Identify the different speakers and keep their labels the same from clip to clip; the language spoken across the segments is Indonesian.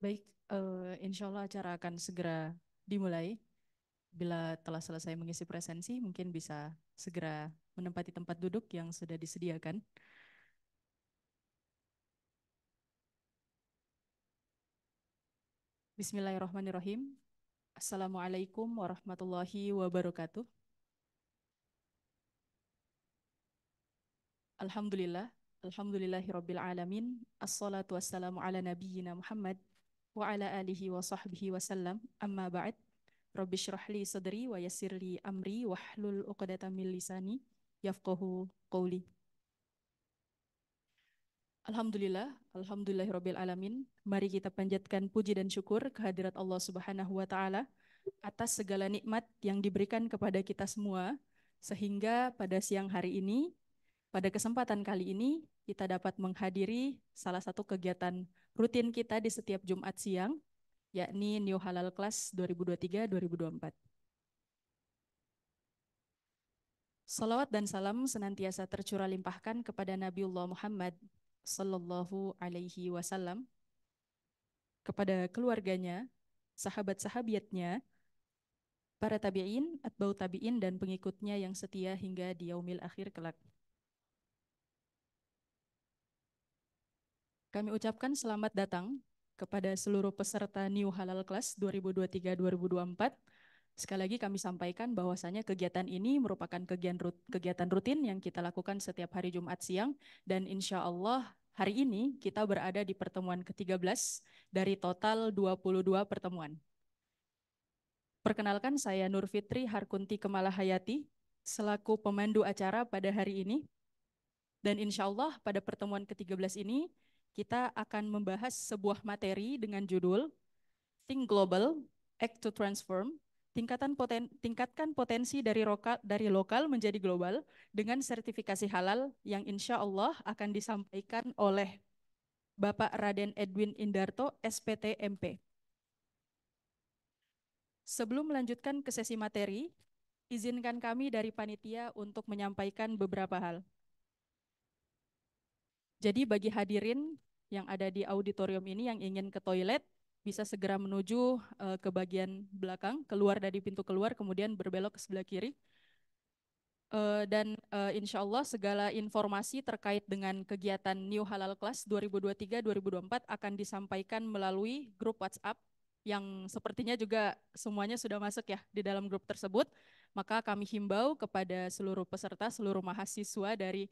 Speaker 1: Baik, uh, insya Allah acara akan segera dimulai. Bila telah selesai mengisi presensi, mungkin bisa segera menempati tempat duduk yang sudah disediakan. Bismillahirrahmanirrahim. Assalamualaikum warahmatullahi wabarakatuh. Alhamdulillah, Alhamdulillahi Assalatu wassalamu ala nabiyyina Muhammad wa ala alihi wa sahbihi wa sallam. Amma ba'd. Rabbi syrah li sadri wa yassir li amri wa hlul uqdata min lisani yafqahu qawli. Alhamdulillah, alhamdulillahirabbil alamin. Mari kita panjatkan puji dan syukur kehadirat Allah Subhanahu wa taala atas segala nikmat yang diberikan kepada kita semua sehingga pada siang hari ini pada kesempatan kali ini kita dapat menghadiri salah satu kegiatan rutin kita di setiap Jumat siang, yakni New Halal Class 2023-2024. Salawat dan salam senantiasa tercurah limpahkan kepada Nabiullah Muhammad Sallallahu Alaihi Wasallam, kepada keluarganya, sahabat-sahabiatnya, para tabi'in, atbau tabi'in, dan pengikutnya yang setia hingga di yaumil akhir kelak. Kami ucapkan selamat datang kepada seluruh peserta New Halal Class 2023-2024. Sekali lagi kami sampaikan bahwasanya kegiatan ini merupakan kegiatan rutin yang kita lakukan setiap hari Jumat siang dan insya Allah hari ini kita berada di pertemuan ke-13 dari total 22 pertemuan. Perkenalkan saya Nur Fitri Harkunti Hayati selaku pemandu acara pada hari ini. Dan insya Allah pada pertemuan ke-13 ini kita akan membahas sebuah materi dengan judul Think Global, Act to Transform, tingkatan poten, tingkatkan potensi dari, roka, dari lokal menjadi global dengan sertifikasi halal yang insya Allah akan disampaikan oleh Bapak Raden Edwin Indarto, SPT MP. Sebelum melanjutkan ke sesi materi, izinkan kami dari panitia untuk menyampaikan beberapa hal. Jadi bagi hadirin, yang ada di auditorium ini yang ingin ke toilet bisa segera menuju eh, ke bagian belakang, keluar dari pintu keluar, kemudian berbelok ke sebelah kiri. Eh, dan uh, insya Allah segala informasi terkait dengan kegiatan New Halal Class 2023-2024 akan disampaikan melalui grup WhatsApp yang sepertinya juga semuanya sudah masuk ya di dalam grup tersebut. Maka kami himbau kepada seluruh peserta, seluruh mahasiswa dari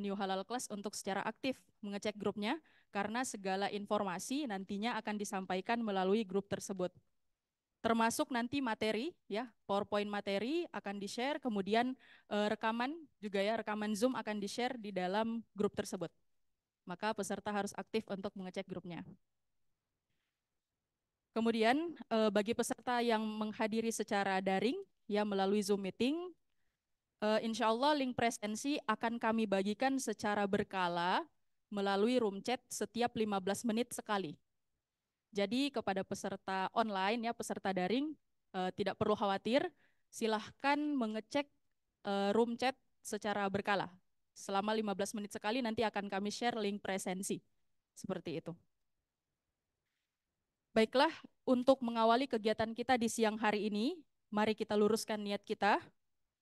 Speaker 1: New Halal Class untuk secara aktif mengecek grupnya karena segala informasi nantinya akan disampaikan melalui grup tersebut. Termasuk nanti materi, ya PowerPoint materi akan di-share, kemudian e, rekaman juga ya, rekaman Zoom akan di-share di dalam grup tersebut. Maka peserta harus aktif untuk mengecek grupnya. Kemudian e, bagi peserta yang menghadiri secara daring, ya melalui Zoom meeting, e, insya Allah link presensi akan kami bagikan secara berkala melalui room chat setiap 15 menit sekali. Jadi kepada peserta online ya, peserta daring eh, tidak perlu khawatir, silahkan mengecek eh, room chat secara berkala. Selama 15 menit sekali nanti akan kami share link presensi. Seperti itu. Baiklah, untuk mengawali kegiatan kita di siang hari ini, mari kita luruskan niat kita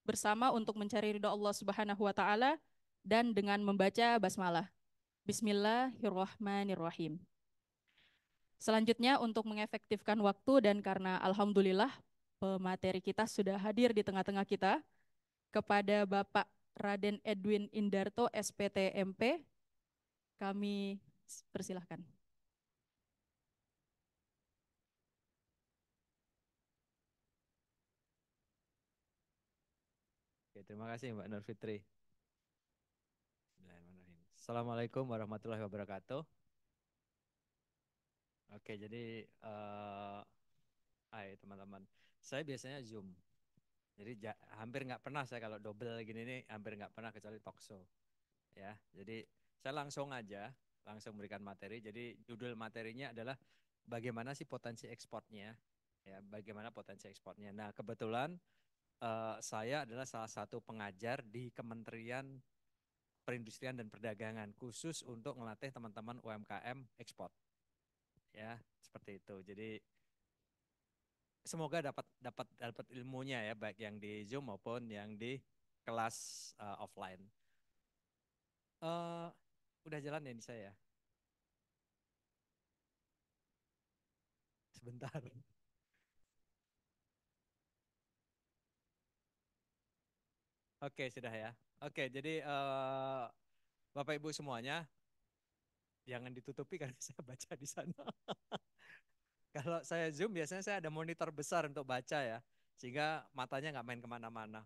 Speaker 1: bersama untuk mencari ridho Allah Subhanahu wa taala dan dengan membaca basmalah. Bismillahirrahmanirrahim. Selanjutnya untuk mengefektifkan waktu dan karena alhamdulillah pemateri kita sudah hadir di tengah-tengah kita kepada Bapak Raden Edwin Indarto SPT MP kami persilahkan.
Speaker 2: terima kasih Mbak Nur Assalamualaikum warahmatullahi wabarakatuh. Oke, jadi uh, hai teman-teman. Saya biasanya Zoom. Jadi ja, hampir nggak pernah saya kalau double gini nih hampir nggak pernah kecuali talkshow. Ya, jadi saya langsung aja langsung memberikan materi. Jadi judul materinya adalah bagaimana sih potensi ekspornya ya bagaimana potensi ekspornya. Nah kebetulan uh, saya adalah salah satu pengajar di Kementerian perindustrian dan perdagangan khusus untuk melatih teman-teman UMKM ekspor. Ya, seperti itu. Jadi semoga dapat dapat dapat ilmunya ya baik yang di Zoom maupun yang di kelas uh, offline. Uh, udah jalan ya ini saya. Sebentar. Oke, sudah ya. Oke, jadi uh, Bapak Ibu semuanya jangan ditutupi karena saya baca di sana. Kalau saya zoom biasanya saya ada monitor besar untuk baca ya, sehingga matanya nggak main kemana-mana.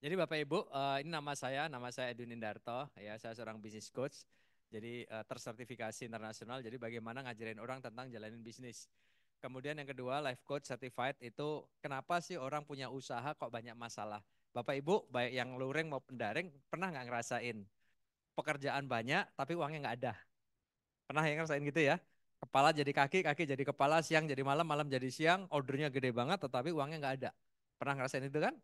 Speaker 2: Jadi Bapak Ibu, uh, ini nama saya, nama saya Edwin Indarto, ya saya seorang bisnis coach. Jadi uh, tersertifikasi internasional, jadi bagaimana ngajarin orang tentang jalanin bisnis. Kemudian yang kedua, life coach certified itu kenapa sih orang punya usaha kok banyak masalah? Bapak Ibu, baik yang luring mau pendaring, pernah nggak ngerasain pekerjaan banyak tapi uangnya nggak ada? Pernah yang ngerasain gitu ya? Kepala jadi kaki, kaki jadi kepala, siang jadi malam, malam jadi siang, ordernya gede banget tetapi uangnya nggak ada. Pernah ngerasain itu kan?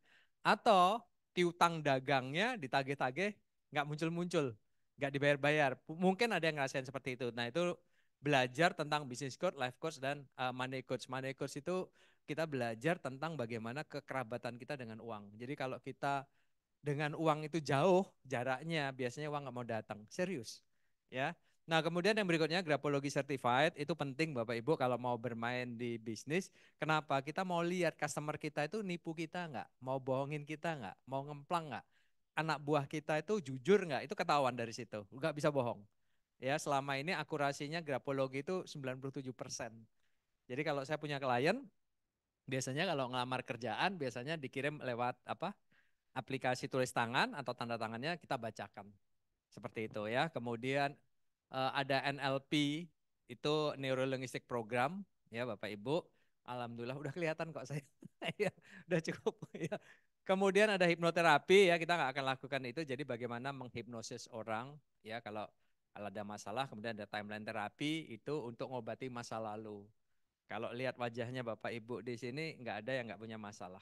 Speaker 2: Atau piutang dagangnya ditagih-tagih nggak muncul-muncul, nggak dibayar-bayar. Mungkin ada yang ngerasain seperti itu. Nah itu belajar tentang business coach, life coach, dan uh, money coach. Money coach itu kita belajar tentang bagaimana kekerabatan kita dengan uang. Jadi kalau kita dengan uang itu jauh jaraknya, biasanya uang nggak mau datang. Serius, ya. Nah kemudian yang berikutnya grafologi certified itu penting Bapak Ibu kalau mau bermain di bisnis. Kenapa? Kita mau lihat customer kita itu nipu kita nggak, mau bohongin kita nggak, mau ngemplang nggak. Anak buah kita itu jujur nggak, itu ketahuan dari situ. Nggak bisa bohong. Ya selama ini akurasinya grafologi itu 97 persen. Jadi kalau saya punya klien, biasanya kalau ngelamar kerjaan biasanya dikirim lewat apa aplikasi tulis tangan atau tanda tangannya kita bacakan seperti itu ya. Kemudian uh, ada NLP itu Neuro Linguistic Program ya Bapak Ibu. Alhamdulillah udah kelihatan kok saya. ya, udah cukup ya. Kemudian ada hipnoterapi ya kita nggak akan lakukan itu. Jadi bagaimana menghipnosis orang ya kalau ada masalah kemudian ada timeline terapi itu untuk mengobati masa lalu kalau lihat wajahnya Bapak Ibu di sini nggak ada yang nggak punya masalah.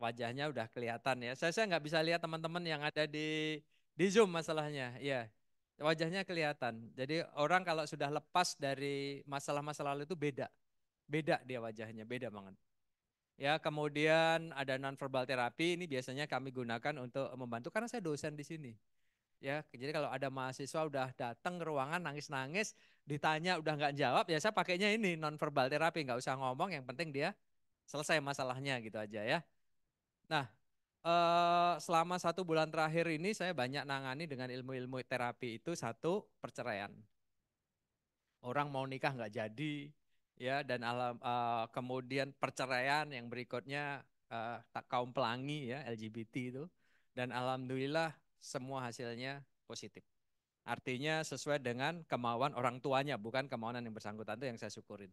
Speaker 2: Wajahnya udah kelihatan ya. Saya saya nggak bisa lihat teman-teman yang ada di di Zoom masalahnya. Ya, Wajahnya kelihatan. Jadi orang kalau sudah lepas dari masalah-masalah itu beda. Beda dia wajahnya, beda banget. Ya, kemudian ada non verbal terapi ini biasanya kami gunakan untuk membantu karena saya dosen di sini. Ya, jadi kalau ada mahasiswa udah datang ke ruangan nangis-nangis, ditanya udah nggak jawab ya saya pakainya ini non verbal terapi nggak usah ngomong yang penting dia selesai masalahnya gitu aja ya. Nah eh, selama satu bulan terakhir ini saya banyak nangani dengan ilmu-ilmu terapi itu satu perceraian. Orang mau nikah nggak jadi ya dan alam, eh, kemudian perceraian yang berikutnya eh, tak kaum pelangi ya LGBT itu dan alhamdulillah semua hasilnya positif. Artinya sesuai dengan kemauan orang tuanya, bukan kemauan yang bersangkutan itu yang saya syukurin.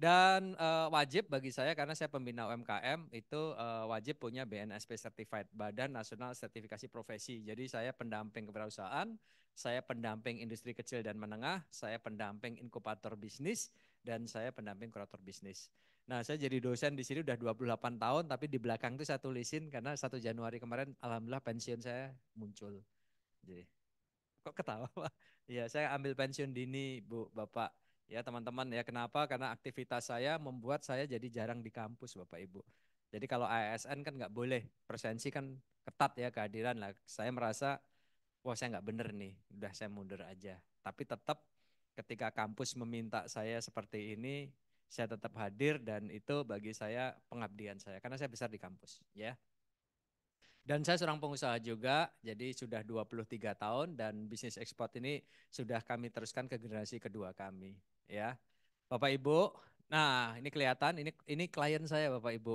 Speaker 2: Dan e, wajib bagi saya karena saya pembina UMKM itu e, wajib punya BNSP Certified, Badan Nasional Sertifikasi Profesi. Jadi saya pendamping kewirausahaan, saya pendamping industri kecil dan menengah, saya pendamping inkubator bisnis, dan saya pendamping kurator bisnis. Nah saya jadi dosen di sini udah 28 tahun, tapi di belakang itu saya tulisin karena 1 Januari kemarin alhamdulillah pensiun saya muncul. Jadi kok ketawa pak ya saya ambil pensiun dini bu bapak ya teman-teman ya kenapa karena aktivitas saya membuat saya jadi jarang di kampus bapak ibu jadi kalau ASN kan nggak boleh presensi kan ketat ya kehadiran lah saya merasa wah saya nggak bener nih udah saya mundur aja tapi tetap ketika kampus meminta saya seperti ini saya tetap hadir dan itu bagi saya pengabdian saya karena saya besar di kampus ya dan saya seorang pengusaha juga, jadi sudah 23 tahun dan bisnis ekspor ini sudah kami teruskan ke generasi kedua kami, ya. Bapak Ibu, nah ini kelihatan ini ini klien saya Bapak Ibu.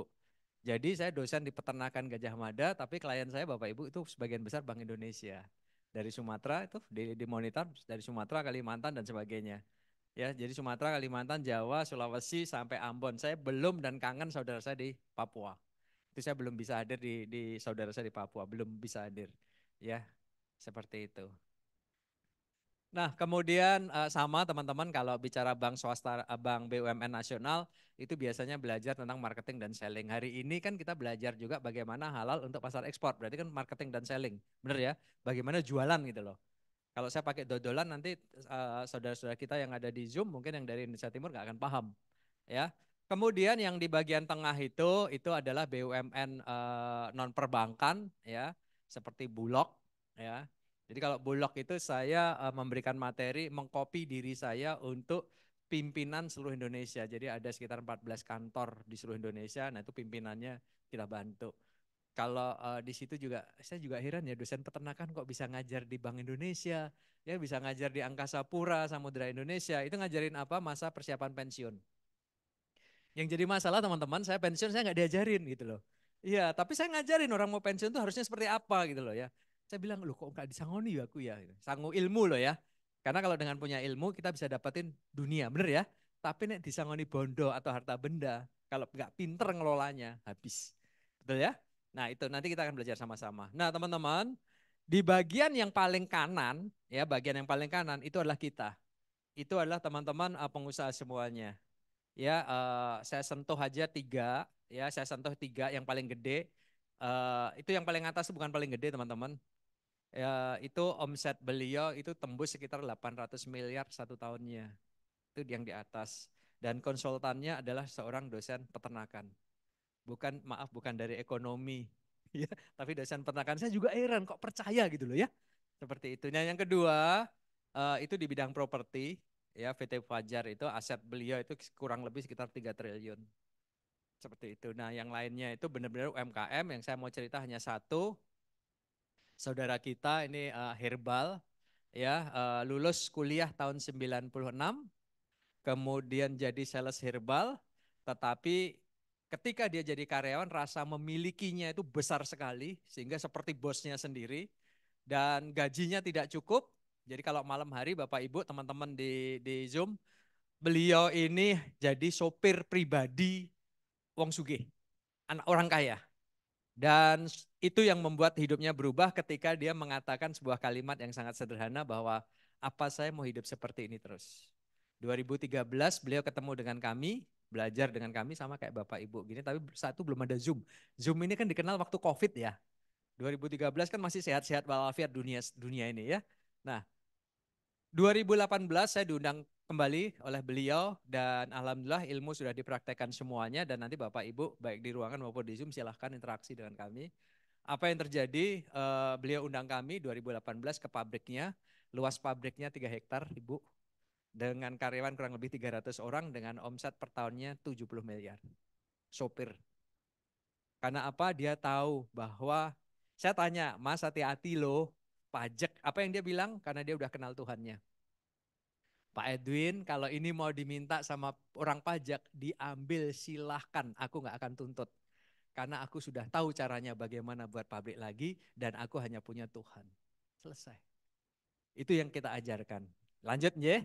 Speaker 2: Jadi saya dosen di peternakan Gajah Mada, tapi klien saya Bapak Ibu itu sebagian besar Bank Indonesia. Dari Sumatera itu di, di monitor dari Sumatera, Kalimantan dan sebagainya. Ya, jadi Sumatera, Kalimantan, Jawa, Sulawesi sampai Ambon. Saya belum dan kangen saudara saya di Papua itu saya belum bisa hadir di, di saudara saya di Papua, belum bisa hadir. Ya, seperti itu. Nah, kemudian eh, sama teman-teman kalau bicara bank swasta, eh, bank BUMN nasional itu biasanya belajar tentang marketing dan selling. Hari ini kan kita belajar juga bagaimana halal untuk pasar ekspor. Berarti kan marketing dan selling, benar ya? Bagaimana jualan gitu loh. Kalau saya pakai dodolan nanti eh, saudara-saudara uh, kita yang ada di Zoom mungkin yang dari Indonesia Timur nggak akan paham, ya. Kemudian yang di bagian tengah itu itu adalah BUMN eh, non perbankan ya seperti Bulog ya. Jadi kalau Bulog itu saya eh, memberikan materi mengkopi diri saya untuk pimpinan seluruh Indonesia. Jadi ada sekitar 14 kantor di seluruh Indonesia. Nah itu pimpinannya kita bantu. Kalau eh, di situ juga saya juga heran ya dosen peternakan kok bisa ngajar di Bank Indonesia, ya bisa ngajar di Angkasa Pura, Samudra Indonesia. Itu ngajarin apa? Masa persiapan pensiun yang jadi masalah teman-teman, saya pensiun saya nggak diajarin gitu loh. Iya, tapi saya ngajarin orang mau pensiun tuh harusnya seperti apa gitu loh ya. Saya bilang, loh kok nggak disangoni ya aku ya. Gitu. Sangu ilmu loh ya. Karena kalau dengan punya ilmu kita bisa dapetin dunia, bener ya. Tapi nek disangoni bondo atau harta benda, kalau nggak pinter ngelolanya habis. Betul ya? Nah itu nanti kita akan belajar sama-sama. Nah teman-teman, di bagian yang paling kanan ya bagian yang paling kanan itu adalah kita itu adalah teman-teman eh, pengusaha semuanya ya uh, saya sentuh aja tiga ya saya sentuh tiga yang paling gede uh, itu yang paling atas bukan paling gede teman-teman ya, itu omset beliau itu tembus sekitar 800 miliar satu tahunnya itu yang di atas dan konsultannya adalah seorang dosen peternakan bukan maaf bukan dari ekonomi ya tapi dosen peternakan saya juga heran kok percaya gitu loh ya seperti itu nah yang kedua uh, itu di bidang properti ya PT Fajar itu aset beliau itu kurang lebih sekitar 3 triliun. Seperti itu. Nah, yang lainnya itu benar-benar UMKM yang saya mau cerita hanya satu. Saudara kita ini uh, herbal ya uh, lulus kuliah tahun 96 kemudian jadi sales herbal tetapi ketika dia jadi karyawan rasa memilikinya itu besar sekali sehingga seperti bosnya sendiri dan gajinya tidak cukup jadi kalau malam hari Bapak Ibu teman-teman di di Zoom beliau ini jadi sopir pribadi wong sugih, anak orang kaya. Dan itu yang membuat hidupnya berubah ketika dia mengatakan sebuah kalimat yang sangat sederhana bahwa apa saya mau hidup seperti ini terus. 2013 beliau ketemu dengan kami, belajar dengan kami sama kayak Bapak Ibu gini tapi satu belum ada Zoom. Zoom ini kan dikenal waktu Covid ya. 2013 kan masih sehat-sehat walafiat dunia dunia ini ya. Nah, 2018 saya diundang kembali oleh beliau dan alhamdulillah ilmu sudah dipraktekkan semuanya dan nanti Bapak Ibu baik di ruangan maupun di Zoom silahkan interaksi dengan kami. Apa yang terjadi? Uh, beliau undang kami 2018 ke pabriknya, luas pabriknya 3 hektar, Ibu. Dengan karyawan kurang lebih 300 orang dengan omset per tahunnya 70 miliar. Sopir. Karena apa? Dia tahu bahwa saya tanya, Mas hati-hati loh, pajak. Apa yang dia bilang? Karena dia udah kenal Tuhannya. Pak Edwin, kalau ini mau diminta sama orang pajak, diambil silahkan. Aku nggak akan tuntut. Karena aku sudah tahu caranya bagaimana buat pabrik lagi dan aku hanya punya Tuhan. Selesai. Itu yang kita ajarkan. Lanjut ya.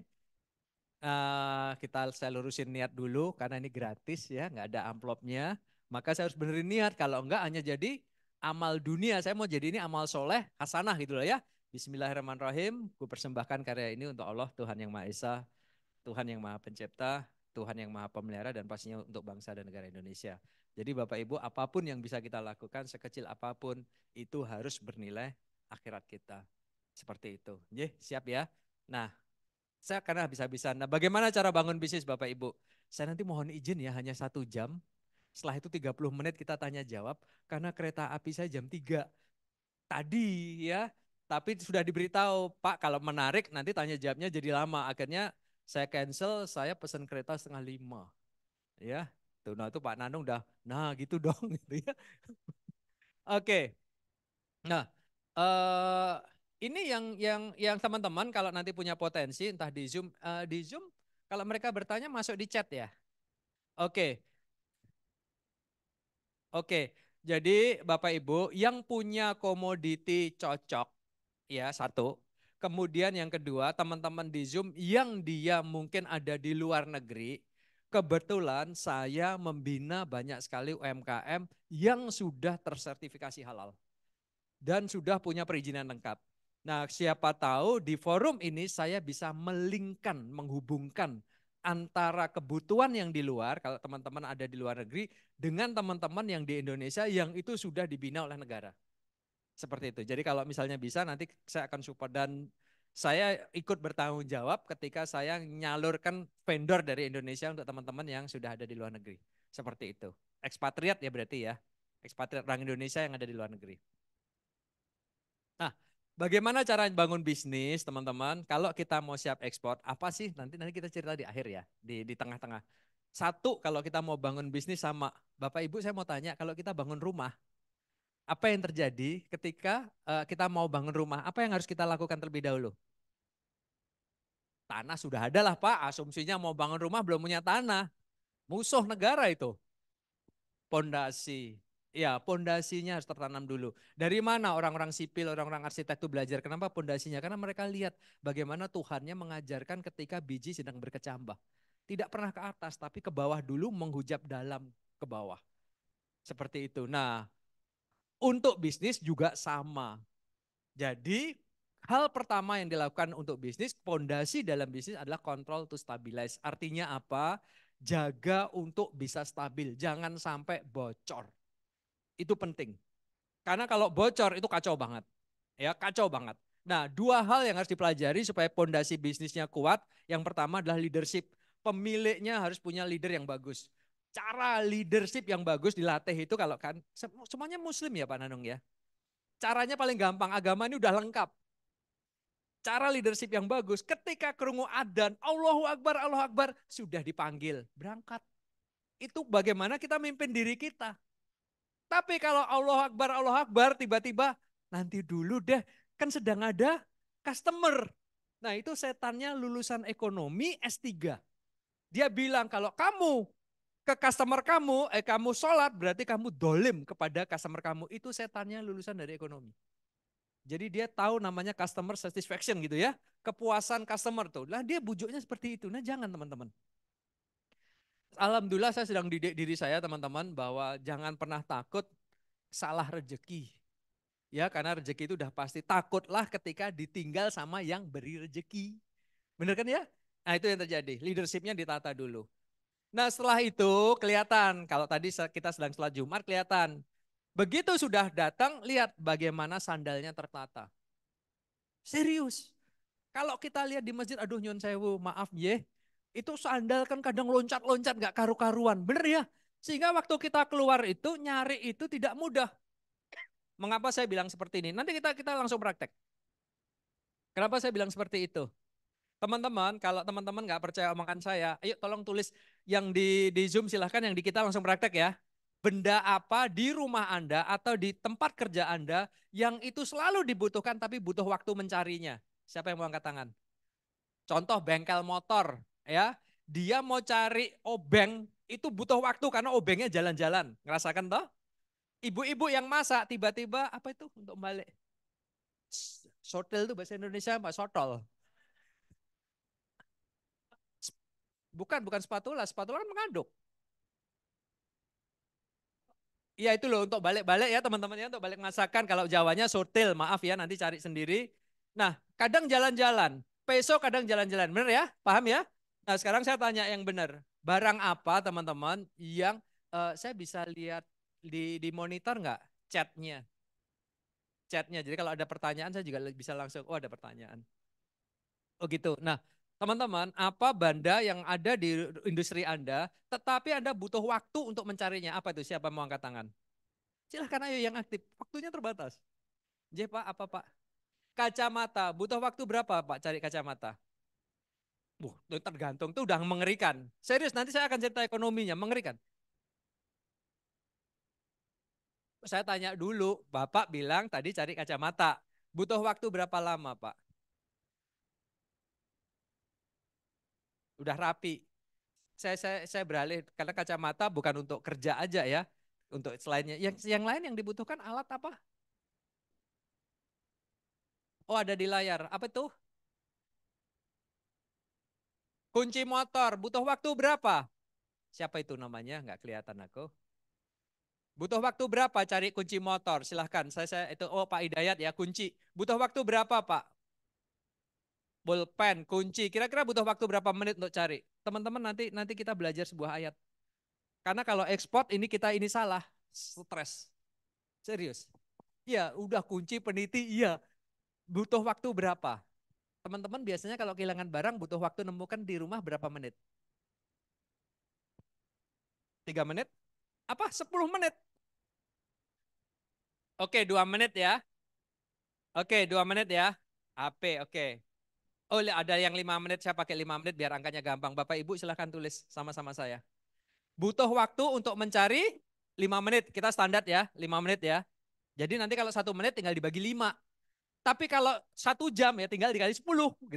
Speaker 2: Uh, kita saya lurusin niat dulu karena ini gratis ya, nggak ada amplopnya. Maka saya harus benerin niat. Kalau enggak hanya jadi amal dunia. Saya mau jadi ini amal soleh, hasanah gitu lah ya. Bismillahirrahmanirrahim. Gue persembahkan karya ini untuk Allah, Tuhan Yang Maha Esa, Tuhan Yang Maha Pencipta, Tuhan Yang Maha Pemelihara, dan pastinya untuk bangsa dan negara Indonesia. Jadi Bapak Ibu, apapun yang bisa kita lakukan, sekecil apapun, itu harus bernilai akhirat kita. Seperti itu. Ye, siap ya. Nah, saya karena habis-habisan. Nah, bagaimana cara bangun bisnis Bapak Ibu? Saya nanti mohon izin ya, hanya satu jam. Setelah itu 30 menit kita tanya jawab karena kereta api saya jam 3 tadi ya. Tapi sudah diberitahu, Pak kalau menarik nanti tanya jawabnya jadi lama. Akhirnya saya cancel, saya pesan kereta setengah lima. Ya, tuh, nah itu Pak Nanung udah, nah gitu dong gitu ya. Oke, nah uh, ini yang yang yang teman-teman kalau nanti punya potensi entah di Zoom uh, di Zoom kalau mereka bertanya masuk di chat ya. Oke, okay. Oke, jadi Bapak Ibu yang punya komoditi cocok ya satu. Kemudian yang kedua teman-teman di Zoom yang dia mungkin ada di luar negeri. Kebetulan saya membina banyak sekali UMKM yang sudah tersertifikasi halal. Dan sudah punya perizinan lengkap. Nah siapa tahu di forum ini saya bisa melingkan, menghubungkan antara kebutuhan yang di luar, kalau teman-teman ada di luar negeri, dengan teman-teman yang di Indonesia yang itu sudah dibina oleh negara. Seperti itu. Jadi kalau misalnya bisa nanti saya akan support dan saya ikut bertanggung jawab ketika saya nyalurkan vendor dari Indonesia untuk teman-teman yang sudah ada di luar negeri. Seperti itu. Ekspatriat ya berarti ya. Ekspatriat orang Indonesia yang ada di luar negeri. Bagaimana cara bangun bisnis, teman-teman? Kalau kita mau siap ekspor, apa sih? Nanti nanti kita cerita di akhir ya, di di tengah-tengah. Satu, kalau kita mau bangun bisnis sama Bapak Ibu, saya mau tanya, kalau kita bangun rumah, apa yang terjadi ketika uh, kita mau bangun rumah? Apa yang harus kita lakukan terlebih dahulu? Tanah sudah ada lah Pak, asumsinya mau bangun rumah belum punya tanah. Musuh negara itu. Pondasi, Ya, pondasinya harus tertanam dulu. Dari mana orang-orang sipil, orang-orang arsitek itu belajar? Kenapa pondasinya? Karena mereka lihat bagaimana Tuhannya mengajarkan ketika biji sedang berkecambah. Tidak pernah ke atas, tapi ke bawah dulu menghujab dalam ke bawah. Seperti itu. Nah, untuk bisnis juga sama. Jadi, hal pertama yang dilakukan untuk bisnis, pondasi dalam bisnis adalah kontrol to stabilize. Artinya apa? Jaga untuk bisa stabil, jangan sampai bocor itu penting. Karena kalau bocor itu kacau banget. Ya, kacau banget. Nah, dua hal yang harus dipelajari supaya pondasi bisnisnya kuat. Yang pertama adalah leadership. Pemiliknya harus punya leader yang bagus. Cara leadership yang bagus dilatih itu kalau kan semuanya muslim ya Pak Nanung ya. Caranya paling gampang, agama ini udah lengkap. Cara leadership yang bagus ketika kerungu adan, Allahu Akbar, Allahu Akbar, sudah dipanggil, berangkat. Itu bagaimana kita mimpin diri kita. Tapi kalau Allah Akbar, Allah Akbar, tiba-tiba nanti dulu deh, kan sedang ada customer. Nah itu setannya lulusan ekonomi S3. Dia bilang kalau kamu ke customer kamu, eh kamu sholat berarti kamu dolim kepada customer kamu. Itu setannya lulusan dari ekonomi. Jadi dia tahu namanya customer satisfaction gitu ya. Kepuasan customer tuh. Lah dia bujuknya seperti itu. Nah jangan teman-teman. Alhamdulillah saya sedang didik diri saya teman-teman bahwa jangan pernah takut salah rejeki. Ya karena rejeki itu udah pasti takutlah ketika ditinggal sama yang beri rejeki. Bener kan ya? Nah itu yang terjadi. Leadershipnya ditata dulu. Nah setelah itu kelihatan kalau tadi kita sedang sholat Jumat kelihatan. Begitu sudah datang lihat bagaimana sandalnya tertata. Serius. Kalau kita lihat di masjid, aduh nyun sewu, maaf ye, itu sandal kan kadang loncat-loncat nggak karu-karuan. Bener ya? Sehingga waktu kita keluar itu nyari itu tidak mudah. Mengapa saya bilang seperti ini? Nanti kita kita langsung praktek. Kenapa saya bilang seperti itu? Teman-teman, kalau teman-teman nggak percaya omongan saya, ayo tolong tulis yang di, di Zoom silahkan, yang di kita langsung praktek ya. Benda apa di rumah Anda atau di tempat kerja Anda yang itu selalu dibutuhkan tapi butuh waktu mencarinya. Siapa yang mau angkat tangan? Contoh bengkel motor ya dia mau cari obeng itu butuh waktu karena obengnya jalan-jalan. Ngerasakan toh? Ibu-ibu yang masak tiba-tiba apa itu untuk balik? Sotel tuh bahasa Indonesia apa? Sotol. Bukan, bukan spatula. Spatula kan mengaduk. Iya itu loh untuk balik-balik ya teman-teman ya untuk balik masakan kalau Jawanya sotil maaf ya nanti cari sendiri. Nah kadang jalan-jalan, peso kadang jalan-jalan Benar ya paham ya? Nah sekarang saya tanya yang benar. Barang apa teman-teman yang uh, saya bisa lihat di, di monitor nggak chatnya? Chatnya. Jadi kalau ada pertanyaan saya juga bisa langsung, oh ada pertanyaan. Oh gitu. Nah teman-teman apa benda yang ada di industri Anda tetapi Anda butuh waktu untuk mencarinya. Apa itu? Siapa mau angkat tangan? Silahkan ayo yang aktif. Waktunya terbatas. Jepa apa Pak? Kacamata. Butuh waktu berapa Pak cari kacamata? Wah, tergantung itu udah mengerikan. Serius nanti saya akan cerita ekonominya, mengerikan. Saya tanya dulu, Bapak bilang tadi cari kacamata. Butuh waktu berapa lama, Pak? Udah rapi. Saya saya saya beralih karena kacamata bukan untuk kerja aja ya, untuk selainnya. Yang yang lain yang dibutuhkan alat apa? Oh, ada di layar. Apa tuh Kunci motor butuh waktu berapa? Siapa itu namanya? Enggak kelihatan aku. Butuh waktu berapa cari kunci motor? Silahkan. Saya, saya itu oh Pak Hidayat ya kunci. Butuh waktu berapa Pak? Bolpen, kunci. Kira-kira butuh waktu berapa menit untuk cari? Teman-teman nanti nanti kita belajar sebuah ayat. Karena kalau ekspor ini kita ini salah, stres. Serius. Iya, udah kunci peniti, iya. Butuh waktu berapa? Teman-teman biasanya kalau kehilangan barang butuh waktu nemukan di rumah berapa menit? Tiga menit? Apa? Sepuluh menit? Oke, dua menit ya. Oke, dua menit ya. HP, oke. Oh, ada yang lima menit, saya pakai lima menit biar angkanya gampang. Bapak Ibu silahkan tulis sama-sama saya. Butuh waktu untuk mencari lima menit. Kita standar ya, lima menit ya. Jadi nanti kalau satu menit tinggal dibagi lima. Tapi kalau satu jam ya tinggal dikali 10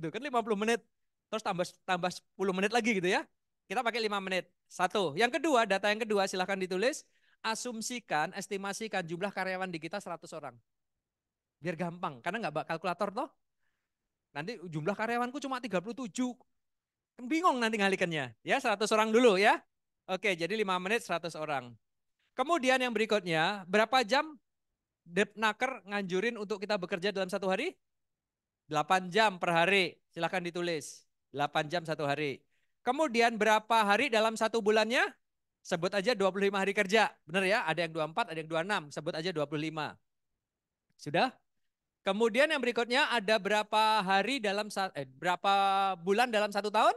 Speaker 2: gitu kan 50 menit. Terus tambah tambah 10 menit lagi gitu ya. Kita pakai 5 menit. Satu. Yang kedua, data yang kedua silahkan ditulis. Asumsikan, estimasikan jumlah karyawan di kita 100 orang. Biar gampang, karena nggak kalkulator toh. Nanti jumlah karyawanku cuma 37. Kan bingung nanti ngalikannya. Ya 100 orang dulu ya. Oke, jadi 5 menit 100 orang. Kemudian yang berikutnya, berapa jam? Depnaker nganjurin untuk kita bekerja dalam satu hari? 8 jam per hari. Silahkan ditulis. 8 jam satu hari. Kemudian berapa hari dalam satu bulannya? Sebut aja 25 hari kerja. Benar ya? Ada yang 24, ada yang 26. Sebut aja 25. Sudah? Kemudian yang berikutnya ada berapa hari dalam eh, berapa bulan dalam satu tahun?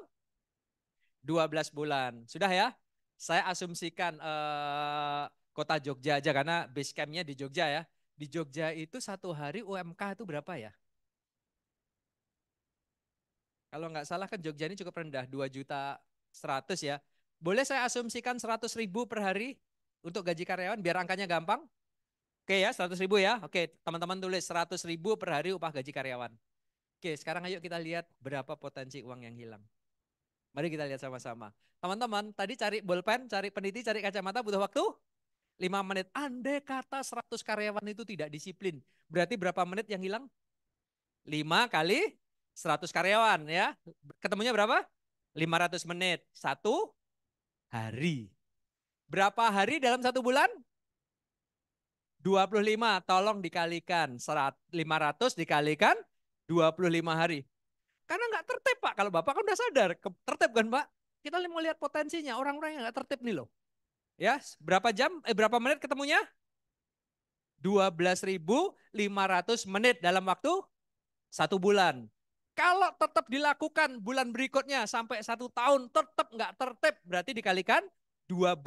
Speaker 2: 12 bulan. Sudah ya? Saya asumsikan eh, kota Jogja aja karena base campnya di Jogja ya. Di Jogja itu satu hari UMK itu berapa ya? Kalau nggak salah kan Jogja ini cukup rendah, 2 juta 100 ya. Boleh saya asumsikan 100 ribu per hari untuk gaji karyawan biar angkanya gampang? Oke ya, 100 ribu ya. Oke, teman-teman tulis 100 ribu per hari upah gaji karyawan. Oke, sekarang ayo kita lihat berapa potensi uang yang hilang. Mari kita lihat sama-sama. Teman-teman, tadi cari bolpen, cari peniti, cari kacamata butuh waktu 5 menit. Andai kata 100 karyawan itu tidak disiplin. Berarti berapa menit yang hilang? 5 kali 100 karyawan ya. Ketemunya berapa? 500 menit. Satu hari. Berapa hari dalam satu bulan? 25. Tolong dikalikan. 500 dikalikan 25 hari. Karena nggak tertib Pak. Kalau Bapak kan udah sadar. Tertib kan Pak? Kita mau lihat potensinya. Orang-orang yang nggak tertib nih loh. Ya, berapa jam eh berapa menit ketemunya? 12.500 menit dalam waktu satu bulan. Kalau tetap dilakukan bulan berikutnya sampai satu tahun tetap nggak tertib, berarti dikalikan 12.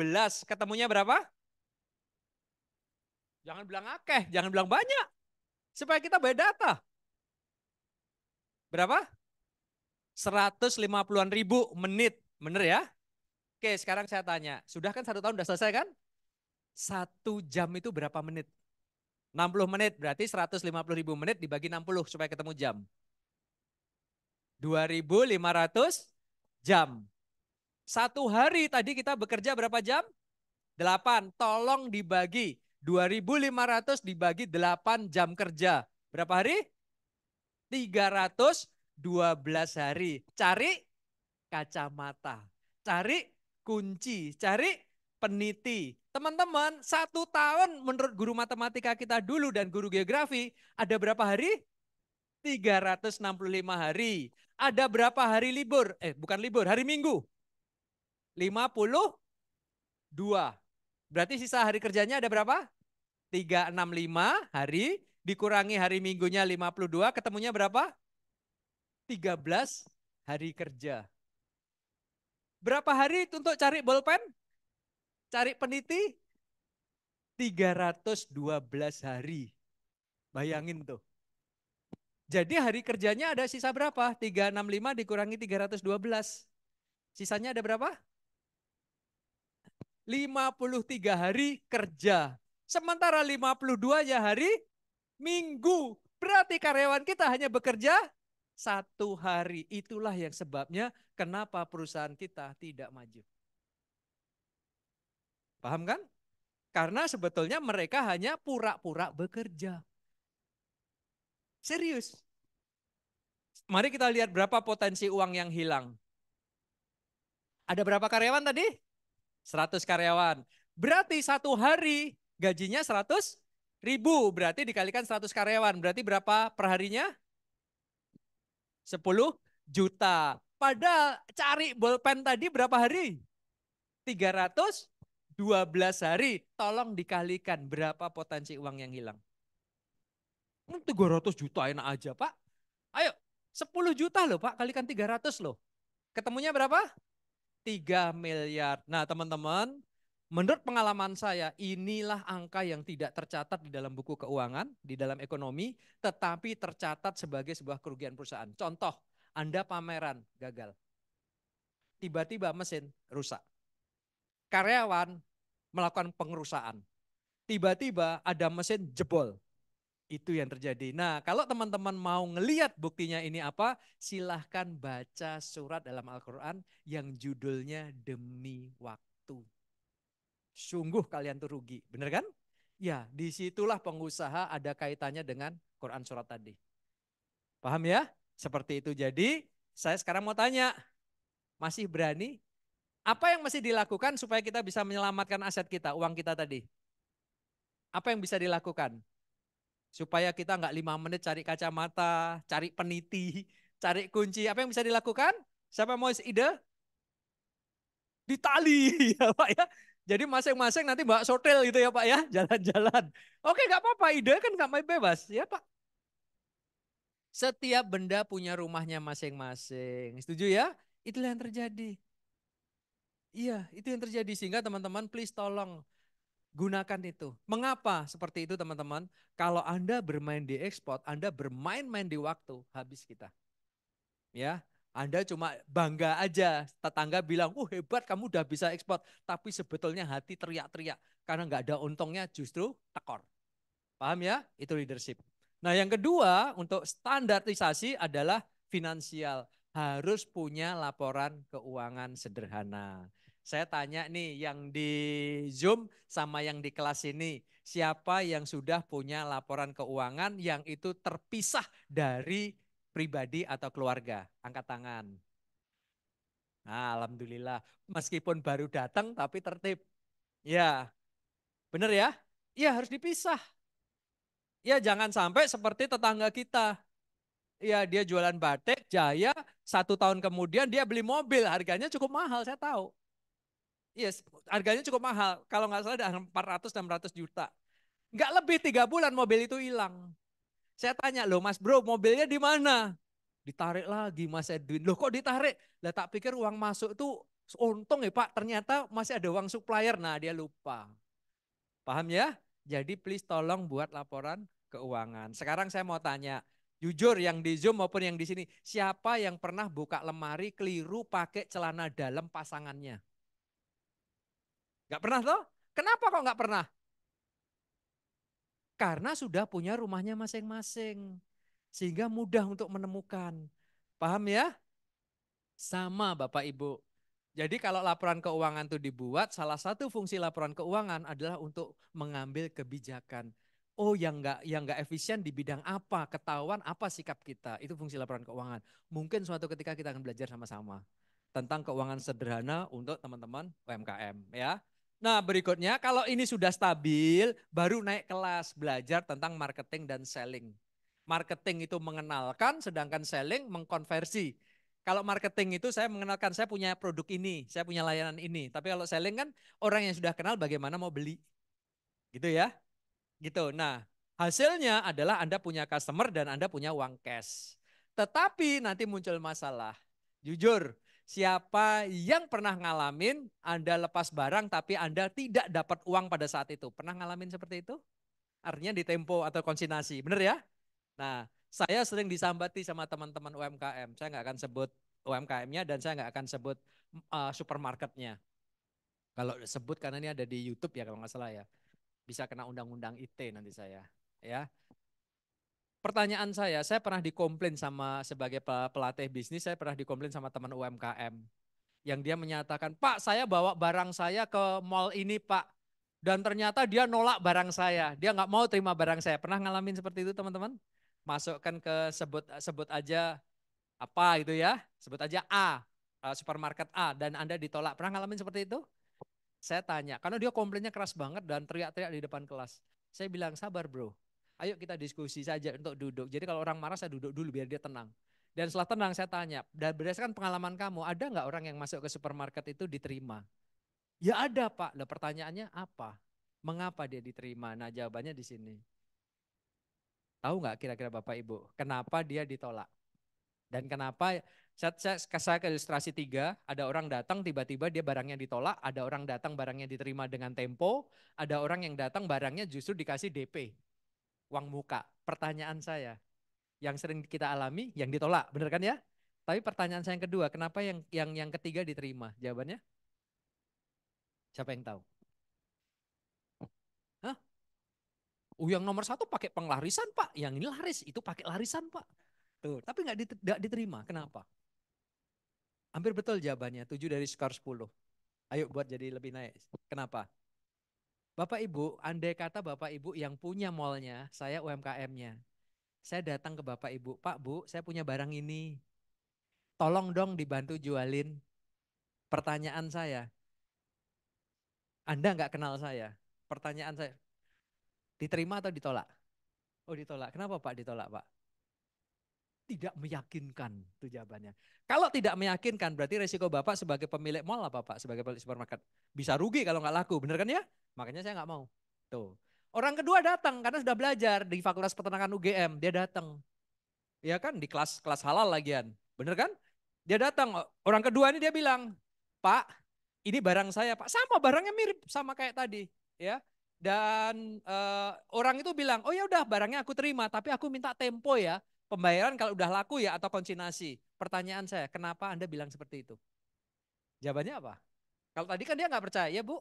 Speaker 2: Ketemunya berapa? Jangan bilang akeh, jangan bilang banyak. Supaya kita bayar data. Berapa? 150-an ribu menit. Bener ya? Oke, sekarang saya tanya. Sudah kan satu tahun sudah selesai kan? Satu jam itu berapa menit? 60 menit, berarti 150 ribu menit dibagi 60 supaya ketemu jam. 2.500 jam. Satu hari tadi kita bekerja berapa jam? 8. Tolong dibagi. 2.500 dibagi 8 jam kerja. Berapa hari? 312 hari. Cari kacamata. Cari kunci, cari peniti. Teman-teman, satu tahun menurut guru matematika kita dulu dan guru geografi, ada berapa hari? 365 hari. Ada berapa hari libur? Eh, bukan libur, hari Minggu. 52. Berarti sisa hari kerjanya ada berapa? 365 hari dikurangi hari Minggunya 52, ketemunya berapa? 13 hari kerja. Berapa hari untuk cari bolpen? Cari peniti? 312 hari. Bayangin tuh. Jadi hari kerjanya ada sisa berapa? 365 dikurangi 312. Sisanya ada berapa? 53 hari kerja. Sementara 52 ya hari minggu. Berarti karyawan kita hanya bekerja satu hari. Itulah yang sebabnya kenapa perusahaan kita tidak maju. Paham kan? Karena sebetulnya mereka hanya pura-pura bekerja. Serius. Mari kita lihat berapa potensi uang yang hilang. Ada berapa karyawan tadi? 100 karyawan. Berarti satu hari gajinya 100 ribu. Berarti dikalikan 100 karyawan. Berarti berapa perharinya? 10 juta. Pada cari bolpen tadi berapa hari? 312 hari. Tolong dikalikan berapa potensi uang yang hilang. 300 hmm, juta enak aja pak. Ayo 10 juta loh pak kalikan 300 loh. Ketemunya berapa? 3 miliar. Nah teman-teman Menurut pengalaman saya, inilah angka yang tidak tercatat di dalam buku keuangan, di dalam ekonomi, tetapi tercatat sebagai sebuah kerugian perusahaan. Contoh, Anda pameran gagal. Tiba-tiba mesin rusak. Karyawan melakukan pengerusakan. Tiba-tiba ada mesin jebol. Itu yang terjadi. Nah, kalau teman-teman mau ngeliat buktinya ini apa, silahkan baca surat dalam Al-Quran yang judulnya Demi Waktu sungguh kalian tuh rugi. Benar kan? Ya, disitulah pengusaha ada kaitannya dengan Quran surat tadi. Paham ya? Seperti itu. Jadi saya sekarang mau tanya, masih berani? Apa yang masih dilakukan supaya kita bisa menyelamatkan aset kita, uang kita tadi? Apa yang bisa dilakukan? Supaya kita nggak lima menit cari kacamata, cari peniti, cari kunci. Apa yang bisa dilakukan? Siapa mau ide? Ditali, ya Pak ya. Jadi masing-masing nanti bawa sotel gitu ya Pak ya, jalan-jalan. Oke nggak apa-apa, ide kan nggak main bebas ya Pak. Setiap benda punya rumahnya masing-masing. Setuju ya? Itulah yang terjadi. Iya, itu yang terjadi. Sehingga teman-teman please tolong gunakan itu. Mengapa seperti itu teman-teman? Kalau Anda bermain di ekspor, Anda bermain-main di waktu, habis kita. Ya, anda cuma bangga aja. Tetangga bilang, uh oh, hebat kamu udah bisa ekspor." Tapi sebetulnya hati teriak-teriak karena nggak ada untungnya justru tekor. Paham ya? Itu leadership. Nah, yang kedua untuk standarisasi adalah finansial. Harus punya laporan keuangan sederhana. Saya tanya nih yang di Zoom sama yang di kelas ini, siapa yang sudah punya laporan keuangan yang itu terpisah dari pribadi atau keluarga? Angkat tangan. Nah, alhamdulillah. Meskipun baru datang tapi tertib. Iya. Ya. Benar ya? Ya harus dipisah. Ya jangan sampai seperti tetangga kita. Ya dia jualan batik, jaya, satu tahun kemudian dia beli mobil. Harganya cukup mahal, saya tahu. Yes, iya, harganya cukup mahal. Kalau nggak salah ada 400-600 juta. Nggak lebih tiga bulan mobil itu hilang. Saya tanya, loh mas bro mobilnya di mana? Ditarik lagi mas Edwin. Loh kok ditarik? Lah tak pikir uang masuk itu untung ya pak. Ternyata masih ada uang supplier. Nah dia lupa. Paham ya? Jadi please tolong buat laporan keuangan. Sekarang saya mau tanya. Jujur yang di Zoom maupun yang di sini. Siapa yang pernah buka lemari keliru pakai celana dalam pasangannya? Gak pernah toh? Kenapa kok gak pernah? Karena sudah punya rumahnya masing-masing. Sehingga mudah untuk menemukan. Paham ya? Sama Bapak Ibu. Jadi kalau laporan keuangan itu dibuat, salah satu fungsi laporan keuangan adalah untuk mengambil kebijakan. Oh, yang enggak yang enggak efisien di bidang apa, ketahuan apa sikap kita. Itu fungsi laporan keuangan. Mungkin suatu ketika kita akan belajar sama-sama tentang keuangan sederhana untuk teman-teman UMKM ya. Nah, berikutnya kalau ini sudah stabil, baru naik kelas belajar tentang marketing dan selling. Marketing itu mengenalkan, sedangkan selling mengkonversi. Kalau marketing itu saya mengenalkan, saya punya produk ini, saya punya layanan ini. Tapi kalau selling kan orang yang sudah kenal bagaimana mau beli. Gitu ya. Gitu. Nah, hasilnya adalah Anda punya customer dan Anda punya uang cash. Tetapi nanti muncul masalah. Jujur, Siapa yang pernah ngalamin Anda lepas barang tapi Anda tidak dapat uang pada saat itu? Pernah ngalamin seperti itu? Artinya di tempo atau konsinasi, benar ya? Nah, saya sering disambati sama teman-teman UMKM. Saya nggak akan sebut UMKM-nya dan saya nggak akan sebut uh, supermarketnya. Kalau sebut karena ini ada di YouTube ya kalau nggak salah ya. Bisa kena undang-undang IT nanti saya. Ya, pertanyaan saya, saya pernah dikomplain sama sebagai pelatih bisnis, saya pernah dikomplain sama teman UMKM yang dia menyatakan, "Pak, saya bawa barang saya ke mall ini, Pak." Dan ternyata dia nolak barang saya. Dia nggak mau terima barang saya. Pernah ngalamin seperti itu, teman-teman? Masukkan ke sebut sebut aja apa gitu ya. Sebut aja A, e, supermarket A dan Anda ditolak. Pernah ngalamin seperti itu? Saya tanya, karena dia komplainnya keras banget dan teriak-teriak di depan kelas. Saya bilang, "Sabar, Bro Ayo kita diskusi saja untuk duduk. Jadi kalau orang marah saya duduk dulu biar dia tenang. Dan setelah tenang saya tanya, dan berdasarkan pengalaman kamu, ada nggak orang yang masuk ke supermarket itu diterima? Ya ada pak. Lah pertanyaannya apa? Mengapa dia diterima? Nah jawabannya di sini. Tahu nggak kira-kira Bapak Ibu, kenapa dia ditolak? Dan kenapa saya, saya, saya ke ilustrasi tiga, ada orang datang tiba-tiba dia barangnya ditolak, ada orang datang barangnya diterima dengan tempo, ada orang yang datang barangnya justru dikasih DP uang muka. Pertanyaan saya, yang sering kita alami, yang ditolak, benar kan ya? Tapi pertanyaan saya yang kedua, kenapa yang yang yang ketiga diterima? Jawabannya? Siapa yang tahu? Hah? Oh, yang nomor satu pakai penglarisan pak, yang ini laris, itu pakai larisan pak. Tuh, tapi nggak diterima, kenapa? Hampir betul jawabannya, tujuh dari skor sepuluh. Ayo buat jadi lebih naik. Kenapa? Bapak Ibu, andai kata Bapak Ibu yang punya malnya, saya UMKM-nya. Saya datang ke Bapak Ibu, Pak Bu, saya punya barang ini. Tolong dong dibantu jualin. Pertanyaan saya, Anda nggak kenal saya. Pertanyaan saya, diterima atau ditolak? Oh ditolak, kenapa Pak ditolak Pak? tidak meyakinkan itu jawabannya. Kalau tidak meyakinkan berarti resiko Bapak sebagai pemilik mall apa Pak? Sebagai pemilik supermarket. Bisa rugi kalau nggak laku, bener kan ya? Makanya saya nggak mau. Tuh. Orang kedua datang karena sudah belajar di Fakultas Peternakan UGM, dia datang. Ya kan di kelas kelas halal lagian. Bener kan? Dia datang, orang kedua ini dia bilang, "Pak, ini barang saya, Pak." Sama barangnya mirip sama kayak tadi, ya. Dan uh, orang itu bilang, "Oh ya udah, barangnya aku terima, tapi aku minta tempo ya." Pembayaran kalau udah laku ya atau konsinasi. Pertanyaan saya, kenapa Anda bilang seperti itu? Jawabannya apa? Kalau tadi kan dia nggak percaya, ya Bu.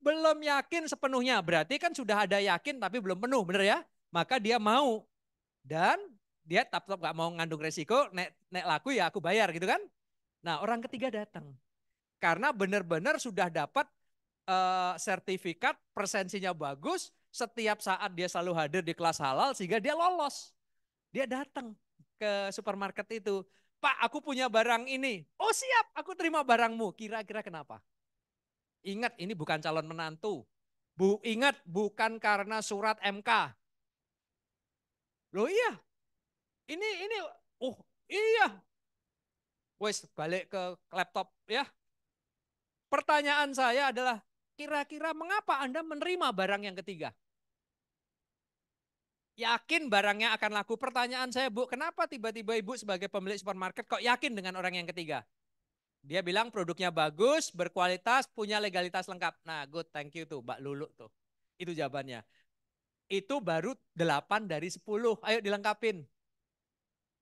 Speaker 2: Belum yakin sepenuhnya, berarti kan sudah ada yakin tapi belum penuh, benar ya? Maka dia mau. Dan dia tetap nggak mau ngandung resiko, nek, nek laku ya aku bayar gitu kan? Nah orang ketiga datang. Karena benar-benar sudah dapat uh, sertifikat, presensinya bagus, setiap saat dia selalu hadir di kelas halal sehingga dia lolos. Dia datang ke supermarket itu. Pak, aku punya barang ini. Oh siap, aku terima barangmu. Kira-kira kenapa? Ingat, ini bukan calon menantu. Bu, ingat, bukan karena surat MK. Loh iya, ini, ini, oh iya. Wes, balik ke laptop ya. Pertanyaan saya adalah, kira-kira mengapa Anda menerima barang yang ketiga? Yakin barangnya akan laku. Pertanyaan saya, Bu, kenapa tiba-tiba Ibu sebagai pemilik supermarket kok yakin dengan orang yang ketiga? Dia bilang produknya bagus, berkualitas, punya legalitas lengkap. Nah, good, thank you tuh, Mbak Lulu tuh. Itu jawabannya. Itu baru 8 dari 10. Ayo dilengkapin.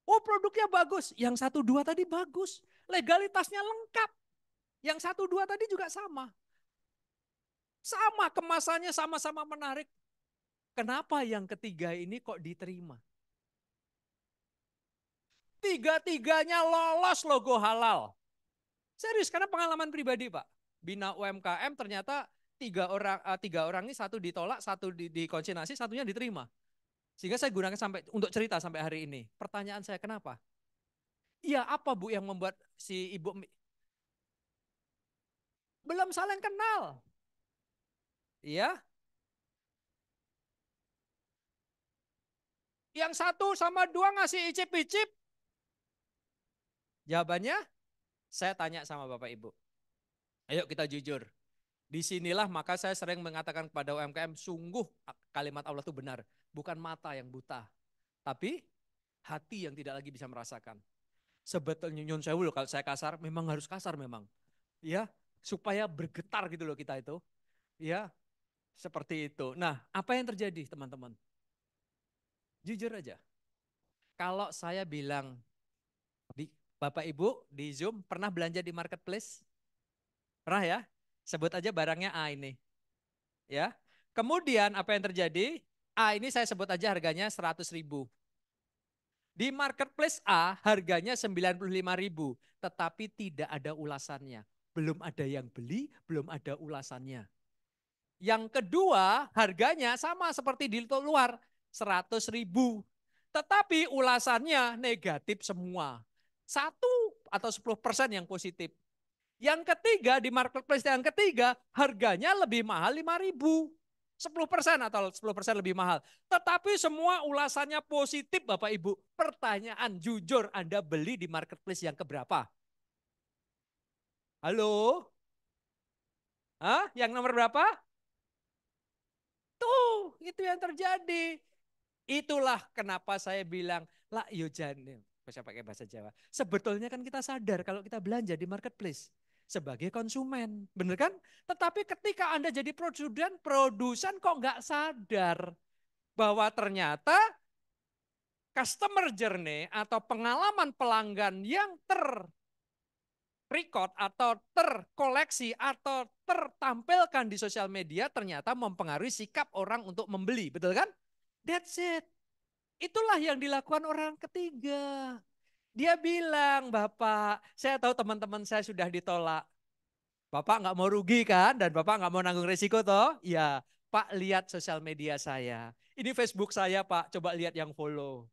Speaker 2: Oh, produknya bagus. Yang satu dua tadi bagus. Legalitasnya lengkap. Yang satu dua tadi juga sama. Sama, kemasannya sama-sama menarik. Kenapa yang ketiga ini kok diterima? Tiga-tiganya lolos logo halal. Serius, karena pengalaman pribadi Pak. Bina UMKM ternyata tiga orang uh, tiga orang ini satu ditolak, satu di, dikonsinasi, satunya diterima. Sehingga saya gunakan sampai untuk cerita sampai hari ini. Pertanyaan saya kenapa? Iya apa Bu yang membuat si ibu belum saling kenal. Iya, Yang satu sama dua ngasih icip-icip? Jawabannya, saya tanya sama Bapak Ibu. Ayo kita jujur. Disinilah maka saya sering mengatakan kepada UMKM, sungguh kalimat Allah itu benar. Bukan mata yang buta, tapi hati yang tidak lagi bisa merasakan. Sebetulnya nyun sewul kalau saya kasar, memang harus kasar memang. Ya, supaya bergetar gitu loh kita itu. Ya, seperti itu. Nah, apa yang terjadi teman-teman? Jujur aja. Kalau saya bilang, di, Bapak Ibu di Zoom pernah belanja di marketplace? Pernah ya? Sebut aja barangnya A ini. Ya. Kemudian apa yang terjadi? A ini saya sebut aja harganya 100 ribu. Di marketplace A harganya 95 ribu, tetapi tidak ada ulasannya. Belum ada yang beli, belum ada ulasannya. Yang kedua harganya sama seperti di luar, 100 ribu. Tetapi ulasannya negatif semua. Satu atau sepuluh persen yang positif. Yang ketiga, di marketplace yang ketiga, harganya lebih mahal lima ribu. sepuluh persen atau sepuluh persen lebih mahal. Tetapi semua ulasannya positif Bapak Ibu. Pertanyaan jujur Anda beli di marketplace yang keberapa? Halo? Hah? Yang nomor berapa? Tuh, itu yang terjadi. Itulah kenapa saya bilang la jane. Bisa pakai bahasa Jawa. Sebetulnya kan kita sadar kalau kita belanja di marketplace sebagai konsumen. Benar kan? Tetapi ketika Anda jadi produsen, produsen kok nggak sadar bahwa ternyata customer journey atau pengalaman pelanggan yang ter record atau terkoleksi atau tertampilkan di sosial media ternyata mempengaruhi sikap orang untuk membeli, betul kan? That's it. Itulah yang dilakukan orang ketiga. Dia bilang, Bapak, saya tahu teman-teman saya sudah ditolak. Bapak nggak mau rugi kan? Dan Bapak nggak mau nanggung risiko toh? Ya, Pak lihat sosial media saya. Ini Facebook saya Pak, coba lihat yang follow.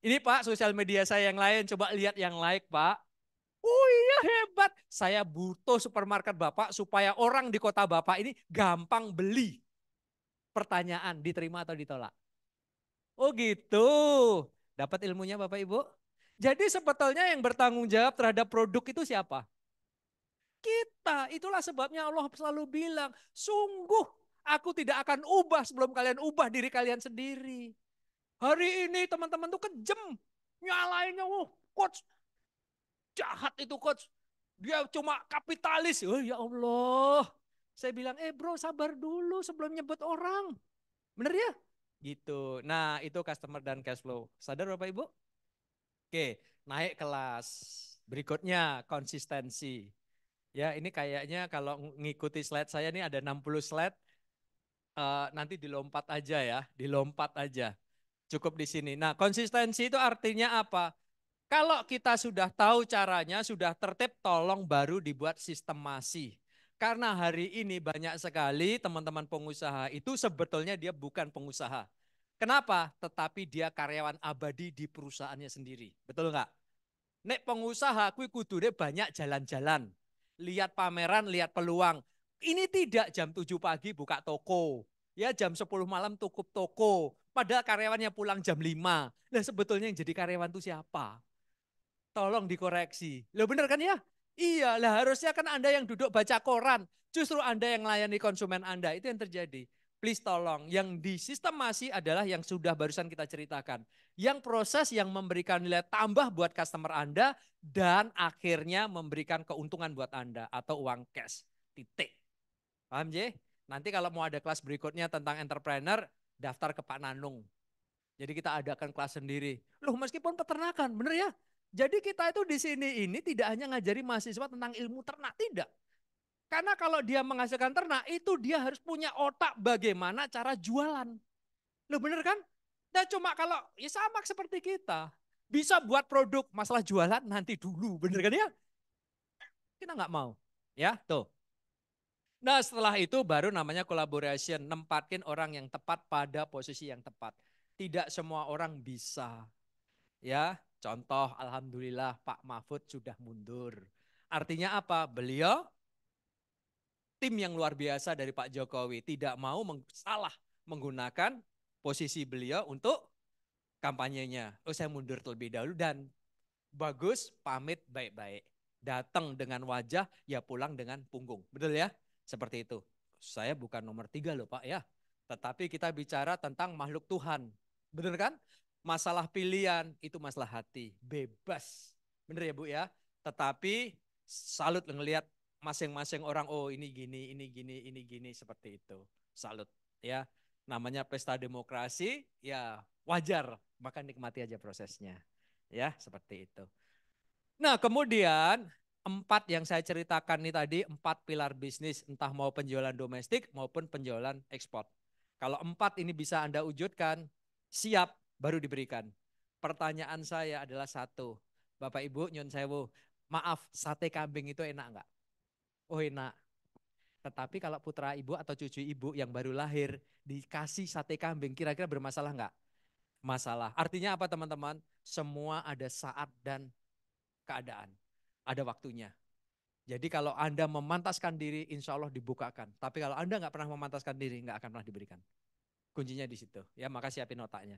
Speaker 2: Ini Pak sosial media saya yang lain, coba lihat yang like Pak. Oh iya hebat, saya butuh supermarket Bapak supaya orang di kota Bapak ini gampang beli. Pertanyaan diterima atau ditolak? Oh gitu. Dapat ilmunya Bapak Ibu? Jadi sebetulnya yang bertanggung jawab terhadap produk itu siapa? Kita. Itulah sebabnya Allah selalu bilang, sungguh aku tidak akan ubah sebelum kalian ubah diri kalian sendiri. Hari ini teman-teman tuh kejem. Nyalainnya, oh coach. Jahat itu coach. Dia cuma kapitalis. Oh ya Allah. Saya bilang, eh bro sabar dulu sebelum nyebut orang. Bener ya? Gitu. Nah, itu customer dan cash flow. Sadar Bapak Ibu? Oke, naik kelas. Berikutnya konsistensi. Ya, ini kayaknya kalau ngikuti slide saya ini ada 60 slide. Uh, nanti dilompat aja ya, dilompat aja. Cukup di sini. Nah, konsistensi itu artinya apa? Kalau kita sudah tahu caranya, sudah tertib, tolong baru dibuat sistemasi. Karena hari ini banyak sekali teman-teman pengusaha itu sebetulnya dia bukan pengusaha. Kenapa? Tetapi dia karyawan abadi di perusahaannya sendiri. Betul enggak? Nek pengusaha kui kudune banyak jalan-jalan. Lihat pameran, lihat peluang. Ini tidak jam 7 pagi buka toko. Ya jam 10 malam tutup toko. Padahal karyawannya pulang jam 5. Nah sebetulnya yang jadi karyawan itu siapa? Tolong dikoreksi. Lo bener kan ya? Iya lah harusnya kan Anda yang duduk baca koran. Justru Anda yang melayani konsumen Anda. Itu yang terjadi. Please tolong, yang di sistem masih adalah yang sudah barusan kita ceritakan. Yang proses yang memberikan nilai tambah buat customer Anda dan akhirnya memberikan keuntungan buat Anda atau uang cash. Titik. Paham J? Nanti kalau mau ada kelas berikutnya tentang entrepreneur, daftar ke Pak Nanung. Jadi kita adakan kelas sendiri. Loh meskipun peternakan, bener ya? Jadi kita itu di sini ini tidak hanya ngajari mahasiswa tentang ilmu ternak, tidak. Karena kalau dia menghasilkan ternak, itu dia harus punya otak bagaimana cara jualan. Lo bener kan? Nah cuma kalau ya sama seperti kita, bisa buat produk, masalah jualan nanti dulu, bener kan ya? Kita nggak mau, ya tuh. Nah setelah itu baru namanya collaboration, nempatin orang yang tepat pada posisi yang tepat. Tidak semua orang bisa, ya Contoh, Alhamdulillah Pak Mahfud sudah mundur. Artinya apa? Beliau tim yang luar biasa dari Pak Jokowi tidak mau meng salah menggunakan posisi beliau untuk kampanyenya. Oh saya mundur terlebih dahulu dan bagus pamit baik-baik. Datang dengan wajah ya pulang dengan punggung. Betul ya? Seperti itu. Saya bukan nomor tiga loh Pak ya. Tetapi kita bicara tentang makhluk Tuhan. Benar kan? masalah pilihan itu masalah hati, bebas. Bener ya Bu ya? Tetapi salut ngelihat masing-masing orang oh ini gini, ini gini, ini gini seperti itu. Salut ya. Namanya pesta demokrasi ya wajar, maka nikmati aja prosesnya. Ya, seperti itu. Nah, kemudian empat yang saya ceritakan nih tadi, empat pilar bisnis, entah mau penjualan domestik maupun penjualan ekspor. Kalau empat ini bisa Anda wujudkan, siap baru diberikan. Pertanyaan saya adalah satu. Bapak Ibu, Nyon Sewu, maaf sate kambing itu enak enggak? Oh enak. Tetapi kalau putra ibu atau cucu ibu yang baru lahir dikasih sate kambing kira-kira bermasalah enggak? Masalah. Artinya apa teman-teman? Semua ada saat dan keadaan. Ada waktunya. Jadi kalau Anda memantaskan diri insya Allah dibukakan. Tapi kalau Anda nggak pernah memantaskan diri nggak akan pernah diberikan. Kuncinya di situ. Ya maka siapin otaknya.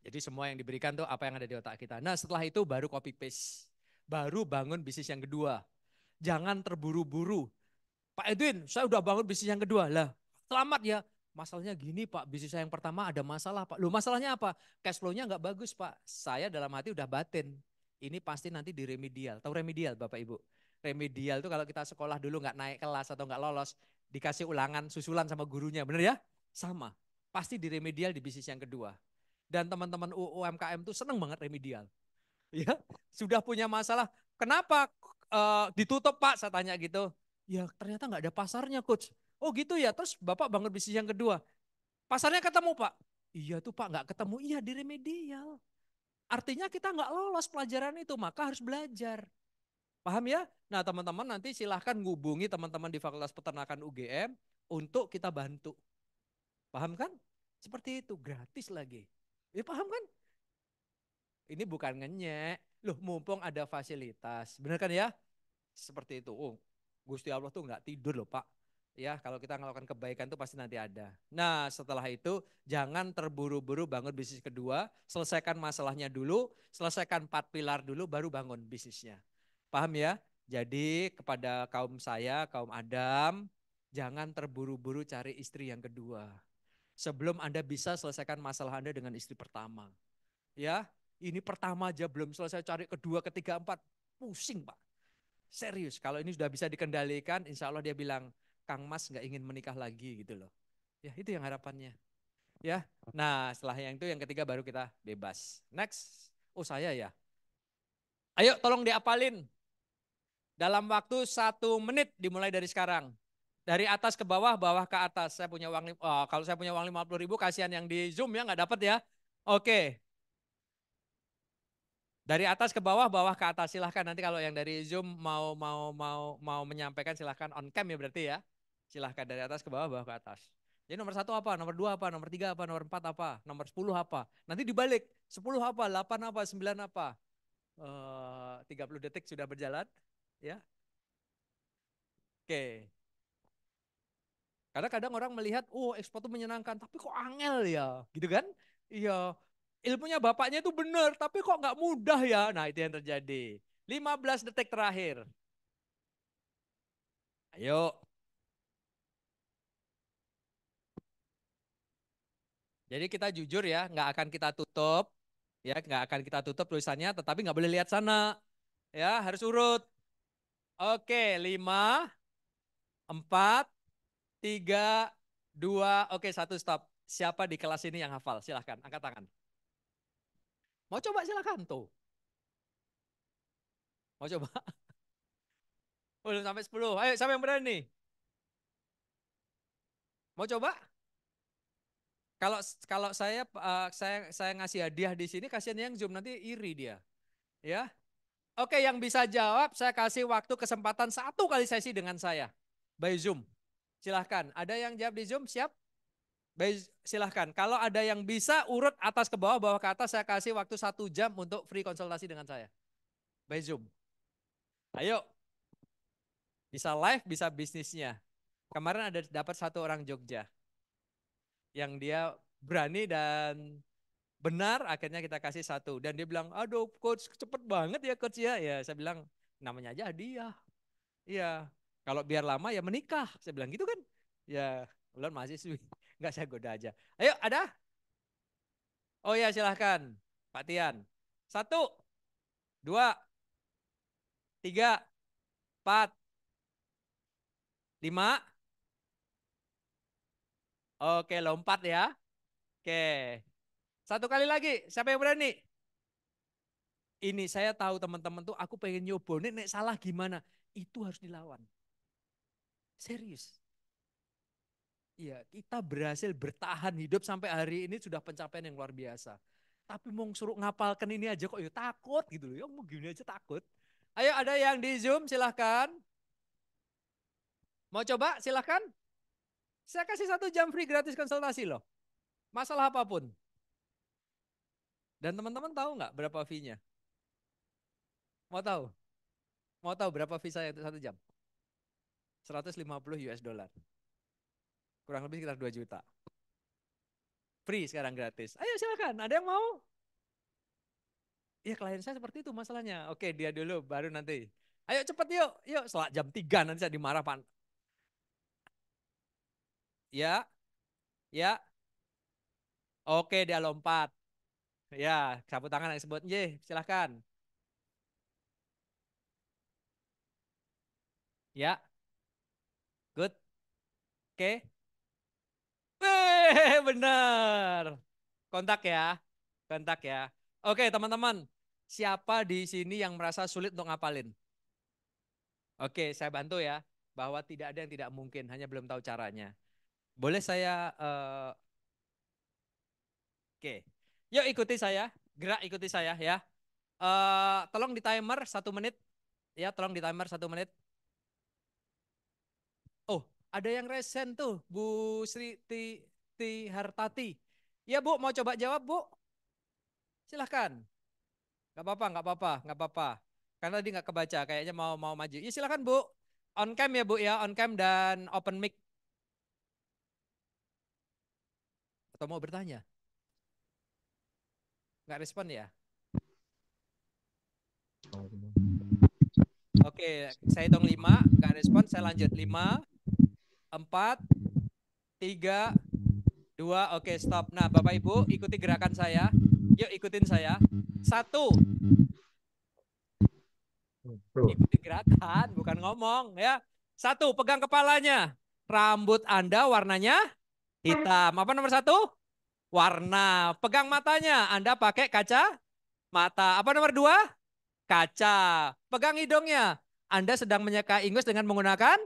Speaker 2: Jadi semua yang diberikan tuh apa yang ada di otak kita. Nah setelah itu baru copy paste. Baru bangun bisnis yang kedua. Jangan terburu-buru. Pak Edwin, saya udah bangun bisnis yang kedua. Lah, selamat ya. Masalahnya gini Pak, bisnis saya yang pertama ada masalah Pak. Loh masalahnya apa? Cash flow-nya nggak bagus Pak. Saya dalam hati udah batin. Ini pasti nanti di remedial. Tahu remedial Bapak Ibu? Remedial itu kalau kita sekolah dulu nggak naik kelas atau nggak lolos, dikasih ulangan susulan sama gurunya. Bener ya? Sama. Pasti di remedial di bisnis yang kedua dan teman-teman UMKM tuh seneng banget remedial. Ya, sudah punya masalah. Kenapa uh, ditutup Pak? Saya tanya gitu. Ya ternyata nggak ada pasarnya coach. Oh gitu ya. Terus Bapak bangun bisnis yang kedua. Pasarnya ketemu Pak. Iya tuh Pak nggak ketemu. Iya di remedial. Artinya kita nggak lolos pelajaran itu. Maka harus belajar. Paham ya? Nah teman-teman nanti silahkan hubungi teman-teman di Fakultas Peternakan UGM untuk kita bantu. Paham kan? Seperti itu, gratis lagi. Ya paham kan? Ini bukan ngenyek. Loh mumpung ada fasilitas. Benar kan ya? Seperti itu. Oh, Gusti Allah tuh nggak tidur loh Pak. Ya kalau kita melakukan kebaikan tuh pasti nanti ada. Nah setelah itu jangan terburu-buru bangun bisnis kedua. Selesaikan masalahnya dulu. Selesaikan empat pilar dulu baru bangun bisnisnya. Paham ya? Jadi kepada kaum saya, kaum Adam, jangan terburu-buru cari istri yang kedua sebelum Anda bisa selesaikan masalah Anda dengan istri pertama. Ya, ini pertama aja belum selesai cari kedua, ketiga, empat. Pusing Pak. Serius, kalau ini sudah bisa dikendalikan, insya Allah dia bilang, Kang Mas nggak ingin menikah lagi gitu loh. Ya itu yang harapannya. Ya, nah setelah yang itu yang ketiga baru kita bebas. Next, oh saya ya. Ayo tolong diapalin. Dalam waktu satu menit dimulai dari sekarang dari atas ke bawah, bawah ke atas. Saya punya uang oh, kalau saya punya uang lima puluh ribu kasihan yang di Zoom ya nggak dapat ya. Oke. Dari atas ke bawah, bawah ke atas. Silahkan nanti kalau yang dari Zoom mau mau mau mau menyampaikan silahkan on cam ya berarti ya. Silahkan dari atas ke bawah, bawah ke atas. Jadi nomor satu apa, nomor dua apa, nomor tiga apa, nomor empat apa, nomor sepuluh apa. Nanti dibalik, sepuluh apa, delapan apa, sembilan apa. Eh, tiga puluh detik sudah berjalan. ya. Oke. Karena kadang orang melihat, oh ekspor itu menyenangkan, tapi kok angel ya, gitu kan? Iya, ilmunya bapaknya itu benar, tapi kok nggak mudah ya? Nah itu yang terjadi. 15 detik terakhir. Ayo. Jadi kita jujur ya, nggak akan kita tutup, ya nggak akan kita tutup tulisannya, tetapi nggak boleh lihat sana, ya harus urut. Oke, lima, empat, tiga, dua, oke satu stop. Siapa di kelas ini yang hafal? Silahkan, angkat tangan. Mau coba silahkan tuh. Mau coba? Belum sampai 10. Ayo, siapa yang berani? Mau coba? Kalau kalau saya uh, saya saya ngasih hadiah di sini kasihan yang zoom nanti iri dia. Ya. Oke, yang bisa jawab saya kasih waktu kesempatan satu kali sesi dengan saya by Zoom. Silahkan. Ada yang jawab di Zoom? Siap? Baik, silahkan. Kalau ada yang bisa urut atas ke bawah, bawah ke atas, saya kasih waktu satu jam untuk free konsultasi dengan saya. By Zoom. Ayo. Bisa live, bisa bisnisnya. Kemarin ada dapat satu orang Jogja. Yang dia berani dan benar, akhirnya kita kasih satu. Dan dia bilang, aduh coach cepet banget ya coach ya. Ya saya bilang, namanya aja hadiah. Iya, kalau biar lama ya menikah. Saya bilang gitu kan. Ya, belum mahasiswi. Enggak saya goda aja. Ayo, ada? Oh ya, silahkan. Pak Tian. Satu, dua, tiga, empat, lima. Oke, lompat ya. Oke. Satu kali lagi, siapa yang berani? Ini saya tahu teman-teman tuh aku pengen nyoba, nek salah gimana? Itu harus dilawan. Serius. Iya, kita berhasil bertahan hidup sampai hari ini sudah pencapaian yang luar biasa. Tapi mau suruh ngapalkan ini aja kok ya takut gitu loh. Ya mau gini aja takut. Ayo ada yang di Zoom silahkan. Mau coba silahkan. Saya kasih satu jam free gratis konsultasi loh. Masalah apapun. Dan teman-teman tahu nggak berapa fee-nya? Mau tahu? Mau tahu berapa fee saya satu jam? 150 US dollar. Kurang lebih sekitar 2 juta. Free sekarang gratis. Ayo silakan, ada yang mau? Ya klien saya seperti itu masalahnya. Oke dia dulu, baru nanti. Ayo cepet yuk, yuk. Setelah jam 3 nanti saya dimarah Pak. Ya, ya. Oke dia lompat. Ya, sapu tangan yang sebut. Yeh, silahkan. Ya. Good. Oke. Okay. Eh, benar. Kontak ya. Kontak ya. Oke, teman-teman. Siapa di sini yang merasa sulit untuk ngapalin? Oke, saya bantu ya. Bahwa tidak ada yang tidak mungkin, hanya belum tahu caranya. Boleh saya... Uh... Oke. Yuk ikuti saya. Gerak ikuti saya ya. Uh, tolong di timer satu menit. Ya, tolong di timer satu menit. Oh, ada yang resen tuh, Bu Sri Ti, Ti Hartati. Ya Bu, mau coba jawab Bu? Silahkan. Gak apa-apa, gak apa-apa, gak apa-apa. Karena tadi gak kebaca, kayaknya mau mau maju. Ya silahkan Bu. On cam ya Bu ya, on cam dan open mic. Atau mau bertanya? Gak respon ya? Oke, okay, saya hitung lima. Gak respon, saya lanjut lima empat, tiga, dua, oke stop. Nah Bapak Ibu ikuti gerakan saya. Yuk ikutin saya. Satu. Ikuti gerakan, bukan ngomong ya. Satu, pegang kepalanya. Rambut Anda warnanya hitam. Apa nomor satu? Warna. Pegang matanya. Anda pakai kaca mata. Apa nomor dua? Kaca. Pegang hidungnya. Anda sedang menyeka ingus dengan menggunakan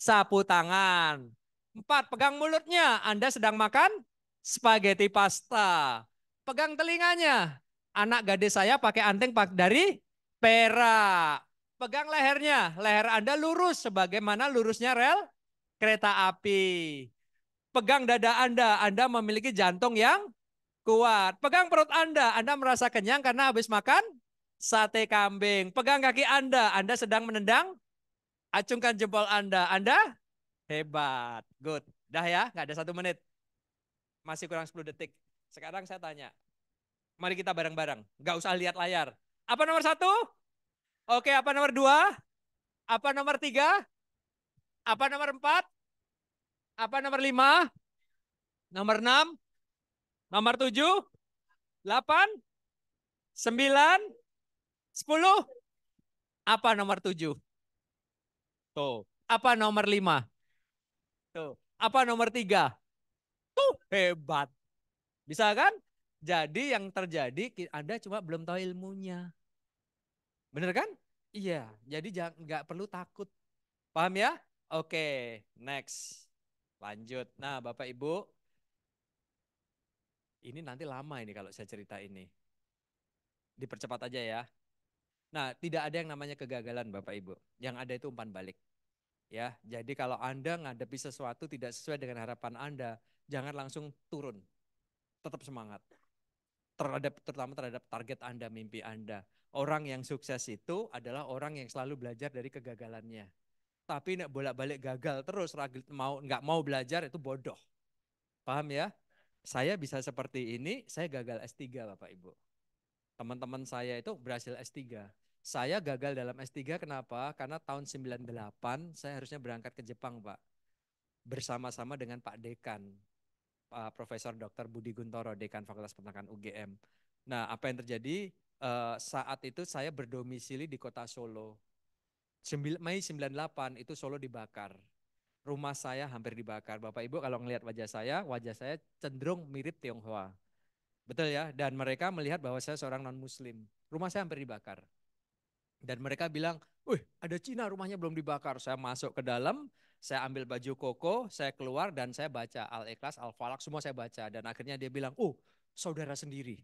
Speaker 2: sapu tangan. Empat, pegang mulutnya. Anda sedang makan spaghetti pasta. Pegang telinganya. Anak gadis saya pakai anting dari perak. Pegang lehernya. Leher Anda lurus sebagaimana lurusnya rel kereta api. Pegang dada Anda. Anda memiliki jantung yang kuat. Pegang perut Anda. Anda merasa kenyang karena habis makan sate kambing. Pegang kaki Anda. Anda sedang menendang Acungkan jempol Anda. Anda hebat. Good. Dah ya, nggak ada satu menit. Masih kurang 10 detik. Sekarang saya tanya. Mari kita bareng-bareng. Nggak usah lihat layar. Apa nomor satu? Oke, apa nomor dua? Apa nomor tiga? Apa nomor empat? Apa nomor lima? Nomor enam? Nomor tujuh? Delapan? Sembilan? Sepuluh? Apa nomor tujuh? Tuh. Apa nomor lima? Tuh. Apa nomor tiga? Tuh hebat. Bisa kan? Jadi yang terjadi Anda cuma belum tahu ilmunya. Bener kan? Iya. Jadi nggak perlu takut. Paham ya? Oke, next. Lanjut. Nah Bapak Ibu. Ini nanti lama ini kalau saya cerita ini. Dipercepat aja ya. Nah, tidak ada yang namanya kegagalan Bapak Ibu. Yang ada itu umpan balik. Ya, jadi kalau Anda ngadepi sesuatu tidak sesuai dengan harapan Anda, jangan langsung turun. Tetap semangat. Terhadap terutama terhadap target Anda, mimpi Anda. Orang yang sukses itu adalah orang yang selalu belajar dari kegagalannya. Tapi nak bolak-balik gagal terus ragil mau nggak mau belajar itu bodoh. Paham ya? Saya bisa seperti ini, saya gagal S3 Bapak Ibu. Teman-teman saya itu berhasil S3 saya gagal dalam S3 kenapa? Karena tahun 98 saya harusnya berangkat ke Jepang, Pak. Bersama-sama dengan Pak Dekan, Pak Profesor Dr. Budi Guntoro, Dekan Fakultas Peternakan UGM. Nah, apa yang terjadi? Uh, saat itu saya berdomisili di kota Solo. Mei 98 itu Solo dibakar. Rumah saya hampir dibakar. Bapak Ibu kalau ngelihat wajah saya, wajah saya cenderung mirip Tionghoa. Betul ya? Dan mereka melihat bahwa saya seorang non-muslim. Rumah saya hampir dibakar. Dan mereka bilang, wih ada Cina rumahnya belum dibakar. Saya masuk ke dalam, saya ambil baju koko, saya keluar dan saya baca Al-Ikhlas, Al-Falak, semua saya baca. Dan akhirnya dia bilang, oh saudara sendiri,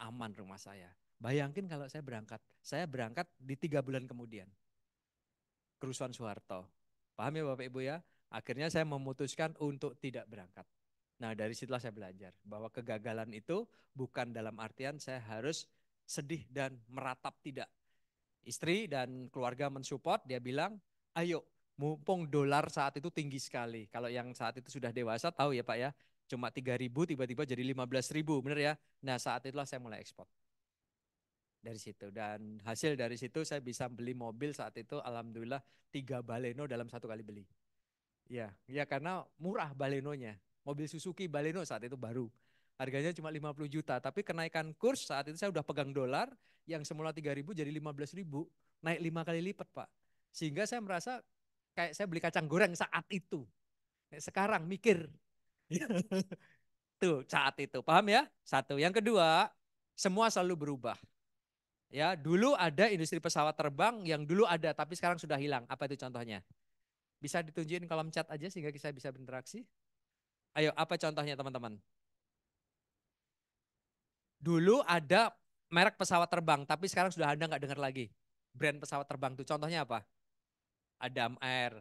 Speaker 2: aman rumah saya. Bayangin kalau saya berangkat, saya berangkat di tiga bulan kemudian. Kerusuhan Soeharto. Paham ya Bapak Ibu ya? Akhirnya saya memutuskan untuk tidak berangkat. Nah dari situlah saya belajar bahwa kegagalan itu bukan dalam artian saya harus sedih dan meratap tidak istri dan keluarga mensupport, dia bilang, ayo mumpung dolar saat itu tinggi sekali. Kalau yang saat itu sudah dewasa tahu ya Pak ya, cuma ribu tiba-tiba jadi ribu, benar ya? Nah, saat itulah saya mulai ekspor. Dari situ dan hasil dari situ saya bisa beli mobil saat itu alhamdulillah tiga baleno dalam satu kali beli. Ya, ya karena murah balenonya. Mobil Suzuki baleno saat itu baru harganya cuma 50 juta. Tapi kenaikan kurs saat itu saya udah pegang dolar yang semula ribu jadi ribu naik lima kali lipat Pak. Sehingga saya merasa kayak saya beli kacang goreng saat itu. Sekarang mikir. Tuh saat itu, paham ya? Satu. Yang kedua, semua selalu berubah. Ya, dulu ada industri pesawat terbang yang dulu ada tapi sekarang sudah hilang. Apa itu contohnya? Bisa ditunjukin kolom chat aja sehingga kita bisa berinteraksi. Ayo, apa contohnya teman-teman? dulu ada merek pesawat terbang, tapi sekarang sudah Anda nggak dengar lagi. Brand pesawat terbang itu contohnya apa? Adam Air,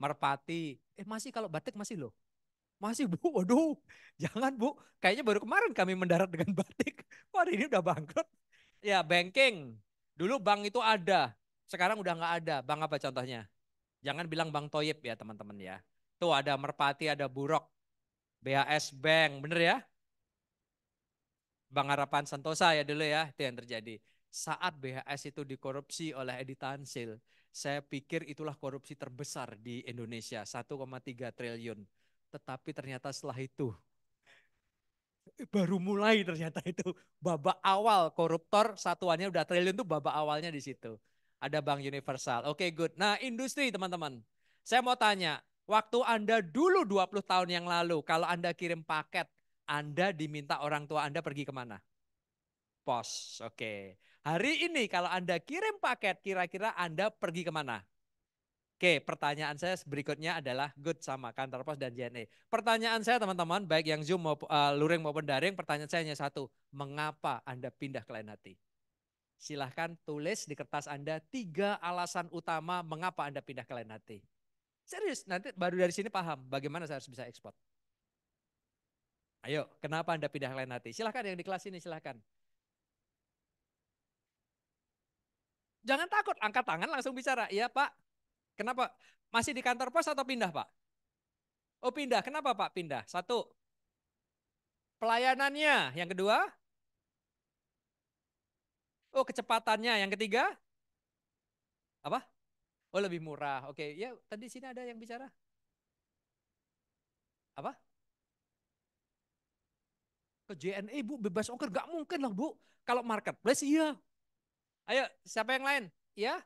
Speaker 2: Merpati. Eh masih kalau batik masih loh. Masih bu, waduh, jangan bu. Kayaknya baru kemarin kami mendarat dengan batik. Wah ini udah bangkrut. Ya banking. Dulu bank itu ada, sekarang udah nggak ada. Bank apa contohnya? Jangan bilang bank Toyib ya teman-teman ya. Tuh ada Merpati, ada Burok, BHS Bank, bener ya? Bang Harapan Santosa ya dulu ya, itu yang terjadi. Saat BHS itu dikorupsi oleh Edi Tansil, saya pikir itulah korupsi terbesar di Indonesia, 1,3 triliun. Tetapi ternyata setelah itu, baru mulai ternyata itu babak awal koruptor satuannya udah triliun tuh babak awalnya di situ. Ada Bank Universal. Oke, okay, good. Nah, industri teman-teman. Saya mau tanya, waktu Anda dulu 20 tahun yang lalu kalau Anda kirim paket anda diminta orang tua Anda pergi kemana? Pos, oke. Okay. Hari ini kalau Anda kirim paket, kira-kira Anda pergi kemana? Oke, pertanyaan saya berikutnya adalah good sama kantor pos dan JNE. Pertanyaan saya teman-teman, baik yang Zoom maupun uh, luring maupun daring, pertanyaan saya hanya satu. Mengapa Anda pindah ke lain hati? Silahkan tulis di kertas Anda tiga alasan utama mengapa Anda pindah ke lain hati. Serius, nanti baru dari sini paham bagaimana saya harus bisa ekspor. Ayo, kenapa Anda pindah lain hati? Silahkan yang di kelas ini, silahkan. Jangan takut, angkat tangan langsung bicara. Iya Pak, kenapa? Masih di kantor pos atau pindah Pak? Oh pindah, kenapa Pak pindah? Satu, pelayanannya. Yang kedua, oh kecepatannya. Yang ketiga, apa? Oh lebih murah. Oke, ya tadi sini ada yang bicara. Apa? ke JNE bu bebas ongkir nggak mungkin lah bu kalau marketplace iya ayo siapa yang lain ya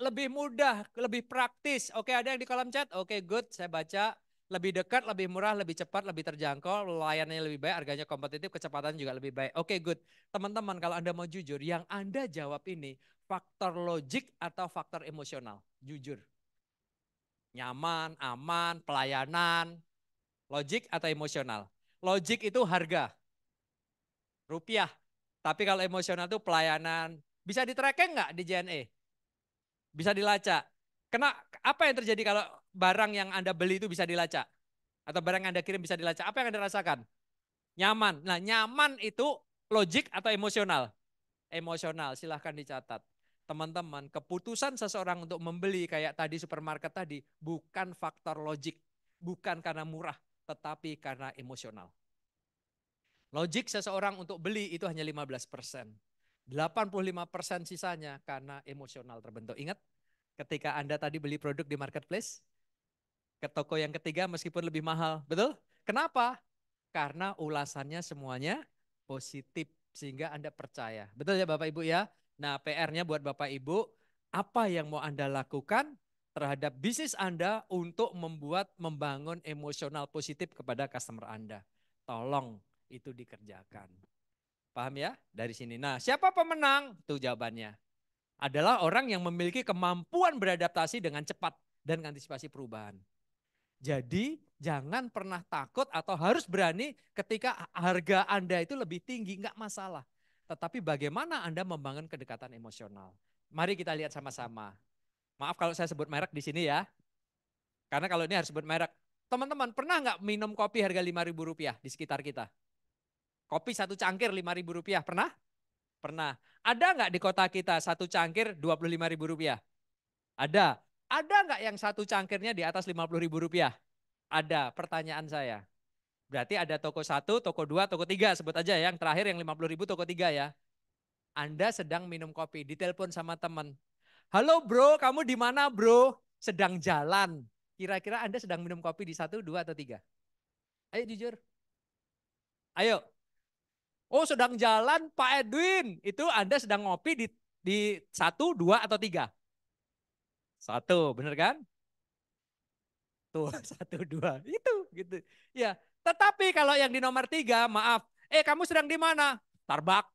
Speaker 2: lebih mudah lebih praktis oke ada yang di kolom chat oke good saya baca lebih dekat, lebih murah, lebih cepat, lebih terjangkau, layanannya lebih baik, harganya kompetitif, kecepatan juga lebih baik. Oke, good. Teman-teman, kalau Anda mau jujur, yang Anda jawab ini faktor logik atau faktor emosional? Jujur. Nyaman, aman, pelayanan, logik atau emosional? Logik itu harga, rupiah. Tapi kalau emosional itu pelayanan. Bisa di tracking nggak di JNE? Bisa dilacak. Kena apa yang terjadi kalau barang yang Anda beli itu bisa dilacak? Atau barang yang Anda kirim bisa dilacak? Apa yang Anda rasakan? Nyaman. Nah nyaman itu logik atau emosional? Emosional, silahkan dicatat. Teman-teman, keputusan seseorang untuk membeli kayak tadi supermarket tadi bukan faktor logik, bukan karena murah, tetapi karena emosional. Logik seseorang untuk beli itu hanya 15 persen. 85 persen sisanya karena emosional terbentuk. Ingat ketika Anda tadi beli produk di marketplace, ke toko yang ketiga meskipun lebih mahal. Betul? Kenapa? Karena ulasannya semuanya positif sehingga Anda percaya. Betul ya Bapak Ibu ya? Nah PR-nya buat Bapak Ibu, apa yang mau Anda lakukan terhadap bisnis Anda untuk membuat membangun emosional positif kepada customer Anda. Tolong itu dikerjakan. Paham ya? Dari sini. Nah, siapa pemenang? Itu jawabannya. Adalah orang yang memiliki kemampuan beradaptasi dengan cepat dan antisipasi perubahan. Jadi jangan pernah takut atau harus berani ketika harga Anda itu lebih tinggi, enggak masalah. Tetapi bagaimana Anda membangun kedekatan emosional. Mari kita lihat sama-sama. Maaf kalau saya sebut merek di sini ya. Karena kalau ini harus sebut merek. Teman-teman pernah nggak minum kopi harga ribu rupiah di sekitar kita? Kopi satu cangkir ribu rupiah, pernah? Pernah. Ada nggak di kota kita satu cangkir ribu rupiah? Ada. Ada nggak yang satu cangkirnya di atas ribu rupiah? Ada. Pertanyaan saya. Berarti ada toko satu, toko dua, toko tiga sebut aja ya, Yang terakhir yang rp ribu toko tiga ya. Anda sedang minum kopi, ditelepon sama teman. Halo bro, kamu di mana bro? Sedang jalan. Kira-kira Anda sedang minum kopi di satu, dua, atau tiga? Ayo jujur. Ayo. Oh sedang jalan Pak Edwin. Itu Anda sedang ngopi di, di satu, dua, atau tiga? Satu, bener kan? Tuh, satu, dua. Itu, gitu. Ya, tetapi kalau yang di nomor tiga, maaf. Eh, kamu sedang di mana? Tarbak.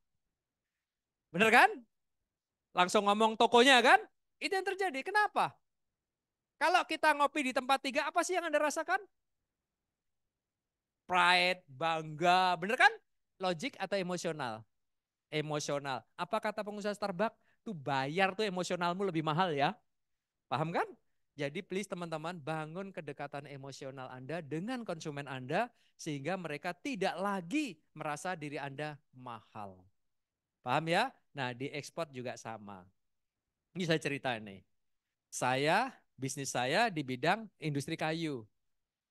Speaker 2: Bener kan? langsung ngomong tokonya kan? Itu yang terjadi. Kenapa? Kalau kita ngopi di tempat tiga, apa sih yang Anda rasakan? Pride, bangga, bener kan? Logik atau emosional? Emosional. Apa kata pengusaha Starbucks? Tuh bayar tuh emosionalmu lebih mahal ya. Paham kan? Jadi please teman-teman bangun kedekatan emosional Anda dengan konsumen Anda sehingga mereka tidak lagi merasa diri Anda mahal. Paham ya? Nah di ekspor juga sama. Ini saya cerita nih. Saya, bisnis saya di bidang industri kayu.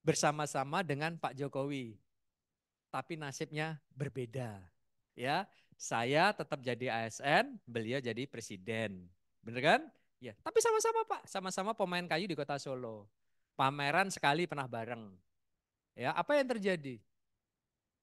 Speaker 2: Bersama-sama dengan Pak Jokowi. Tapi nasibnya berbeda. Ya, saya tetap jadi ASN, beliau jadi presiden. Bener kan? Ya, tapi sama-sama Pak, sama-sama pemain kayu di Kota Solo. Pameran sekali pernah bareng. Ya, apa yang terjadi?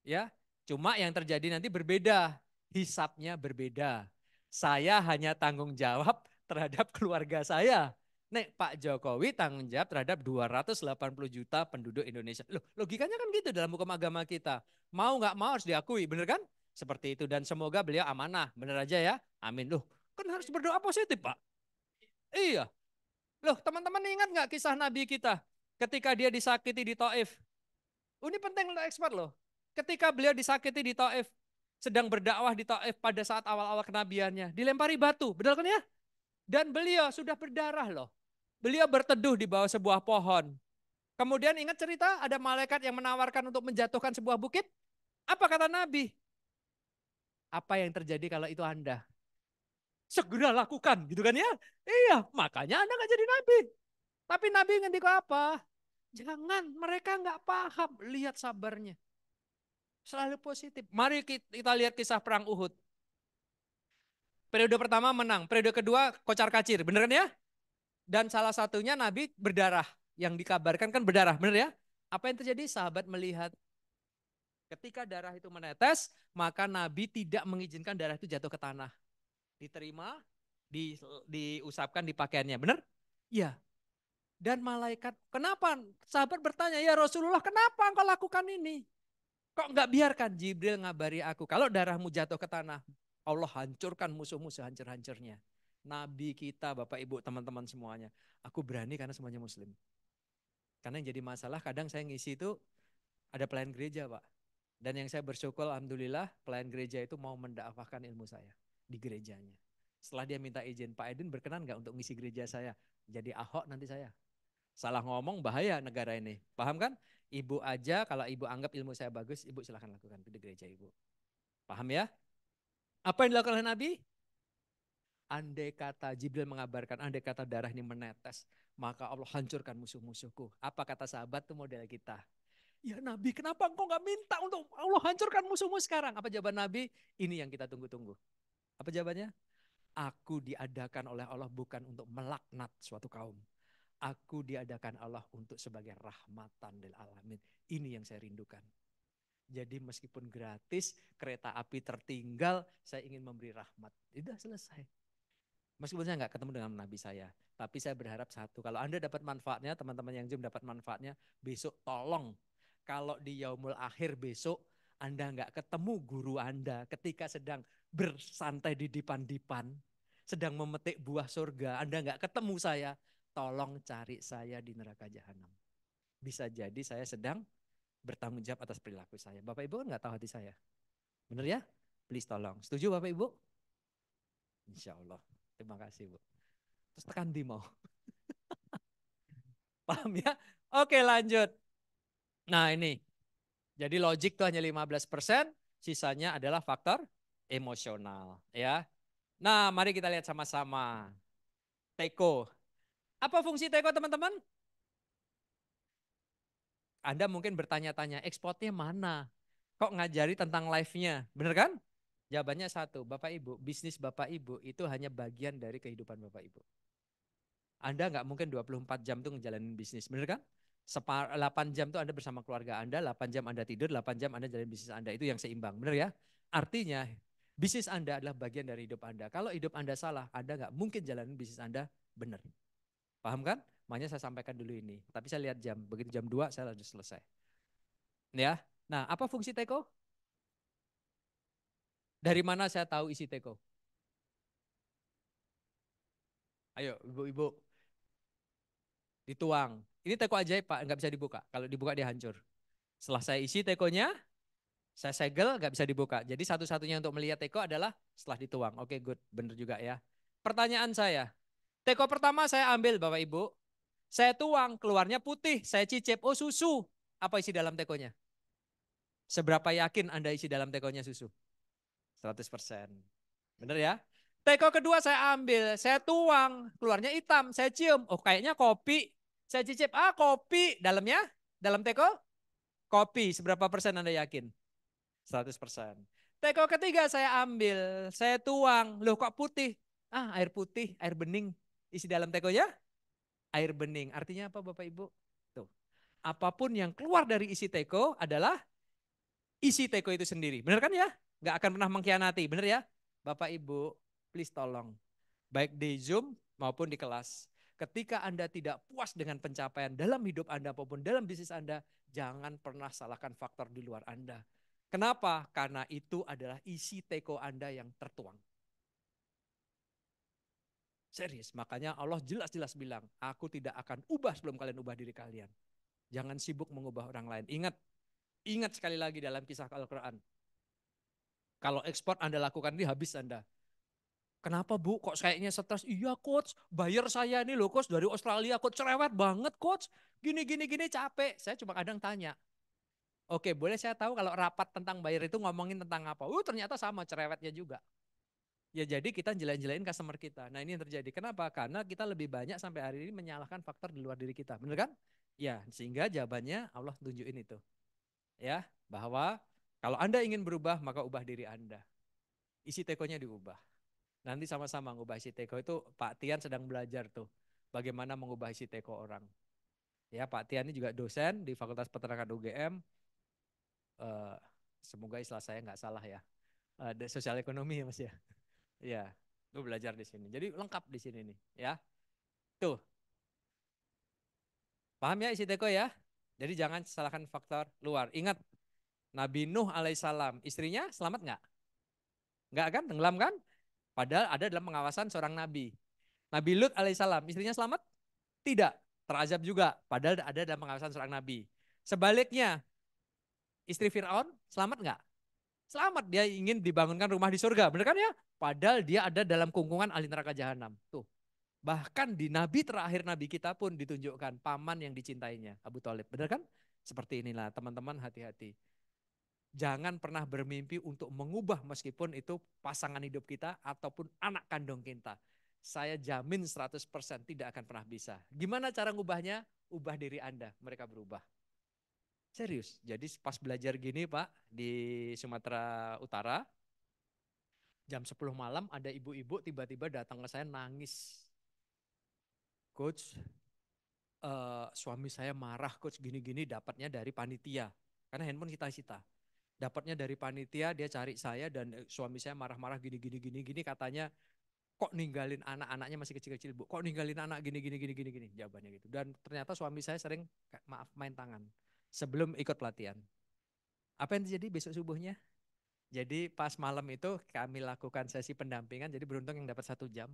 Speaker 2: Ya, cuma yang terjadi nanti berbeda hisapnya berbeda. Saya hanya tanggung jawab terhadap keluarga saya. Nek Pak Jokowi tanggung jawab terhadap 280 juta penduduk Indonesia. Loh, logikanya kan gitu dalam hukum agama kita. Mau nggak mau harus diakui, bener kan? Seperti itu dan semoga beliau amanah, bener aja ya. Amin. Loh, kan harus berdoa positif, Pak. Iya. Loh, teman-teman ingat nggak kisah Nabi kita ketika dia disakiti di Taif? Ini penting untuk expert loh. Ketika beliau disakiti di Taif, sedang berdakwah di Taif pada saat awal-awal kenabiannya. Dilempari batu, betul kan ya? Dan beliau sudah berdarah loh. Beliau berteduh di bawah sebuah pohon. Kemudian ingat cerita ada malaikat yang menawarkan untuk menjatuhkan sebuah bukit. Apa kata Nabi? Apa yang terjadi kalau itu Anda? Segera lakukan gitu kan ya. Iya makanya Anda nggak jadi Nabi. Tapi Nabi ngendik apa? Jangan mereka nggak paham. Lihat sabarnya. Selalu positif. Mari kita lihat kisah perang Uhud. Periode pertama menang, periode kedua kocar kacir, bener kan ya? Dan salah satunya Nabi berdarah, yang dikabarkan kan berdarah, bener ya? Apa yang terjadi? Sahabat melihat ketika darah itu menetes, maka Nabi tidak mengizinkan darah itu jatuh ke tanah. Diterima, di, diusapkan di pakaiannya, bener? Ya. Dan malaikat, kenapa? Sahabat bertanya, ya Rasulullah kenapa engkau lakukan ini? Kok nggak biarkan Jibril ngabari aku? Kalau darahmu jatuh ke tanah, Allah hancurkan musuhmu sehancur hancurnya Nabi kita, Bapak Ibu, teman-teman semuanya. Aku berani karena semuanya muslim. Karena yang jadi masalah kadang saya ngisi itu ada pelayan gereja Pak. Dan yang saya bersyukur Alhamdulillah pelayan gereja itu mau mendakwahkan ilmu saya di gerejanya. Setelah dia minta izin, Pak Edin berkenan nggak untuk ngisi gereja saya? Jadi ahok nanti saya. Salah ngomong bahaya negara ini. Paham kan? Ibu aja, kalau ibu anggap ilmu saya bagus, ibu silahkan lakukan di gereja ibu. Paham ya? Apa yang dilakukan oleh Nabi? Andai kata Jibril mengabarkan, andai kata darah ini menetes, maka Allah hancurkan musuh-musuhku. Apa kata sahabat itu model kita. Ya Nabi, kenapa engkau nggak minta untuk Allah hancurkan musuhmu sekarang? Apa jawaban Nabi? Ini yang kita tunggu-tunggu. Apa jawabannya? Aku diadakan oleh Allah bukan untuk melaknat suatu kaum. Aku diadakan Allah untuk sebagai rahmatan lil alamin. Ini yang saya rindukan. Jadi meskipun gratis, kereta api tertinggal, saya ingin memberi rahmat. Sudah selesai. Meskipun saya nggak ketemu dengan nabi saya, tapi saya berharap satu, kalau Anda dapat manfaatnya, teman-teman yang jam dapat manfaatnya, besok tolong. Kalau di yaumul akhir besok, Anda nggak ketemu guru Anda ketika sedang bersantai di dipan-dipan, sedang memetik buah surga, Anda nggak ketemu saya, tolong cari saya di neraka jahanam. Bisa jadi saya sedang bertanggung jawab atas perilaku saya. Bapak Ibu kan nggak tahu hati saya. Benar ya? Please tolong. Setuju Bapak Ibu? Insya Allah. Terima kasih Bu. Terus tekan di mau. Paham ya? Oke lanjut. Nah ini. Jadi logik tuh hanya 15 persen. Sisanya adalah faktor emosional. ya. Nah mari kita lihat sama-sama. Teko apa fungsi teko teman-teman? Anda mungkin bertanya-tanya, ekspornya mana? Kok ngajari tentang live-nya? Bener kan? Jawabannya satu, Bapak Ibu, bisnis Bapak Ibu itu hanya bagian dari kehidupan Bapak Ibu. Anda nggak mungkin 24 jam tuh ngejalanin bisnis, bener kan? 8 jam tuh Anda bersama keluarga Anda, 8 jam Anda tidur, 8 jam Anda jalanin bisnis Anda, itu yang seimbang, bener ya? Artinya bisnis Anda adalah bagian dari hidup Anda. Kalau hidup Anda salah, Anda nggak mungkin jalanin bisnis Anda benar. Paham kan? Makanya saya sampaikan dulu ini. Tapi saya lihat jam. Begitu jam 2 saya harus selesai. Ya. Nah, apa fungsi teko? Dari mana saya tahu isi teko? Ayo, ibu-ibu. Dituang. Ini teko ajaib, Pak. Nggak bisa dibuka. Kalau dibuka dia hancur. Setelah saya isi tekonya, saya segel, nggak bisa dibuka. Jadi satu-satunya untuk melihat teko adalah setelah dituang. Oke, okay, good. Bener juga ya. Pertanyaan saya, Teko pertama saya ambil Bapak Ibu. Saya tuang, keluarnya putih. Saya cicip, oh susu. Apa isi dalam tekonya? Seberapa yakin Anda isi dalam tekonya susu? 100%. Benar ya? Teko kedua saya ambil, saya tuang, keluarnya hitam. Saya cium, oh kayaknya kopi. Saya cicip, ah kopi. Dalamnya? Dalam teko? Kopi. Seberapa persen Anda yakin? 100%. Teko ketiga saya ambil, saya tuang. Loh kok putih? Ah air putih, air bening. Isi dalam tekonya air bening. Artinya apa Bapak Ibu? Tuh. Apapun yang keluar dari isi teko adalah isi teko itu sendiri. Benar kan ya? Gak akan pernah mengkhianati. Benar ya? Bapak Ibu, please tolong. Baik di Zoom maupun di kelas. Ketika Anda tidak puas dengan pencapaian dalam hidup Anda maupun dalam bisnis Anda, jangan pernah salahkan faktor di luar Anda. Kenapa? Karena itu adalah isi teko Anda yang tertuang. Serius, makanya Allah jelas-jelas bilang, aku tidak akan ubah sebelum kalian ubah diri kalian. Jangan sibuk mengubah orang lain. Ingat, ingat sekali lagi dalam kisah Al-Quran. Kalau ekspor Anda lakukan ini habis Anda. Kenapa bu kok kayaknya stres? Iya coach, bayar saya ini loh coach dari Australia coach cerewet banget coach. Gini gini gini capek. Saya cuma kadang tanya. Oke boleh saya tahu kalau rapat tentang bayar itu ngomongin tentang apa? Uh ternyata sama cerewetnya juga. Ya jadi kita jelain-jelain customer kita. Nah ini yang terjadi. Kenapa? Karena kita lebih banyak sampai hari ini menyalahkan faktor di luar diri kita. Benar kan? Ya, sehingga jawabannya Allah tunjukin itu. Ya, bahwa kalau Anda ingin berubah, maka ubah diri Anda. Isi tekonya diubah. Nanti sama-sama mengubah isi teko itu Pak Tian sedang belajar tuh. Bagaimana mengubah isi teko orang. Ya, Pak Tian ini juga dosen di Fakultas Peternakan UGM. Uh, eh, semoga istilah saya nggak salah ya. Uh, sosial ekonomi ya Mas ya. Iya, lu belajar di sini. Jadi lengkap di sini nih, ya. Tuh. Paham ya isi teko ya? Jadi jangan salahkan faktor luar. Ingat, Nabi Nuh alaihissalam, istrinya selamat nggak? Nggak kan? Tenggelam kan? Padahal ada dalam pengawasan seorang nabi. Nabi Lut alaihissalam, istrinya selamat? Tidak. Terazab juga. Padahal ada dalam pengawasan seorang nabi. Sebaliknya, istri Fir'aun selamat nggak? Selamat dia ingin dibangunkan rumah di surga. Benar kan ya? Padahal dia ada dalam kungkungan ahli neraka jahanam. Tuh. Bahkan di nabi terakhir nabi kita pun ditunjukkan paman yang dicintainya, Abu Talib. Benar kan? Seperti inilah teman-teman hati-hati. Jangan pernah bermimpi untuk mengubah meskipun itu pasangan hidup kita ataupun anak kandung kita. Saya jamin 100% tidak akan pernah bisa. Gimana cara ngubahnya? Ubah diri Anda, mereka berubah. Serius. Jadi pas belajar gini Pak di Sumatera Utara, jam 10 malam ada ibu-ibu tiba-tiba datang ke saya nangis. Coach, uh, suami saya marah coach gini-gini dapatnya dari panitia. Karena handphone kita sita. Dapatnya dari panitia, dia cari saya dan eh, suami saya marah-marah gini-gini gini-gini katanya kok ninggalin anak-anaknya masih kecil-kecil bu, kok ninggalin anak gini gini gini gini gini jawabannya gitu. Dan ternyata suami saya sering maaf main tangan sebelum ikut pelatihan. Apa yang terjadi besok subuhnya? Jadi pas malam itu kami lakukan sesi pendampingan. Jadi beruntung yang dapat satu jam.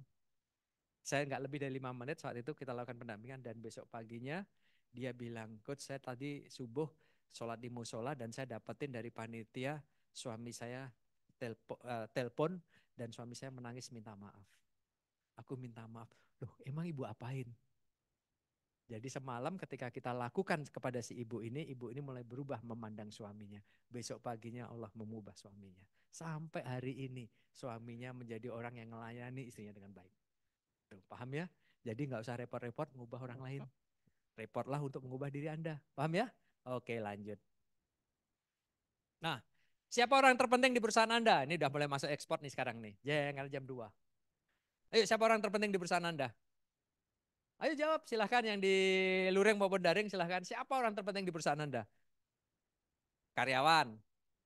Speaker 2: Saya nggak lebih dari lima menit saat itu kita lakukan pendampingan dan besok paginya dia bilang, coach saya tadi subuh sholat di musola dan saya dapetin dari panitia suami saya telpo, uh, eh, telpon dan suami saya menangis minta maaf. Aku minta maaf. Loh, emang ibu apain? Jadi semalam ketika kita lakukan kepada si ibu ini, ibu ini mulai berubah memandang suaminya. Besok paginya Allah mengubah suaminya. Sampai hari ini suaminya menjadi orang yang melayani istrinya dengan baik. Tuh, paham ya? Jadi nggak usah repot-repot mengubah orang lain. Repotlah untuk mengubah diri Anda. Paham ya? Oke lanjut. Nah, siapa orang terpenting di perusahaan Anda? Ini udah mulai masuk ekspor nih sekarang nih. Jangan jam 2. Ayo siapa orang terpenting di perusahaan Anda? Ayo jawab, silahkan yang di luring maupun daring silahkan. Siapa orang terpenting di perusahaan Anda? Karyawan,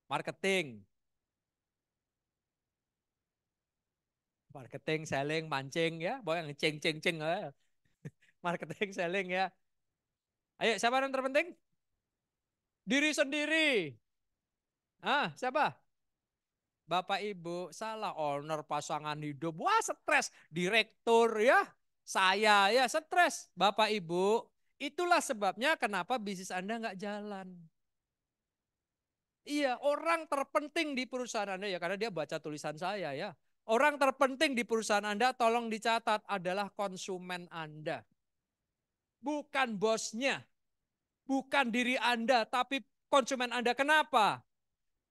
Speaker 2: marketing, marketing, selling, mancing ya, boleh yang ceng ceng ceng, ya. marketing, selling ya. Ayo, siapa orang terpenting? Diri sendiri. Ah, siapa? Bapak Ibu, salah owner pasangan hidup. Wah, stres. Direktur ya, saya ya stres, Bapak Ibu. Itulah sebabnya kenapa bisnis Anda nggak jalan. Iya, orang terpenting di perusahaan Anda ya karena dia baca tulisan saya ya. Orang terpenting di perusahaan Anda tolong dicatat adalah konsumen Anda. Bukan bosnya, bukan diri Anda, tapi konsumen Anda. Kenapa?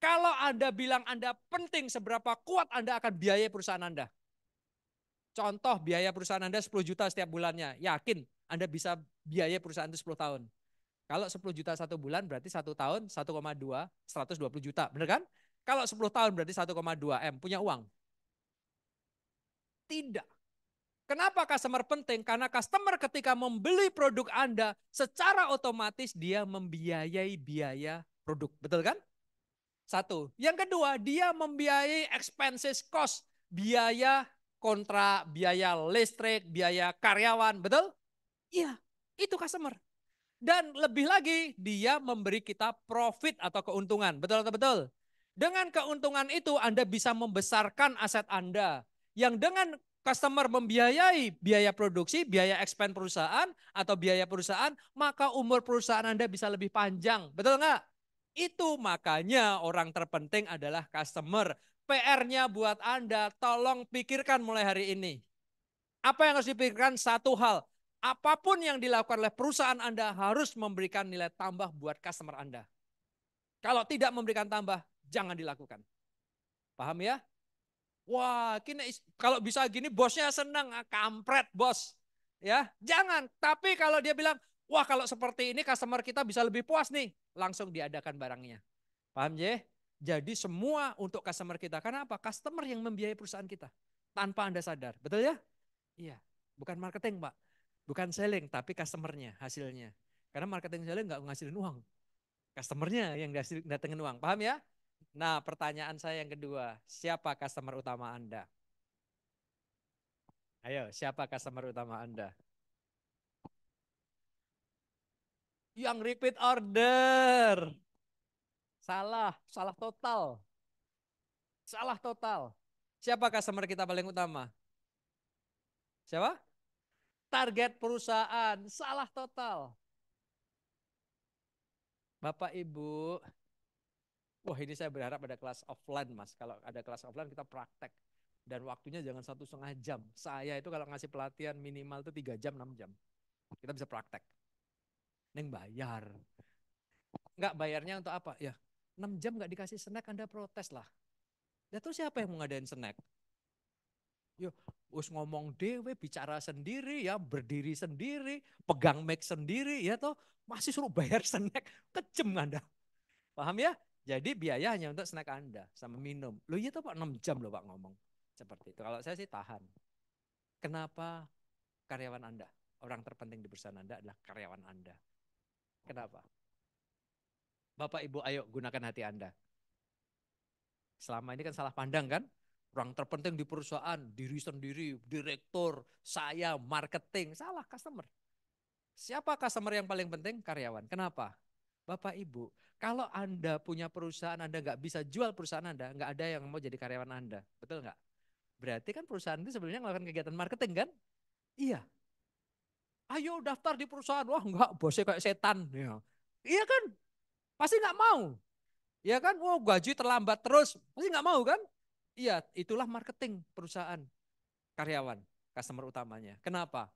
Speaker 2: Kalau Anda bilang Anda penting, seberapa kuat Anda akan biaya perusahaan Anda? Contoh biaya perusahaan Anda 10 juta setiap bulannya. Yakin Anda bisa biaya perusahaan itu 10 tahun. Kalau 10 juta satu bulan berarti satu tahun 1,2 120 juta, benar kan? Kalau 10 tahun berarti 1,2 M punya uang. Tidak. Kenapa customer penting? Karena customer ketika membeli produk Anda secara otomatis dia membiayai biaya produk, betul kan? Satu. Yang kedua, dia membiayai expenses cost, biaya kontra biaya listrik, biaya karyawan, betul? Iya, itu customer. Dan lebih lagi, dia memberi kita profit atau keuntungan, betul atau betul? Dengan keuntungan itu Anda bisa membesarkan aset Anda. Yang dengan customer membiayai biaya produksi, biaya expand perusahaan atau biaya perusahaan, maka umur perusahaan Anda bisa lebih panjang. Betul nggak? Itu makanya orang terpenting adalah customer. PR-nya buat Anda, tolong pikirkan mulai hari ini. Apa yang harus dipikirkan? Satu hal, apapun yang dilakukan oleh perusahaan Anda harus memberikan nilai tambah buat customer Anda. Kalau tidak memberikan tambah, jangan dilakukan. Paham ya? Wah, kini, kalau bisa gini bosnya senang, ah, kampret bos. Ya, jangan. Tapi kalau dia bilang, wah kalau seperti ini customer kita bisa lebih puas nih, langsung diadakan barangnya. Paham ya? Jadi semua untuk customer kita. Karena apa? Customer yang membiayai perusahaan kita. Tanpa Anda sadar. Betul ya? Iya. Bukan marketing Pak. Bukan selling, tapi customernya hasilnya. Karena marketing selling nggak ngasilin uang. Customernya yang datengin uang. Paham ya? Nah pertanyaan saya yang kedua. Siapa customer utama Anda? Ayo, siapa customer utama Anda? Yang repeat order. Salah, salah total. Salah total. Siapa customer kita paling utama? Siapa? Target perusahaan, salah total. Bapak Ibu, wah ini saya berharap ada kelas offline mas. Kalau ada kelas offline kita praktek. Dan waktunya jangan satu setengah jam. Saya itu kalau ngasih pelatihan minimal itu tiga jam, enam jam. Kita bisa praktek. Neng bayar. Enggak bayarnya untuk apa? Ya 6 jam nggak dikasih snack Anda protes lah. Ya terus siapa yang mau ngadain snack? Yo, ya, us ngomong dewe, bicara sendiri ya, berdiri sendiri, pegang mic sendiri ya toh, masih suruh bayar snack, kejem Anda. Paham ya? Jadi biaya hanya untuk snack Anda sama minum. Lu iya toh Pak 6 jam loh Pak ngomong seperti itu. Kalau saya sih tahan. Kenapa karyawan Anda? Orang terpenting di perusahaan Anda adalah karyawan Anda. Kenapa? Bapak Ibu ayo gunakan hati Anda. Selama ini kan salah pandang kan? Orang terpenting di perusahaan, diri sendiri, direktur, saya, marketing. Salah customer. Siapa customer yang paling penting? Karyawan. Kenapa? Bapak Ibu, kalau Anda punya perusahaan, Anda nggak bisa jual perusahaan Anda, nggak ada yang mau jadi karyawan Anda. Betul nggak? Berarti kan perusahaan itu sebenarnya melakukan kegiatan marketing kan? Iya. Ayo daftar di perusahaan. Wah enggak, bosnya kayak setan. Ya. Iya kan? Pasti nggak mau. Ya kan, oh gaji terlambat terus, pasti nggak mau kan? Iya, itulah marketing perusahaan karyawan, customer utamanya. Kenapa?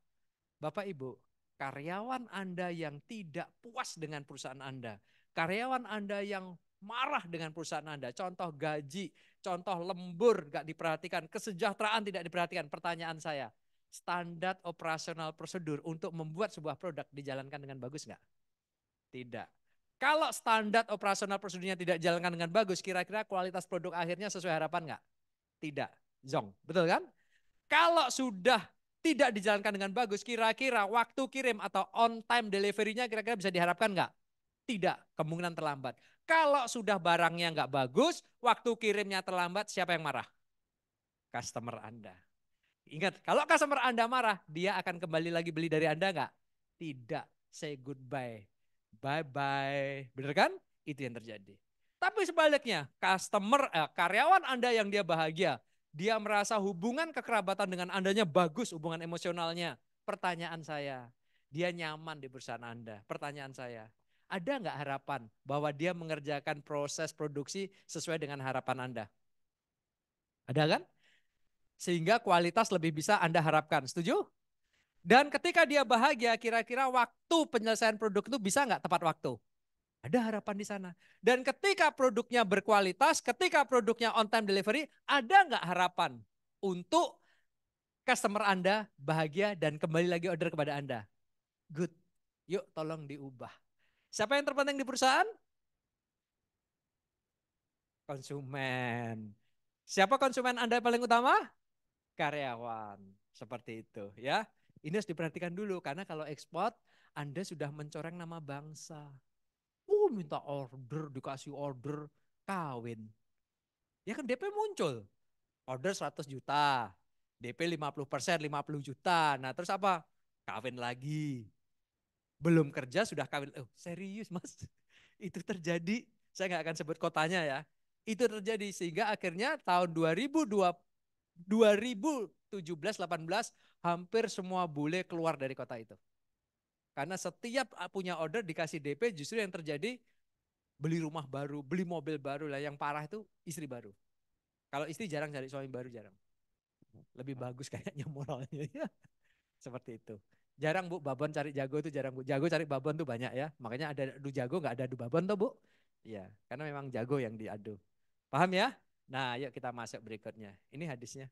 Speaker 2: Bapak Ibu, karyawan Anda yang tidak puas dengan perusahaan Anda, karyawan Anda yang marah dengan perusahaan Anda, contoh gaji, contoh lembur nggak diperhatikan, kesejahteraan tidak diperhatikan. Pertanyaan saya, standar operasional prosedur untuk membuat sebuah produk dijalankan dengan bagus nggak? Tidak. Kalau standar operasional prosedurnya tidak jalankan dengan bagus, kira-kira kualitas produk akhirnya sesuai harapan nggak? Tidak. Zong, betul kan? Kalau sudah tidak dijalankan dengan bagus, kira-kira waktu kirim atau on time delivery-nya kira-kira bisa diharapkan nggak? Tidak, kemungkinan terlambat. Kalau sudah barangnya nggak bagus, waktu kirimnya terlambat, siapa yang marah? Customer Anda. Ingat, kalau customer Anda marah, dia akan kembali lagi beli dari Anda nggak? Tidak, say goodbye bye-bye. Bener kan? Itu yang terjadi. Tapi sebaliknya, customer eh, karyawan Anda yang dia bahagia, dia merasa hubungan kekerabatan dengan Andanya bagus hubungan emosionalnya. Pertanyaan saya, dia nyaman di perusahaan Anda. Pertanyaan saya, ada nggak harapan bahwa dia mengerjakan proses produksi sesuai dengan harapan Anda? Ada kan? Sehingga kualitas lebih bisa Anda harapkan. Setuju? Dan ketika dia bahagia, kira-kira waktu penyelesaian produk itu bisa nggak tepat waktu? Ada harapan di sana. Dan ketika produknya berkualitas, ketika produknya on time delivery, ada nggak harapan untuk customer Anda bahagia dan kembali lagi order kepada Anda? Good. Yuk tolong diubah. Siapa yang terpenting di perusahaan? Konsumen. Siapa konsumen Anda paling utama? Karyawan. Seperti itu ya. Ini harus diperhatikan dulu karena kalau ekspor Anda sudah mencoreng nama bangsa. Uh, minta order, dikasih order kawin. Ya kan DP muncul. Order 100 juta, DP 50 persen, 50 juta. Nah terus apa? Kawin lagi. Belum kerja sudah kawin. Oh, serius mas, itu terjadi. Saya nggak akan sebut kotanya ya. Itu terjadi sehingga akhirnya tahun 2020, 2000 17, 18 hampir semua bule keluar dari kota itu. Karena setiap ah, punya order dikasih DP justru yang terjadi beli rumah baru, beli mobil baru lah. Yang parah itu istri baru. Kalau istri jarang cari suami baru jarang. Lebih bagus kayaknya moralnya ya. Seperti itu. Jarang Bu babon cari jago itu jarang Bu. Jago cari babon tuh banyak ya. Makanya ada adu jago nggak ada adu babon tuh Bu. Ya karena memang jago yang diadu. Paham ya? Nah, yuk kita masuk berikutnya. Ini hadisnya.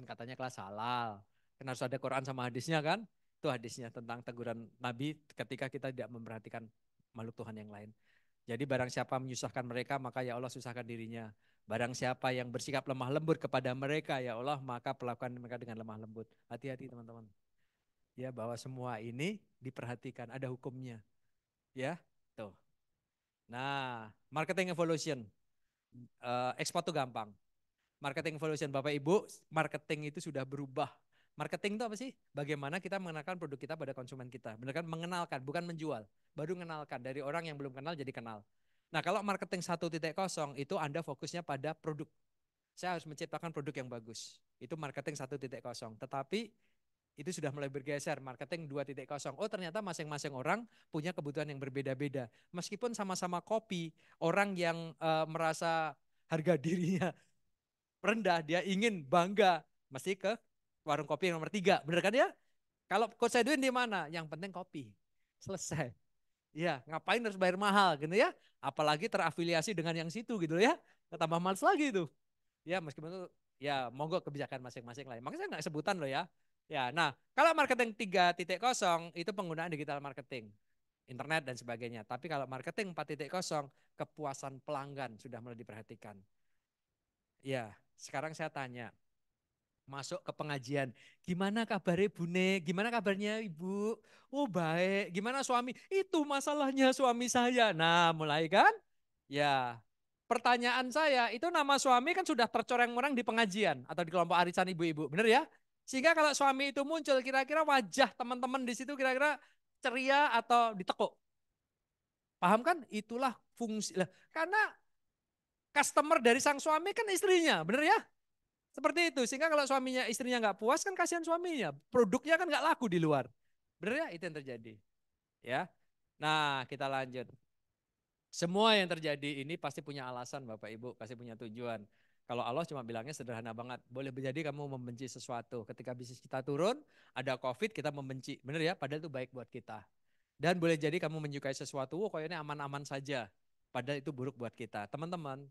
Speaker 2: Kan katanya kelas halal. Kan harus ada Quran sama hadisnya kan? Itu hadisnya tentang teguran Nabi ketika kita tidak memperhatikan makhluk Tuhan yang lain. Jadi barang siapa menyusahkan mereka, maka ya Allah susahkan dirinya. Barang siapa yang bersikap lemah lembut kepada mereka, ya Allah, maka perlakukan mereka dengan lemah lembut. Hati-hati teman-teman. Ya, bahwa semua ini diperhatikan, ada hukumnya. Ya, tuh. Nah, marketing evolution. Uh, ekspor tuh gampang. Marketing Evolution Bapak Ibu, marketing itu sudah berubah. Marketing itu apa sih? Bagaimana kita mengenalkan produk kita pada konsumen kita. Benar kan? Mengenalkan, bukan menjual. Baru mengenalkan dari orang yang belum kenal jadi kenal. Nah kalau marketing 1.0 itu Anda fokusnya pada produk. Saya harus menciptakan produk yang bagus. Itu marketing 1.0. Tetapi itu sudah mulai bergeser marketing 2.0. Oh ternyata masing-masing orang punya kebutuhan yang berbeda-beda. Meskipun sama-sama kopi, orang yang e, merasa harga dirinya rendah, dia ingin bangga, masih ke warung kopi yang nomor tiga. Bener kan ya? Kalau coach Edwin di mana? Yang penting kopi. Selesai. Ya, ngapain harus bayar mahal gitu ya? Apalagi terafiliasi dengan yang situ gitu ya. Tambah males lagi itu. Ya, meskipun itu ya monggo kebijakan masing-masing lain ya. Makanya saya nggak sebutan loh ya. Ya, nah kalau marketing 3.0 itu penggunaan digital marketing, internet dan sebagainya. Tapi kalau marketing 4.0 kepuasan pelanggan sudah mulai diperhatikan. Ya, sekarang saya tanya, masuk ke pengajian. Gimana kabarnya Bune? Gimana kabarnya Ibu? Oh baik. Gimana suami? Itu masalahnya suami saya. Nah mulai kan? Ya pertanyaan saya itu nama suami kan sudah tercoreng orang di pengajian atau di kelompok arisan ibu-ibu. Benar ya? Sehingga kalau suami itu muncul kira-kira wajah teman-teman di situ kira-kira ceria atau ditekuk. Paham kan? Itulah fungsi. Lah, karena customer dari sang suami kan istrinya, bener ya? Seperti itu. Sehingga kalau suaminya istrinya nggak puas kan kasihan suaminya. Produknya kan nggak laku di luar. Bener ya? Itu yang terjadi. Ya. Nah, kita lanjut. Semua yang terjadi ini pasti punya alasan Bapak Ibu, pasti punya tujuan. Kalau Allah cuma bilangnya sederhana banget. Boleh menjadi kamu membenci sesuatu. Ketika bisnis kita turun, ada COVID, kita membenci. Bener ya? Padahal itu baik buat kita. Dan boleh jadi kamu menyukai sesuatu, oh, ini aman-aman saja. Padahal itu buruk buat kita. Teman-teman,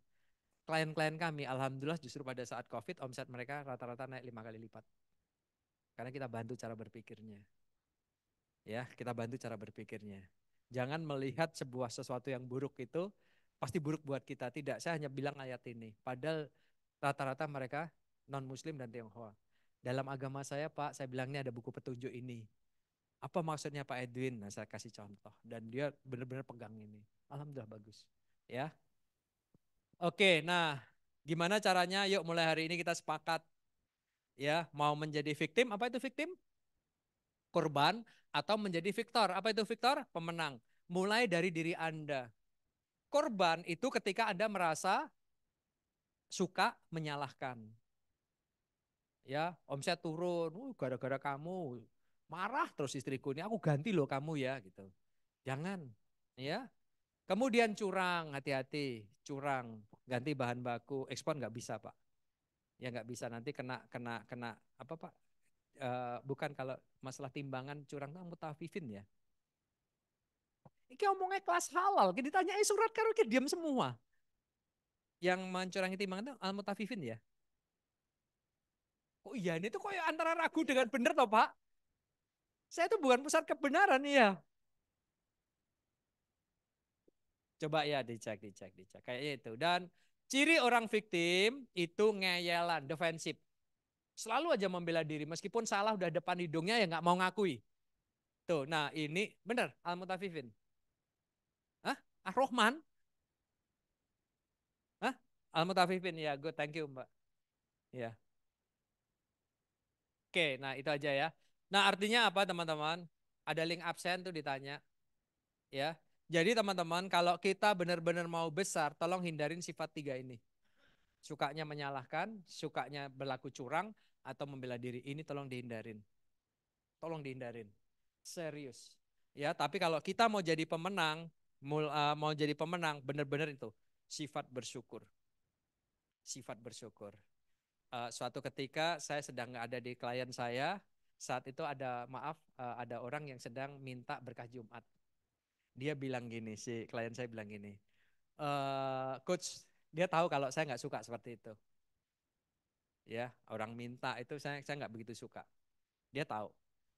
Speaker 2: klien-klien kami alhamdulillah justru pada saat COVID omset mereka rata-rata naik lima kali lipat. Karena kita bantu cara berpikirnya. Ya, kita bantu cara berpikirnya. Jangan melihat sebuah sesuatu yang buruk itu pasti buruk buat kita. Tidak, saya hanya bilang ayat ini. Padahal rata-rata mereka non-muslim dan Tionghoa. Dalam agama saya Pak, saya bilang ini ada buku petunjuk ini. Apa maksudnya Pak Edwin? Nah saya kasih contoh. Dan dia benar-benar pegang ini. Alhamdulillah bagus. Ya. Oke, nah gimana caranya? Yuk mulai hari ini kita sepakat ya, mau menjadi victim, apa itu victim? Korban atau menjadi victor. Apa itu victor? Pemenang. Mulai dari diri Anda. Korban itu ketika Anda merasa suka menyalahkan. Ya, omset turun, gara-gara kamu. Marah terus istriku ini, aku ganti loh kamu ya gitu. Jangan, ya. Kemudian curang, hati-hati, curang, ganti bahan baku, ekspor nggak bisa pak, ya nggak bisa nanti kena kena kena apa pak? E, bukan kalau masalah timbangan curang itu mutafifin ya. Iki omongnya kelas halal, kita ditanya eh, surat karo kita diam semua. Yang mencurangi timbangan itu al mutafifin ya. Oh iya ini tuh kok antara ragu dengan benar toh pak? Saya itu bukan pusat kebenaran ya. Coba ya dicek, dicek, dicek. kayaknya itu. Dan ciri orang viktim itu ngeyelan, defensif. Selalu aja membela diri. Meskipun salah udah depan hidungnya ya nggak mau ngakui. Tuh, nah ini bener Al-Mutafifin. Hah? Ar-Rahman? Ah, Hah? Al-Mutafifin. Ya, good. Thank you, Mbak. Ya. Oke, nah itu aja ya. Nah, artinya apa, teman-teman? Ada link absen tuh ditanya. Ya, jadi teman-teman kalau kita benar-benar mau besar, tolong hindarin sifat tiga ini. Sukanya menyalahkan, sukanya berlaku curang, atau membela diri. Ini tolong dihindarin. Tolong dihindarin. Serius. Ya, tapi kalau kita mau jadi pemenang, eh, mau jadi pemenang, benar-benar itu sifat bersyukur. Sifat bersyukur. Uh, suatu ketika saya sedang ada di klien saya, saat itu ada maaf uh, ada orang yang sedang minta berkah Jumat dia bilang gini si klien saya bilang gini e, coach dia tahu kalau saya nggak suka seperti itu ya orang minta itu saya saya nggak begitu suka dia tahu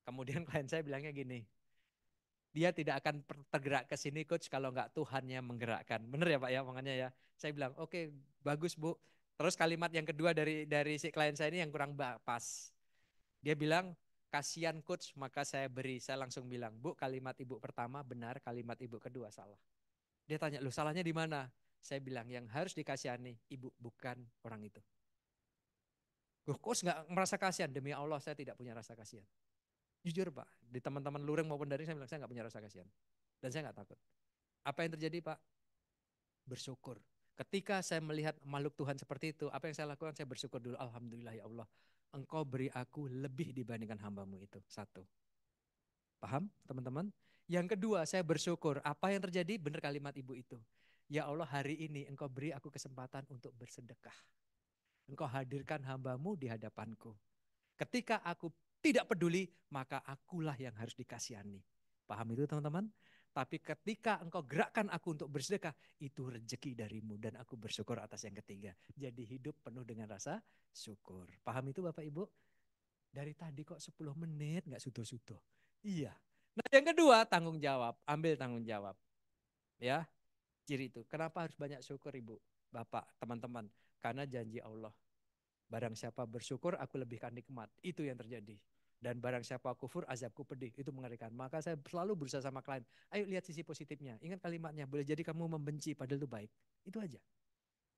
Speaker 2: kemudian klien saya bilangnya gini dia tidak akan tergerak ke sini coach kalau nggak Tuhannya menggerakkan bener ya pak ya makanya ya saya bilang oke okay, bagus bu terus kalimat yang kedua dari dari si klien saya ini yang kurang pas dia bilang kasihan coach maka saya beri. Saya langsung bilang, Bu kalimat ibu pertama benar, kalimat ibu kedua salah. Dia tanya, lu salahnya di mana? Saya bilang, yang harus dikasihani ibu bukan orang itu. Loh, kok nggak merasa kasihan? Demi Allah saya tidak punya rasa kasihan. Jujur Pak, di teman-teman luring maupun dari saya bilang saya nggak punya rasa kasihan. Dan saya nggak takut. Apa yang terjadi Pak? Bersyukur. Ketika saya melihat makhluk Tuhan seperti itu, apa yang saya lakukan? Saya bersyukur dulu. Alhamdulillah ya Allah engkau beri aku lebih dibandingkan hambamu itu. Satu. Paham teman-teman? Yang kedua saya bersyukur. Apa yang terjadi? Benar kalimat ibu itu. Ya Allah hari ini engkau beri aku kesempatan untuk bersedekah. Engkau hadirkan hambamu di hadapanku. Ketika aku tidak peduli maka akulah yang harus dikasihani. Paham itu teman-teman? Tapi ketika engkau gerakkan aku untuk bersedekah, itu rezeki darimu dan aku bersyukur atas yang ketiga. Jadi hidup penuh dengan rasa syukur. Paham itu Bapak Ibu? Dari tadi kok 10 menit gak sudo-sudo. Iya. Nah yang kedua tanggung jawab, ambil tanggung jawab. Ya, ciri itu. Kenapa harus banyak syukur Ibu, Bapak, teman-teman? Karena janji Allah. Barang siapa bersyukur aku lebihkan nikmat. Itu yang terjadi dan barang siapa kufur azabku pedih itu mengerikan maka saya selalu berusaha sama klien ayo lihat sisi positifnya ingat kalimatnya boleh jadi kamu membenci padahal itu baik itu aja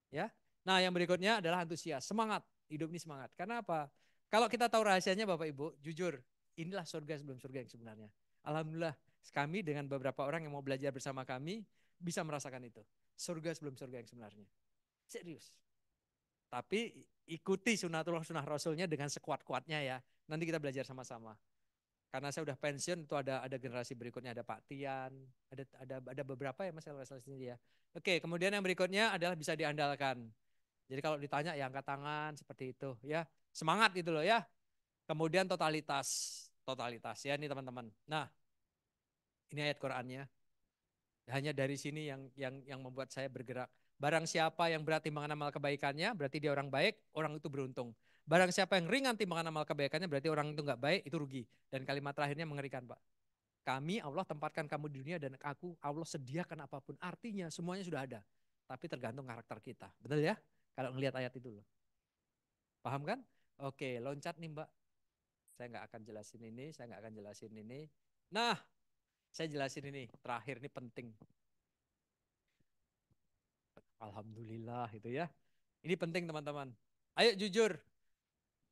Speaker 2: ya nah yang berikutnya adalah antusias semangat hidup ini semangat karena apa kalau kita tahu rahasianya Bapak Ibu jujur inilah surga sebelum surga yang sebenarnya alhamdulillah kami dengan beberapa orang yang mau belajar bersama kami bisa merasakan itu surga sebelum surga yang sebenarnya serius tapi ikuti sunatullah sunah rasulnya dengan sekuat-kuatnya ya. Nanti kita belajar sama-sama. Karena saya udah pensiun itu ada ada generasi berikutnya ada Pak Tian, ada ada ada beberapa ya Mas sendiri ya. Oke, kemudian yang berikutnya adalah bisa diandalkan. Jadi kalau ditanya ya angkat tangan seperti itu ya. Semangat gitu loh ya. Kemudian totalitas, totalitas ya ini teman-teman. Nah, ini ayat Qur'annya. Hanya dari sini yang yang yang membuat saya bergerak Barang siapa yang berat timbangan amal kebaikannya, berarti dia orang baik, orang itu beruntung. Barang siapa yang ringan timbangan amal kebaikannya, berarti orang itu nggak baik, itu rugi. Dan kalimat terakhirnya mengerikan, Pak. Kami, Allah tempatkan kamu di dunia dan aku, Allah sediakan apapun. Artinya semuanya sudah ada. Tapi tergantung karakter kita. Betul ya? Kalau ngelihat ayat itu loh. Paham kan? Oke, loncat nih Mbak. Saya nggak akan jelasin ini, saya nggak akan jelasin ini. Nah, saya jelasin ini. Terakhir ini penting. Alhamdulillah itu ya. Ini penting teman-teman. Ayo jujur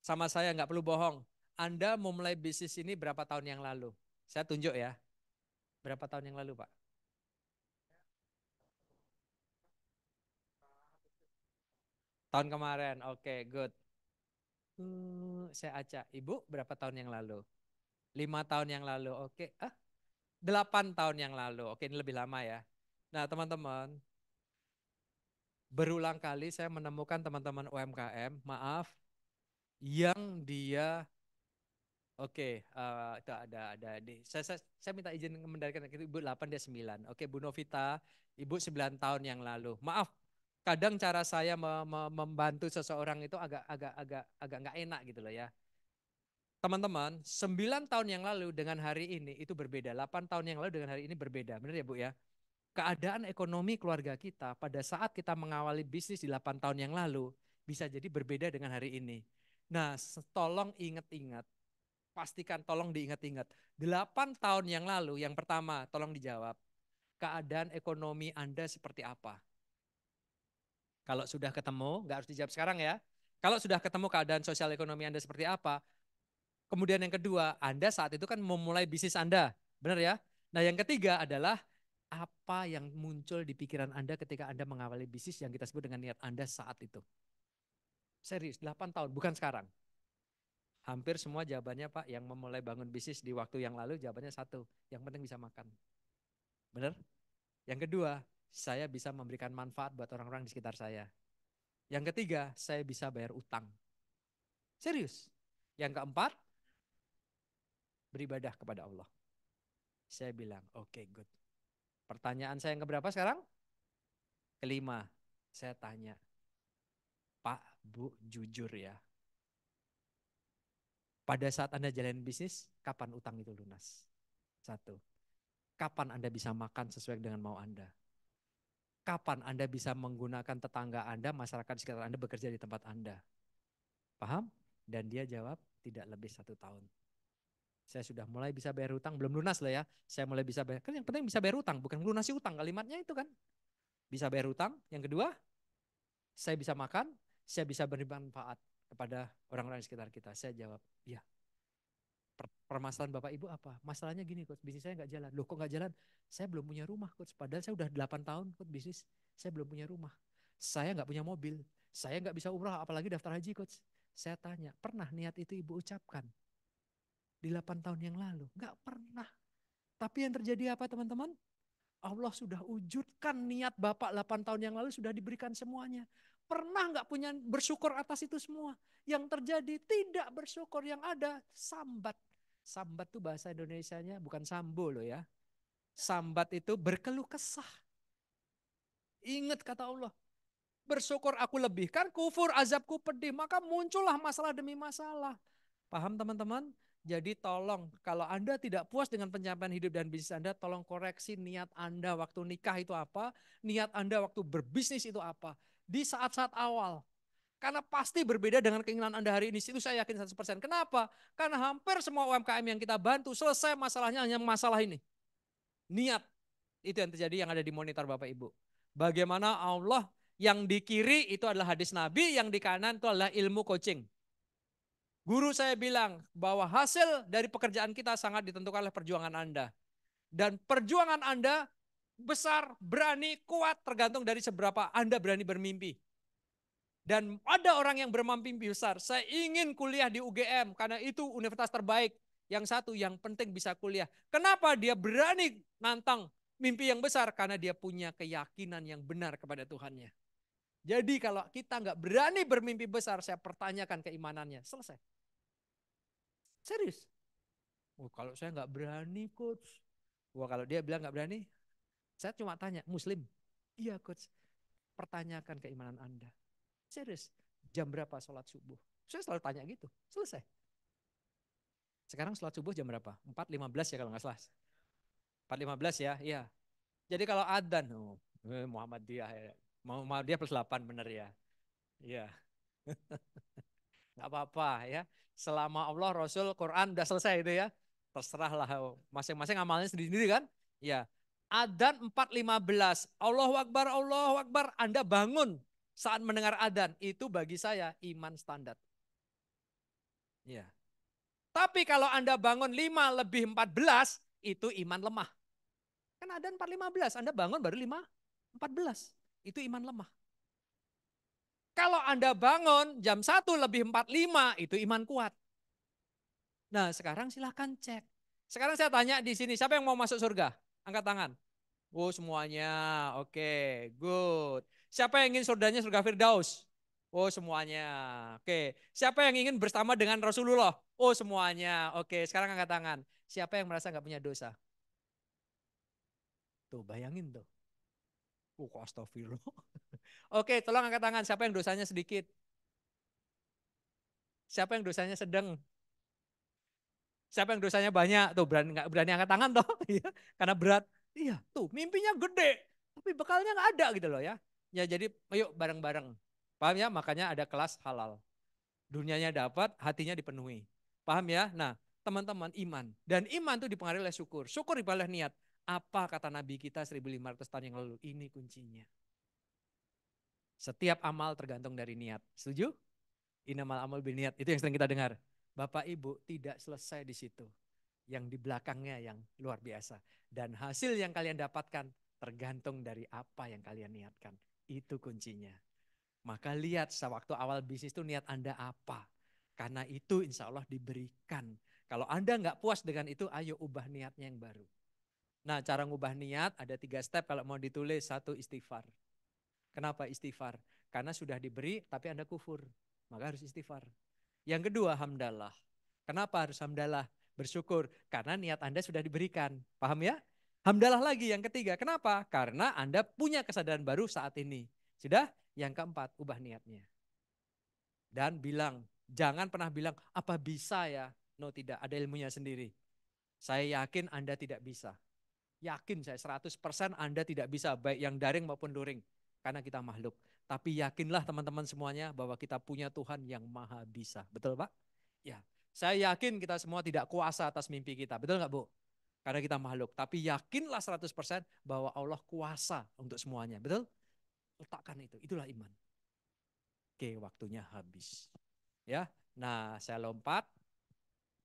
Speaker 2: sama saya nggak perlu bohong. Anda mau mulai bisnis ini berapa tahun yang lalu? Saya tunjuk ya. Berapa tahun yang lalu Pak? Tahun kemarin, oke, okay, good. Uh, saya acak, Ibu berapa tahun yang lalu? Lima tahun yang lalu, oke. Okay. Ah, eh, delapan tahun yang lalu, oke okay, ini lebih lama ya. Nah teman-teman, berulang kali saya menemukan teman-teman UMKM, maaf, yang dia Oke, okay, uh, eh, ada ada di. Saya, saya, saya minta izin mendarikan Ibu 8 dia 9. Oke, okay, Bu Novita, Ibu 9 tahun yang lalu. Maaf, kadang cara saya me, me, membantu seseorang itu agak agak agak agak nggak enak gitu loh ya. Teman-teman, 9 tahun yang lalu dengan hari ini itu berbeda. 8 tahun yang lalu dengan hari ini berbeda. Benar ya, Bu ya? keadaan ekonomi keluarga kita pada saat kita mengawali bisnis di 8 tahun yang lalu bisa jadi berbeda dengan hari ini. Nah, tolong ingat-ingat. Pastikan tolong diingat-ingat. 8 tahun yang lalu yang pertama tolong dijawab. Keadaan ekonomi Anda seperti apa? Kalau sudah ketemu, nggak harus dijawab sekarang ya. Kalau sudah ketemu keadaan sosial ekonomi Anda seperti apa, kemudian yang kedua, Anda saat itu kan memulai bisnis Anda, benar ya? Nah yang ketiga adalah apa yang muncul di pikiran Anda ketika Anda mengawali bisnis yang kita sebut dengan niat Anda saat itu? Serius, 8 tahun, bukan sekarang. Hampir semua jawabannya Pak yang memulai bangun bisnis di waktu yang lalu jawabannya satu, yang penting bisa makan. Benar? Yang kedua, saya bisa memberikan manfaat buat orang-orang di sekitar saya. Yang ketiga, saya bisa bayar utang. Serius. Yang keempat, beribadah kepada Allah. Saya bilang, oke okay, good Pertanyaan saya yang keberapa sekarang? Kelima, saya tanya. Pak, Bu, jujur ya. Pada saat Anda jalan bisnis, kapan utang itu lunas? Satu. Kapan Anda bisa makan sesuai dengan mau Anda? Kapan Anda bisa menggunakan tetangga Anda, masyarakat sekitar Anda bekerja di tempat Anda? Paham? Dan dia jawab, tidak lebih satu tahun. Saya sudah mulai bisa bayar utang, belum lunas lah ya. Saya mulai bisa bayar. Kan yang penting bisa bayar utang, bukan lunasi utang Kalimatnya itu kan. Bisa bayar utang. Yang kedua, saya bisa makan, saya bisa beri manfaat kepada orang-orang di sekitar kita. Saya jawab, ya. permasalahan Bapak Ibu apa? Masalahnya gini, coach, bisnis saya nggak jalan. Loh kok nggak jalan? Saya belum punya rumah, coach. Padahal saya udah 8 tahun, coach, bisnis. Saya belum punya rumah. Saya nggak punya mobil. Saya nggak bisa umrah, apalagi daftar haji, coach. Saya tanya, pernah niat itu Ibu ucapkan? di 8 tahun yang lalu. Nggak pernah. Tapi yang terjadi apa teman-teman? Allah sudah wujudkan niat Bapak 8 tahun yang lalu sudah diberikan semuanya. Pernah nggak punya bersyukur atas itu semua? Yang terjadi tidak bersyukur yang ada sambat. Sambat itu bahasa Indonesia-nya bukan sambo loh ya. Sambat itu berkeluh kesah. Ingat kata Allah. Bersyukur aku lebihkan, kufur azabku pedih. Maka muncullah masalah demi masalah. Paham teman-teman? Jadi tolong kalau Anda tidak puas dengan pencapaian hidup dan bisnis Anda, tolong koreksi niat Anda waktu nikah itu apa, niat Anda waktu berbisnis itu apa. Di saat-saat awal. Karena pasti berbeda dengan keinginan Anda hari ini. Itu saya yakin 100%. Kenapa? Karena hampir semua UMKM yang kita bantu selesai masalahnya hanya masalah ini. Niat. Itu yang terjadi yang ada di monitor Bapak Ibu. Bagaimana Allah yang di kiri itu adalah hadis Nabi, yang di kanan itu adalah ilmu coaching. Guru saya bilang bahwa hasil dari pekerjaan kita sangat ditentukan oleh perjuangan Anda. Dan perjuangan Anda besar, berani, kuat tergantung dari seberapa Anda berani bermimpi. Dan ada orang yang bermimpi besar. Saya ingin kuliah di UGM karena itu universitas terbaik. Yang satu yang penting bisa kuliah. Kenapa dia berani nantang mimpi yang besar? Karena dia punya keyakinan yang benar kepada Tuhannya. Jadi kalau kita nggak berani bermimpi besar, saya pertanyakan keimanannya. Selesai. Serius. Oh, kalau saya nggak berani coach. Wah kalau dia bilang nggak berani, saya cuma tanya, muslim? Iya coach. Pertanyakan keimanan Anda. Serius. Jam berapa sholat subuh? Saya selalu tanya gitu. Selesai. Sekarang sholat subuh jam berapa? 4.15 ya kalau nggak salah. 4.15 ya, iya. Jadi kalau adzan, oh, eh, dia. ya. Mau dia plus 8 benar ya. Iya. Enggak apa-apa ya. Selama Allah, Rasul, Quran udah selesai itu ya. Terserahlah oh, masing-masing amalnya sendiri-sendiri kan? Ya. Adan 4.15. Allahu Akbar, Allahu Akbar. Anda bangun saat mendengar adan. Itu bagi saya iman standar. Ya. Tapi kalau Anda bangun 5 lebih 14, itu iman lemah. Kan adan 4.15. Anda bangun baru 5, 14 itu iman lemah. Kalau Anda bangun jam 1 lebih 45 itu iman kuat. Nah sekarang silahkan cek. Sekarang saya tanya di sini siapa yang mau masuk surga? Angkat tangan. Oh semuanya, oke, okay, good. Siapa yang ingin surganya surga Firdaus? Oh semuanya, oke. Okay. Siapa yang ingin bersama dengan Rasulullah? Oh semuanya, oke. Okay. Sekarang angkat tangan. Siapa yang merasa nggak punya dosa? Tuh bayangin tuh. Oh, astagfirullah. Oke, tolong angkat tangan. Siapa yang dosanya sedikit? Siapa yang dosanya sedang? Siapa yang dosanya banyak? Tuh berani nggak berani angkat tangan toh? Iya, karena berat. Iya, tuh mimpinya gede, tapi bekalnya nggak ada gitu loh ya. Ya jadi ayo bareng-bareng. Paham ya? Makanya ada kelas halal. Dunianya dapat, hatinya dipenuhi. Paham ya? Nah, teman-teman iman. Dan iman itu dipengaruhi oleh syukur. Syukur dipengaruhi oleh niat. Apa kata Nabi kita 1500 tahun yang lalu? Ini kuncinya. Setiap amal tergantung dari niat. Setuju? Inamal amal bin niat. Itu yang sering kita dengar. Bapak Ibu tidak selesai di situ. Yang di belakangnya yang luar biasa. Dan hasil yang kalian dapatkan tergantung dari apa yang kalian niatkan. Itu kuncinya. Maka lihat sewaktu awal bisnis itu niat Anda apa. Karena itu insya Allah diberikan. Kalau Anda nggak puas dengan itu, ayo ubah niatnya yang baru. Nah cara ngubah niat ada tiga step kalau mau ditulis. Satu istighfar. Kenapa istighfar? Karena sudah diberi tapi Anda kufur. Maka harus istighfar. Yang kedua hamdallah. Kenapa harus hamdallah? Bersyukur karena niat Anda sudah diberikan. Paham ya? Hamdallah lagi yang ketiga. Kenapa? Karena Anda punya kesadaran baru saat ini. Sudah? Yang keempat, ubah niatnya. Dan bilang, jangan pernah bilang, apa bisa ya? No, tidak. Ada ilmunya sendiri. Saya yakin Anda tidak bisa. Yakin saya 100% Anda tidak bisa baik yang daring maupun luring karena kita makhluk. Tapi yakinlah teman-teman semuanya bahwa kita punya Tuhan yang maha bisa. Betul Pak? Ya. Saya yakin kita semua tidak kuasa atas mimpi kita. Betul nggak Bu? Karena kita makhluk. Tapi yakinlah 100% bahwa Allah kuasa untuk semuanya. Betul? Letakkan itu. Itulah iman. Oke, waktunya habis. Ya. Nah, saya lompat.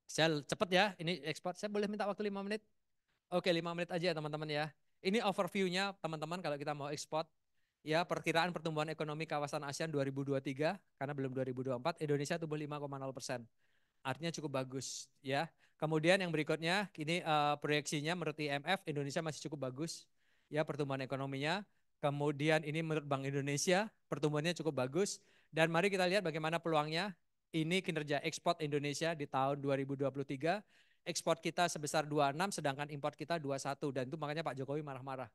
Speaker 2: Saya cepat ya, ini ekspor. Saya boleh minta waktu 5 menit? Oke, lima menit aja ya teman-teman ya. Ini overview-nya teman-teman kalau kita mau ekspor. Ya, perkiraan pertumbuhan ekonomi kawasan ASEAN 2023 karena belum 2024, Indonesia tumbuh 5,0 persen. Artinya cukup bagus ya. Kemudian yang berikutnya, ini uh, proyeksinya menurut IMF Indonesia masih cukup bagus ya pertumbuhan ekonominya. Kemudian ini menurut Bank Indonesia pertumbuhannya cukup bagus. Dan mari kita lihat bagaimana peluangnya. Ini kinerja ekspor Indonesia di tahun 2023 ekspor kita sebesar 26 sedangkan impor kita 21 dan itu makanya Pak Jokowi marah-marah.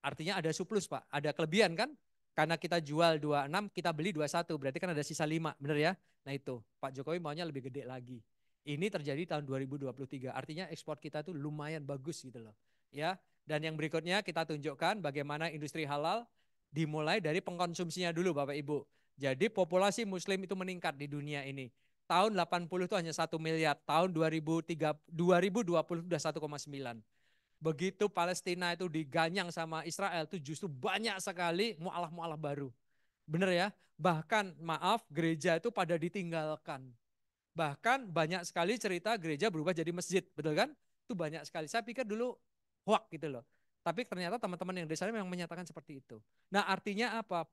Speaker 2: Artinya ada surplus Pak, ada kelebihan kan? Karena kita jual 26, kita beli 21, berarti kan ada sisa 5, benar ya? Nah itu, Pak Jokowi maunya lebih gede lagi. Ini terjadi tahun 2023, artinya ekspor kita itu lumayan bagus gitu loh. ya. Dan yang berikutnya kita tunjukkan bagaimana industri halal dimulai dari pengkonsumsinya dulu Bapak Ibu. Jadi populasi muslim itu meningkat di dunia ini. Tahun 80 itu hanya 1 miliar, tahun 2003, 2020 sudah 1,9. Begitu Palestina itu diganyang sama Israel itu justru banyak sekali mualah mualaf baru. Benar ya? Bahkan maaf gereja itu pada ditinggalkan. Bahkan banyak sekali cerita gereja berubah jadi masjid, betul kan? Itu banyak sekali. Saya pikir dulu hoak gitu loh. Tapi ternyata teman-teman yang dari sana memang menyatakan seperti itu. Nah artinya apa?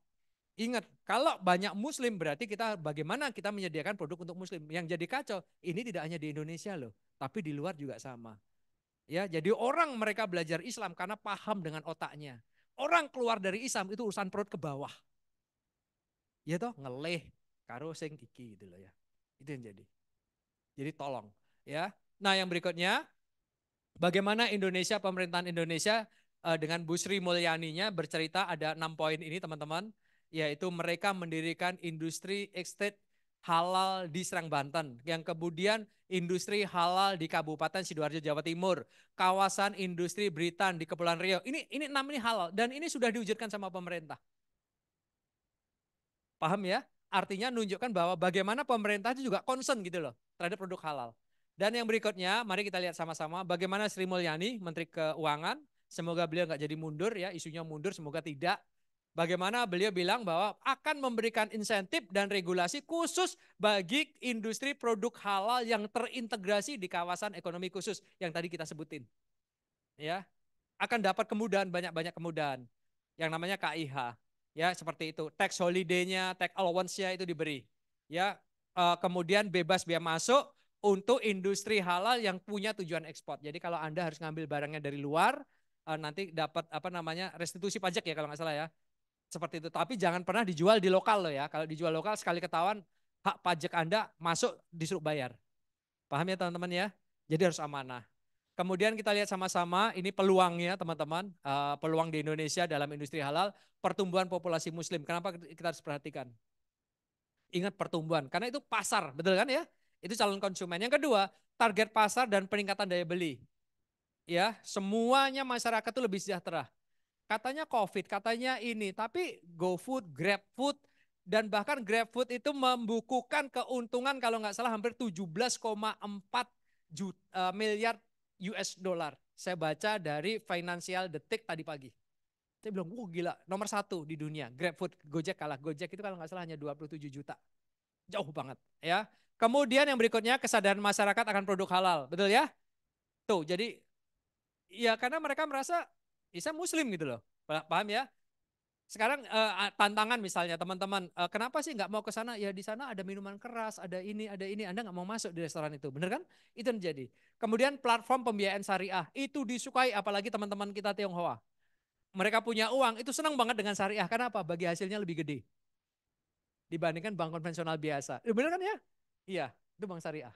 Speaker 2: Ingat, kalau banyak muslim berarti kita bagaimana kita menyediakan produk untuk muslim. Yang jadi kacau, ini tidak hanya di Indonesia loh, tapi di luar juga sama. Ya, jadi orang mereka belajar Islam karena paham dengan otaknya. Orang keluar dari Islam itu urusan perut ke bawah. Ya toh, ngeleh karo sing iki gitu loh ya. Itu yang jadi. Jadi tolong ya. Nah, yang berikutnya bagaimana Indonesia pemerintahan Indonesia eh, dengan Bu Sri Mulyaninya bercerita ada enam poin ini teman-teman yaitu mereka mendirikan industri estate halal di Serang Banten yang kemudian industri halal di Kabupaten Sidoarjo Jawa Timur, kawasan industri Britan di Kepulauan Riau. Ini ini enam ini halal dan ini sudah diwujudkan sama pemerintah. Paham ya? Artinya nunjukkan bahwa bagaimana pemerintah itu juga concern gitu loh terhadap produk halal. Dan yang berikutnya, mari kita lihat sama-sama bagaimana Sri Mulyani, Menteri Keuangan, semoga beliau nggak jadi mundur ya, isunya mundur, semoga tidak. Bagaimana beliau bilang bahwa akan memberikan insentif dan regulasi khusus bagi industri produk halal yang terintegrasi di kawasan ekonomi khusus yang tadi kita sebutin. Ya, akan dapat kemudahan banyak-banyak kemudahan yang namanya KIH. Ya, seperti itu. Tax holiday-nya, tax allowance-nya itu diberi. Ya, eh, kemudian bebas biaya masuk untuk industri halal yang punya tujuan ekspor. Jadi kalau Anda harus ngambil barangnya dari luar, eh, nanti dapat apa namanya restitusi pajak ya kalau nggak salah ya seperti itu. Tapi jangan pernah dijual di lokal loh ya. Kalau dijual lokal sekali ketahuan hak pajak Anda masuk disuruh bayar. Paham ya teman-teman ya? Jadi harus amanah. Kemudian kita lihat sama-sama ini peluangnya teman-teman, eh, peluang di Indonesia dalam industri halal, pertumbuhan populasi muslim. Kenapa kita harus perhatikan? Ingat pertumbuhan, karena itu pasar, betul kan ya? Itu calon konsumen. Yang kedua, target pasar dan peningkatan daya beli. Ya, semuanya masyarakat itu lebih sejahtera katanya COVID, katanya ini, tapi GoFood, GrabFood, dan bahkan GrabFood itu membukukan keuntungan kalau nggak salah hampir 17,4 juta, uh, miliar US dollar. Saya baca dari Financial Detik tadi pagi. Saya bilang, wah gila, nomor satu di dunia. GrabFood, Gojek kalah. Gojek itu kalau nggak salah hanya 27 juta. Jauh banget ya. Kemudian yang berikutnya kesadaran masyarakat akan produk halal. Betul ya? Tuh, jadi ya karena mereka merasa Isa muslim gitu loh. Paham ya? Sekarang uh, tantangan misalnya teman-teman, uh, kenapa sih nggak mau ke sana? Ya di sana ada minuman keras, ada ini, ada ini. Anda nggak mau masuk di restoran itu, bener kan? Itu yang jadi. Kemudian platform pembiayaan syariah itu disukai, apalagi teman-teman kita Tionghoa. Mereka punya uang, itu senang banget dengan syariah. Karena apa? Bagi hasilnya lebih gede dibandingkan bank konvensional biasa. Ya bener kan ya? Iya, itu bank syariah.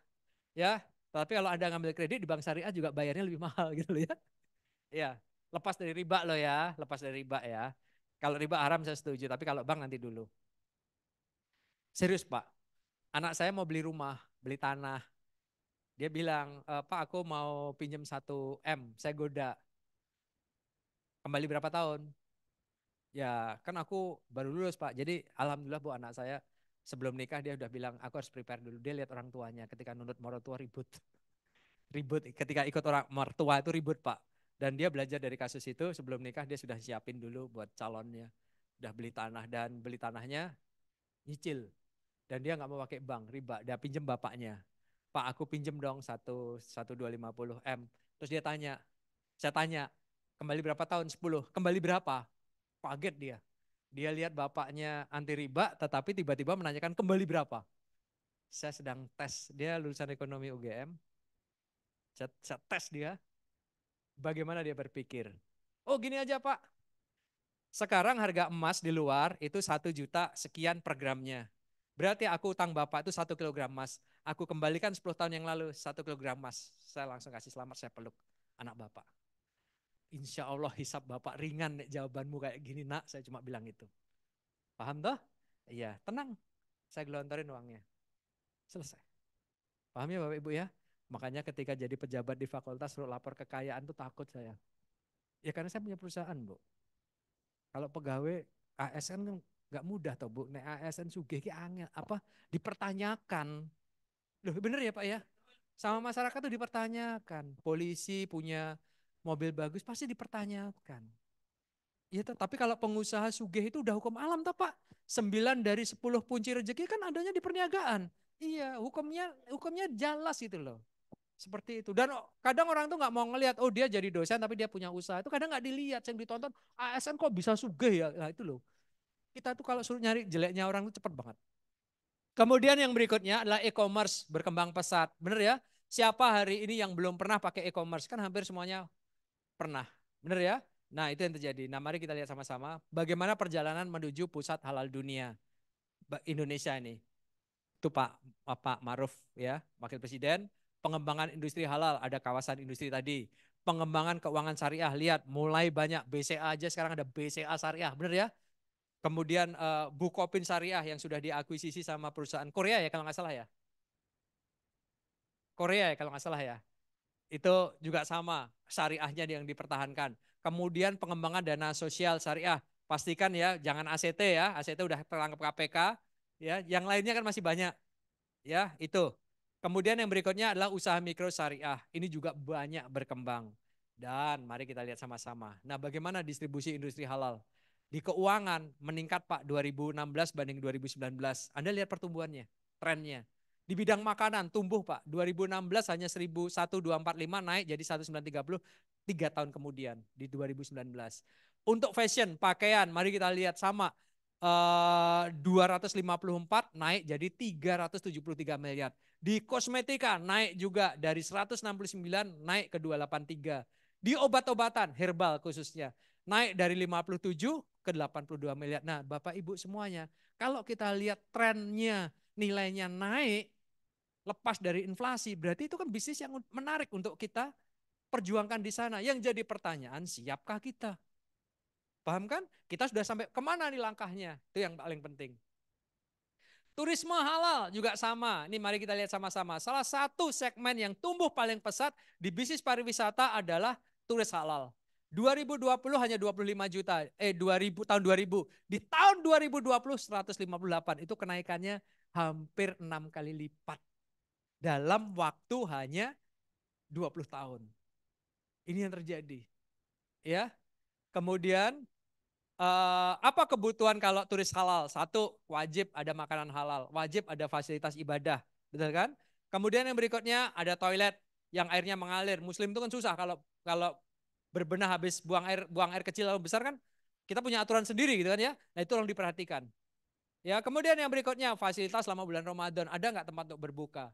Speaker 2: Ya, tapi kalau Anda ngambil kredit di bank syariah juga bayarnya lebih mahal gitu loh ya. Ya, Lepas dari riba loh ya, lepas dari riba ya. Kalau riba haram saya setuju, tapi kalau bank nanti dulu. Serius Pak, anak saya mau beli rumah, beli tanah. Dia bilang, e, Pak aku mau pinjam satu m saya goda. Kembali berapa tahun? Ya kan aku baru lulus Pak, jadi alhamdulillah Bu anak saya sebelum nikah dia udah bilang aku harus prepare dulu. Dia lihat orang tuanya ketika nunut mertua ribut. Ribut ketika ikut orang mertua itu ribut Pak. Dan dia belajar dari kasus itu sebelum nikah dia sudah siapin dulu buat calonnya. Udah beli tanah dan beli tanahnya nyicil. Dan dia nggak mau pakai bank, riba. Dia pinjem bapaknya. Pak aku pinjem dong satu satu dua lima puluh m. Terus dia tanya, saya tanya kembali berapa tahun? 10. Kembali berapa? Kaget dia. Dia lihat bapaknya anti riba tetapi tiba-tiba menanyakan kembali berapa? Saya sedang tes, dia lulusan ekonomi UGM. Saya, saya tes dia, bagaimana dia berpikir. Oh gini aja Pak, sekarang harga emas di luar itu satu juta sekian per gramnya. Berarti aku utang Bapak itu satu kilogram emas. Aku kembalikan 10 tahun yang lalu satu kilogram emas. Saya langsung kasih selamat, saya peluk anak Bapak. Insya Allah hisap Bapak ringan nek jawabanmu kayak gini nak, saya cuma bilang itu. Paham toh? Iya, tenang. Saya gelontorin uangnya. Selesai. Paham ya Bapak Ibu ya? Makanya ketika jadi pejabat di fakultas suruh lapor kekayaan tuh takut saya. Ya karena saya punya perusahaan, Bu. Kalau pegawai ASN kan nggak mudah toh, Bu. Nek ASN sugih angel apa dipertanyakan. Loh, bener ya, Pak ya? Sama masyarakat tuh dipertanyakan. Polisi punya mobil bagus pasti dipertanyakan. ya tapi kalau pengusaha sugih itu udah hukum alam toh, Pak. sembilan dari sepuluh kunci rezeki kan adanya di perniagaan. Iya, hukumnya hukumnya jelas gitu loh seperti itu. Dan kadang orang tuh nggak mau ngelihat, oh dia jadi dosen tapi dia punya usaha. Itu kadang nggak dilihat, yang ditonton, ASN kok bisa sugih ya? Nah, itu loh. Kita tuh kalau suruh nyari jeleknya orang tuh cepet banget. Kemudian yang berikutnya adalah e-commerce berkembang pesat. Bener ya? Siapa hari ini yang belum pernah pakai e-commerce? Kan hampir semuanya pernah. Bener ya? Nah itu yang terjadi. Nah mari kita lihat sama-sama bagaimana perjalanan menuju pusat halal dunia. Indonesia ini. Itu Pak, Pak Maruf ya, Wakil Presiden pengembangan industri halal, ada kawasan industri tadi. Pengembangan keuangan syariah, lihat mulai banyak BCA aja sekarang ada BCA syariah, bener ya? Kemudian uh, Bukopin syariah yang sudah diakuisisi sama perusahaan Korea ya kalau nggak salah ya. Korea ya kalau nggak salah ya. Itu juga sama syariahnya yang dipertahankan. Kemudian pengembangan dana sosial syariah. Pastikan ya jangan ACT ya, ACT udah terangkap KPK ya. Yang lainnya kan masih banyak. Ya, itu. Kemudian yang berikutnya adalah usaha mikro syariah. Ini juga banyak berkembang. Dan mari kita lihat sama-sama. Nah bagaimana distribusi industri halal? Di keuangan meningkat Pak 2016 banding 2019. Anda lihat pertumbuhannya, trennya. Di bidang makanan tumbuh Pak. 2016 hanya 1245 naik jadi 1930 tiga tahun kemudian di 2019. Untuk fashion, pakaian, mari kita lihat sama. Eh, uh, 254 naik jadi 373 miliar. Di kosmetika naik juga dari 169 naik ke 283. Di obat-obatan herbal khususnya naik dari 57 ke 82 miliar. Nah Bapak Ibu semuanya kalau kita lihat trennya nilainya naik lepas dari inflasi berarti itu kan bisnis yang menarik untuk kita perjuangkan di sana. Yang jadi pertanyaan siapkah kita? Paham kan? Kita sudah sampai kemana nih langkahnya? Itu yang paling penting. Turisme halal juga sama. Ini mari kita lihat sama-sama. Salah satu segmen yang tumbuh paling pesat di bisnis pariwisata adalah turis halal. 2020 hanya 25 juta, eh 2000 tahun 2000. Di tahun 2020 158 itu kenaikannya hampir enam kali lipat dalam waktu hanya 20 tahun. Ini yang terjadi. Ya. Kemudian Uh, apa kebutuhan kalau turis halal? Satu, wajib ada makanan halal, wajib ada fasilitas ibadah, betul kan? Kemudian yang berikutnya ada toilet yang airnya mengalir. Muslim itu kan susah kalau kalau berbenah habis buang air buang air kecil atau besar kan kita punya aturan sendiri gitu kan ya. Nah itu orang diperhatikan. Ya kemudian yang berikutnya fasilitas selama bulan Ramadan ada nggak tempat untuk berbuka?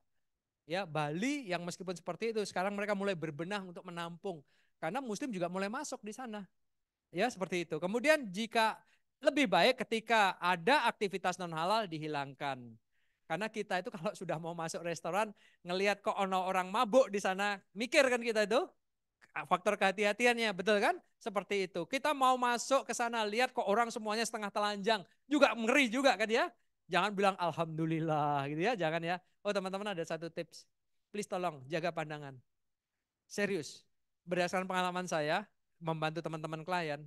Speaker 2: Ya Bali yang meskipun seperti itu sekarang mereka mulai berbenah untuk menampung karena Muslim juga mulai masuk di sana Ya, seperti itu. Kemudian jika lebih baik ketika ada aktivitas non halal dihilangkan. Karena kita itu kalau sudah mau masuk restoran, ngelihat kok ono orang mabuk di sana, mikir kan kita itu faktor kehati-hatiannya, betul kan? Seperti itu. Kita mau masuk ke sana, lihat kok orang semuanya setengah telanjang, juga ngeri juga kan ya? Jangan bilang alhamdulillah gitu ya, jangan ya. Oh teman-teman ada satu tips, please tolong jaga pandangan. Serius, berdasarkan pengalaman saya, membantu teman-teman klien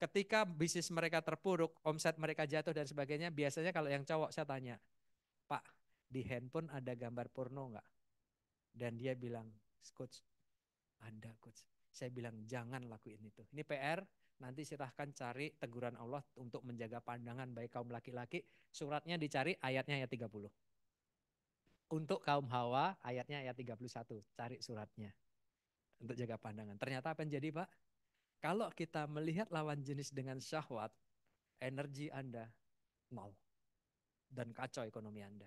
Speaker 2: ketika bisnis mereka terpuruk, omset mereka jatuh dan sebagainya, biasanya kalau yang cowok saya tanya, Pak, di handphone ada gambar porno nggak? Dan dia bilang, coach, ada coach. Saya bilang jangan lakuin itu. Ini PR, nanti silahkan cari teguran Allah untuk menjaga pandangan baik kaum laki-laki. Suratnya dicari ayatnya ayat 30. Untuk kaum Hawa ayatnya ayat 31, cari suratnya untuk jaga pandangan. Ternyata apa yang jadi Pak? Kalau kita melihat lawan jenis dengan syahwat, energi Anda nol. Dan kacau ekonomi Anda.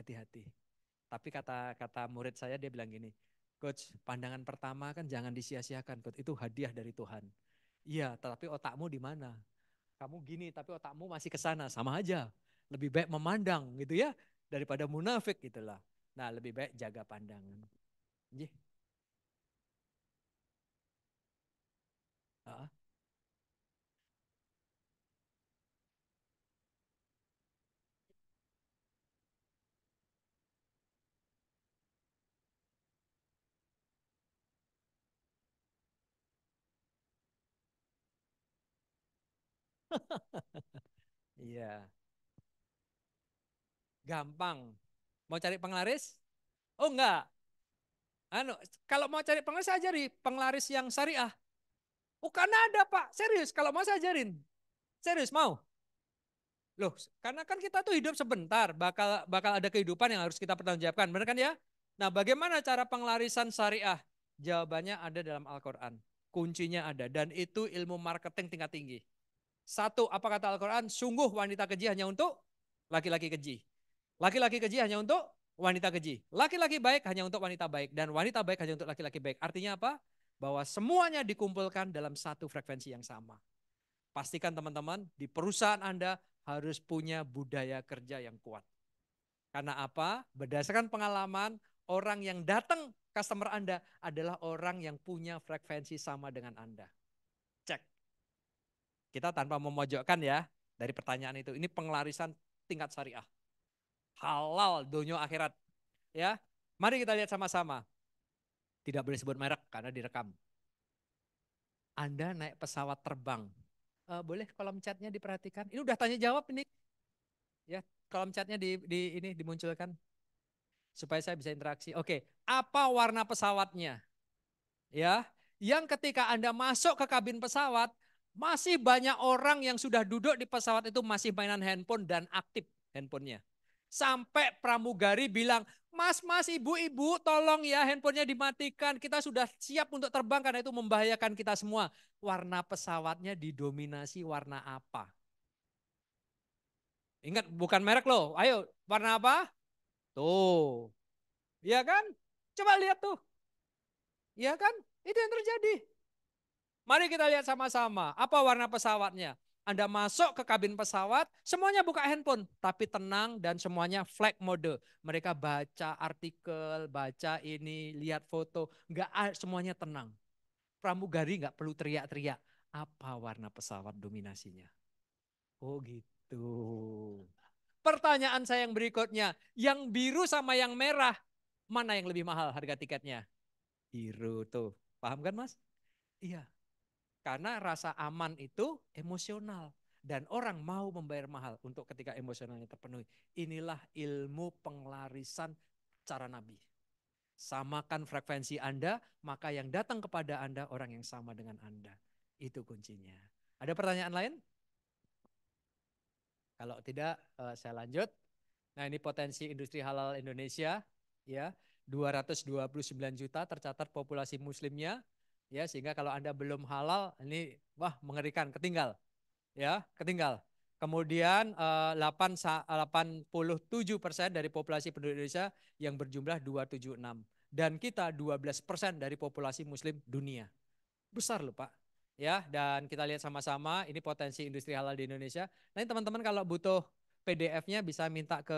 Speaker 2: Hati-hati. Tapi kata kata murid saya dia bilang gini, Coach, pandangan pertama kan jangan disia-siakan, Coach. Itu hadiah dari Tuhan. Iya, tetapi otakmu di mana? Kamu gini, tapi otakmu masih ke sana. Sama aja. Lebih baik memandang gitu ya, daripada munafik gitulah. Nah, lebih baik jaga pandangan. Yeah. Iya. Gampang. Mau cari penglaris? Oh enggak. Anu, kalau mau cari penglaris ajari penglaris yang syariah. Bukan ada Pak, serius kalau mau saya ajarin. Serius mau? Loh, karena kan kita tuh hidup sebentar, bakal bakal ada kehidupan yang harus kita pertanggungjawabkan, benar kan ya? Nah, bagaimana cara penglarisan syariah? Jawabannya ada dalam Al-Qur'an. Kuncinya ada dan itu ilmu marketing tingkat tinggi. Satu, apa kata Al-Qur'an? Sungguh wanita keji hanya untuk laki-laki keji. Laki-laki keji hanya untuk wanita keji. Laki-laki baik hanya untuk wanita baik dan wanita baik hanya untuk laki-laki baik. Artinya apa? bahwa semuanya dikumpulkan dalam satu frekuensi yang sama. Pastikan teman-teman di perusahaan Anda harus punya budaya kerja yang kuat. Karena apa? Berdasarkan pengalaman, orang yang datang customer Anda adalah orang yang punya frekuensi sama dengan Anda. Cek. Kita tanpa memojokkan ya dari pertanyaan itu. Ini penglarisan tingkat syariah. Halal dunia akhirat. Ya, Mari kita lihat sama-sama. Tidak boleh sebut merek karena direkam. Anda naik pesawat terbang. Uh, boleh kolom chatnya diperhatikan. Ini udah tanya jawab ini. Ya, kolom chatnya di, di ini dimunculkan supaya saya bisa interaksi. Oke, apa warna pesawatnya? Ya, yang ketika Anda masuk ke kabin pesawat, masih banyak orang yang sudah duduk di pesawat itu masih mainan handphone dan aktif handphonenya. Sampai pramugari bilang, Mas, mas, ibu, ibu, tolong ya handphonenya dimatikan. Kita sudah siap untuk terbang karena itu membahayakan kita semua. Warna pesawatnya didominasi warna apa? Ingat, bukan merek loh. Ayo, warna apa? Tuh. Iya kan? Coba lihat tuh. Iya kan? Itu yang terjadi. Mari kita lihat sama-sama. Apa warna pesawatnya? Anda masuk ke kabin pesawat, semuanya buka handphone, tapi tenang dan semuanya flag mode. Mereka baca artikel, baca ini, lihat foto, enggak semuanya tenang. Pramugari enggak perlu teriak-teriak. Apa warna pesawat dominasinya? Oh gitu. Pertanyaan saya yang berikutnya, yang biru sama yang merah, mana yang lebih mahal harga tiketnya? Biru tuh, paham kan mas? Iya, karena rasa aman itu emosional. Dan orang mau membayar mahal untuk ketika emosionalnya terpenuhi. Inilah ilmu penglarisan cara Nabi. Samakan frekuensi Anda, maka yang datang kepada Anda orang yang sama dengan Anda. Itu kuncinya. Ada pertanyaan lain? Kalau tidak, eh, saya lanjut. Nah ini potensi industri halal Indonesia. ya 229 juta tercatat populasi muslimnya, ya sehingga kalau Anda belum halal ini wah mengerikan ketinggal ya ketinggal kemudian eh, 8 87% dari populasi penduduk Indonesia yang berjumlah 276 dan kita 12% persen dari populasi muslim dunia besar loh Pak ya dan kita lihat sama-sama ini potensi industri halal di Indonesia nah ini teman-teman kalau butuh PDF-nya bisa minta ke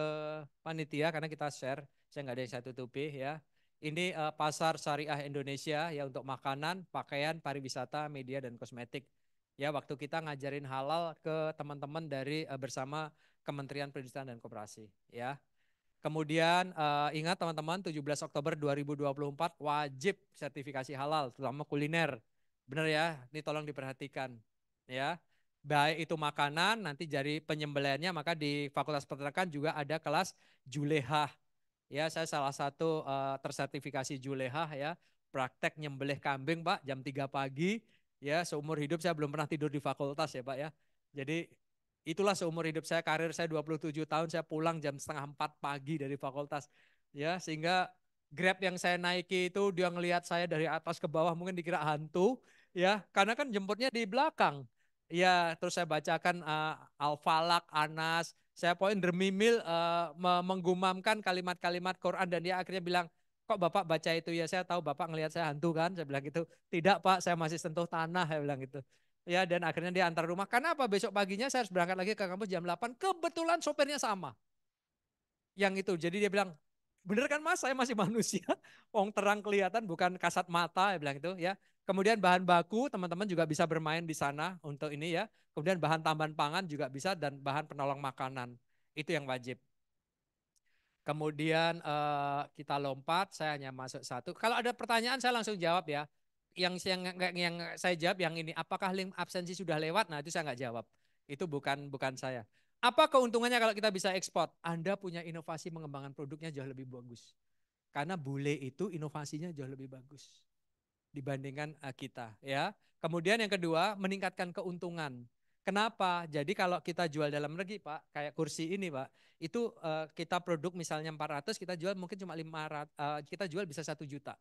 Speaker 2: panitia karena kita share saya nggak ada yang saya tutupi ya ini uh, pasar syariah Indonesia ya untuk makanan, pakaian, pariwisata, media dan kosmetik. Ya waktu kita ngajarin halal ke teman-teman dari uh, bersama Kementerian Perindustrian dan Koperasi ya. Kemudian uh, ingat teman-teman 17 Oktober 2024 wajib sertifikasi halal terutama kuliner. Benar ya, ini tolong diperhatikan ya. Baik itu makanan nanti jadi penyembelihannya maka di Fakultas Peternakan juga ada kelas juleha. Ya, saya salah satu uh, tersertifikasi juleha ya, praktek nyembelih kambing, Pak, jam 3 pagi. Ya, seumur hidup saya belum pernah tidur di fakultas ya, Pak ya. Jadi itulah seumur hidup saya, karir saya 27 tahun, saya pulang jam setengah 4 pagi dari fakultas. Ya, sehingga Grab yang saya naiki itu dia ngelihat saya dari atas ke bawah mungkin dikira hantu ya karena kan jemputnya di belakang. Ya, terus saya bacakan uh, eh, Al-Falak, Anas, saya poin demi mil uh, menggumamkan kalimat-kalimat Quran dan dia akhirnya bilang kok bapak baca itu ya saya tahu bapak ngelihat saya hantu kan saya bilang gitu tidak pak saya masih sentuh tanah saya bilang gitu ya dan akhirnya dia antar rumah karena apa besok paginya saya harus berangkat lagi ke kampus jam 8 kebetulan sopirnya sama yang itu jadi dia bilang Bener kan mas, saya masih manusia. Wong terang kelihatan bukan kasat mata, ya bilang itu ya. Kemudian bahan baku teman-teman juga bisa bermain di sana untuk ini ya. Kemudian bahan tambahan pangan juga bisa dan bahan penolong makanan. Itu yang wajib. Kemudian uh, kita lompat, saya hanya masuk satu. Kalau ada pertanyaan saya langsung jawab ya. Yang, yang, yang saya jawab yang ini, apakah link absensi sudah lewat? Nah itu saya nggak jawab. Itu bukan bukan saya. Apa keuntungannya kalau kita bisa ekspor? Anda punya inovasi mengembangkan produknya jauh lebih bagus. Karena bule itu inovasinya jauh lebih bagus dibandingkan eh, kita ya. Kemudian yang kedua, meningkatkan keuntungan. Kenapa? Jadi kalau kita jual dalam negeri, Pak, kayak kursi ini, Pak, itu eh, kita produk misalnya 400, kita jual mungkin cuma 500, eh, kita jual bisa satu juta.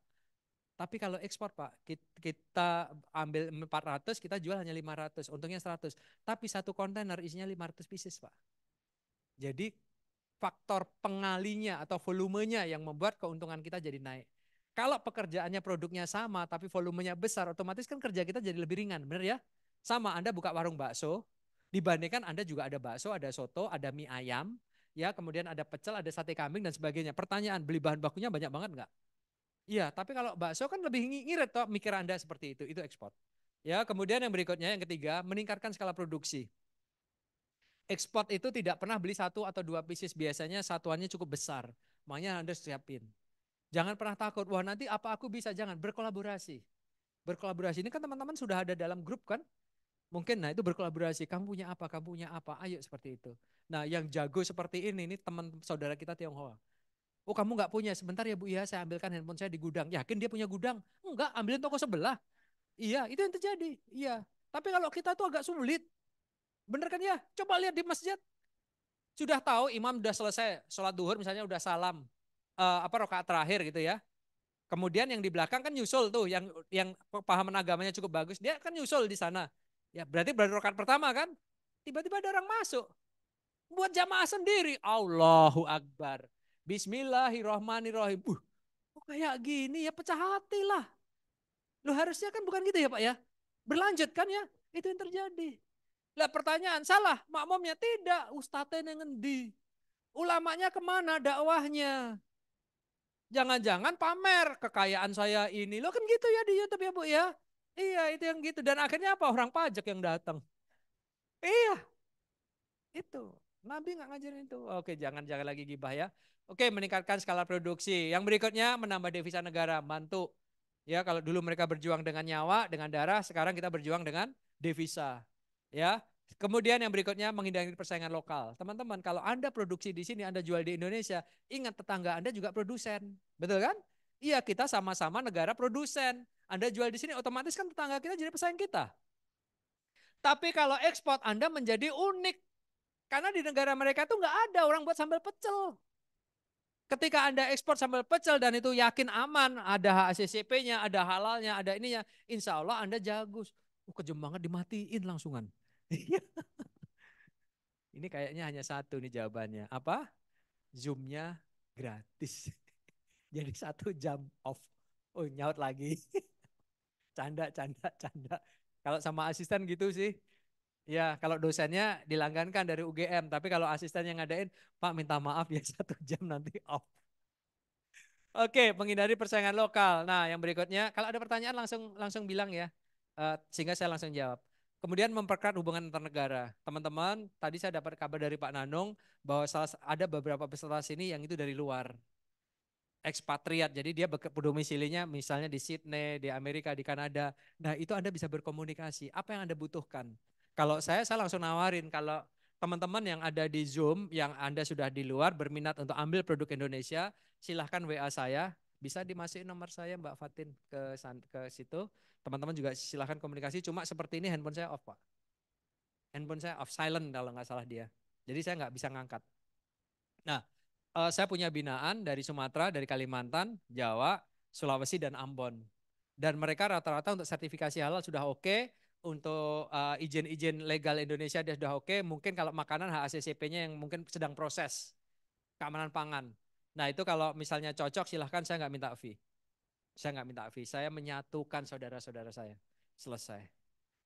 Speaker 2: Tapi kalau ekspor Pak, kita ambil 400, kita jual hanya 500, untungnya 100. Tapi satu kontainer isinya 500 pieces Pak. Jadi faktor pengalinya atau volumenya yang membuat keuntungan kita jadi naik. Kalau pekerjaannya produknya sama tapi volumenya besar, otomatis kan kerja kita jadi lebih ringan, benar ya? Sama Anda buka warung bakso, dibandingkan Anda juga ada bakso, ada soto, ada mie ayam, ya kemudian ada pecel, ada sate kambing dan sebagainya. Pertanyaan, beli bahan bakunya banyak banget enggak? Iya, tapi kalau bakso kan lebih ngirit toh mikir Anda seperti itu, itu ekspor. Ya, kemudian yang berikutnya yang ketiga, meningkatkan skala produksi. Ekspor itu tidak pernah beli satu atau dua bisnis. biasanya satuannya cukup besar. Makanya Anda siapin. Jangan pernah takut, wah nanti apa aku bisa, jangan berkolaborasi. Berkolaborasi ini kan teman-teman sudah ada dalam grup kan? Mungkin nah itu berkolaborasi, kamu punya apa, kamu punya apa, ayo seperti itu. Nah yang jago seperti ini, ini teman saudara kita Tionghoa. Oh kamu nggak punya, sebentar ya Bu ya saya ambilkan handphone saya di gudang. Yakin dia punya gudang? Enggak, ambilin toko sebelah. Iya, itu yang terjadi. Iya. Tapi kalau kita tuh agak sulit. Bener kan ya? Coba lihat di masjid. Sudah tahu imam sudah selesai sholat duhur misalnya udah salam. Uh, apa rokaat terakhir gitu ya. Kemudian yang di belakang kan nyusul tuh yang yang pahaman agamanya cukup bagus, dia kan nyusul di sana. Ya, berarti berarti rokaat pertama kan? Tiba-tiba ada orang masuk. Buat jamaah sendiri. Allahu Akbar. Bismillahirrahmanirrahim. Uh, kok kayak gini ya pecah hati lah. Lu harusnya kan bukan gitu ya Pak ya. Berlanjut kan ya. Itu yang terjadi. Lah pertanyaan salah. Makmumnya tidak. Ustadznya ngendi. Ulamanya kemana dakwahnya. Jangan-jangan pamer kekayaan saya ini. Lo kan gitu ya di Youtube ya Bu ya. Iya itu yang gitu. Dan akhirnya apa? Orang pajak yang datang. Iya. Itu. Nabi nggak ngajarin itu. Oke, jangan jangan lagi gibah ya. Oke, meningkatkan skala produksi. Yang berikutnya menambah devisa negara, bantu. Ya, kalau dulu mereka berjuang dengan nyawa, dengan darah, sekarang kita berjuang dengan devisa. Ya. Kemudian yang berikutnya menghindari persaingan lokal. Teman-teman, kalau Anda produksi di sini, Anda jual di Indonesia, ingat tetangga Anda juga produsen. Betul kan? Iya, kita sama-sama negara produsen. Anda jual di sini otomatis kan tetangga kita jadi pesaing kita. Tapi kalau ekspor Anda menjadi unik. Karena di negara mereka tuh nggak ada orang buat sambal pecel. Ketika Anda ekspor sambal pecel dan itu yakin aman, ada HACCP-nya, ada halalnya, ada ininya, insya Allah Anda jagus. Uh, oh, kejem banget dimatiin langsungan. Iya. Ini kayaknya hanya satu nih jawabannya. Apa? Zoom-nya gratis. Jadi satu jam off. Oh nyaut lagi. Canda, canda, canda. Kalau sama asisten gitu sih. Ya, kalau dosennya dilanggankan dari UGM, tapi kalau asisten yang ngadain, Pak minta maaf ya satu jam nanti off. Oke, menghindari persaingan lokal. Nah, yang berikutnya, kalau ada pertanyaan langsung langsung bilang ya, eh, sehingga saya langsung jawab. Kemudian memperkat hubungan antar negara. Teman-teman, tadi saya dapat kabar dari Pak Nanung bahwa salah, ada beberapa peserta sini yang itu dari luar. Ekspatriat, jadi dia domisilinya misalnya di Sydney, di Amerika, di Kanada. Nah itu Anda bisa berkomunikasi, apa yang Anda butuhkan kalau saya, saya langsung nawarin kalau teman-teman yang ada di Zoom, yang Anda sudah di luar berminat untuk ambil produk Indonesia, silahkan WA saya. Bisa dimasukin nomor saya Mbak Fatin ke ke situ. Teman-teman juga silahkan komunikasi. Cuma seperti ini handphone saya off Pak. Handphone saya off silent kalau nggak salah dia. Jadi saya nggak bisa ngangkat. Nah, uh, saya punya binaan dari Sumatera, dari Kalimantan, Jawa, Sulawesi, dan Ambon. Dan mereka rata-rata untuk sertifikasi halal sudah oke, okay, untuk uh, izin-izin legal Indonesia dia sudah oke. Okay. Mungkin kalau makanan HACCP-nya yang mungkin sedang proses keamanan pangan. Nah itu kalau misalnya cocok silahkan saya nggak minta fee. Saya nggak minta fee. Saya menyatukan saudara-saudara saya. Selesai.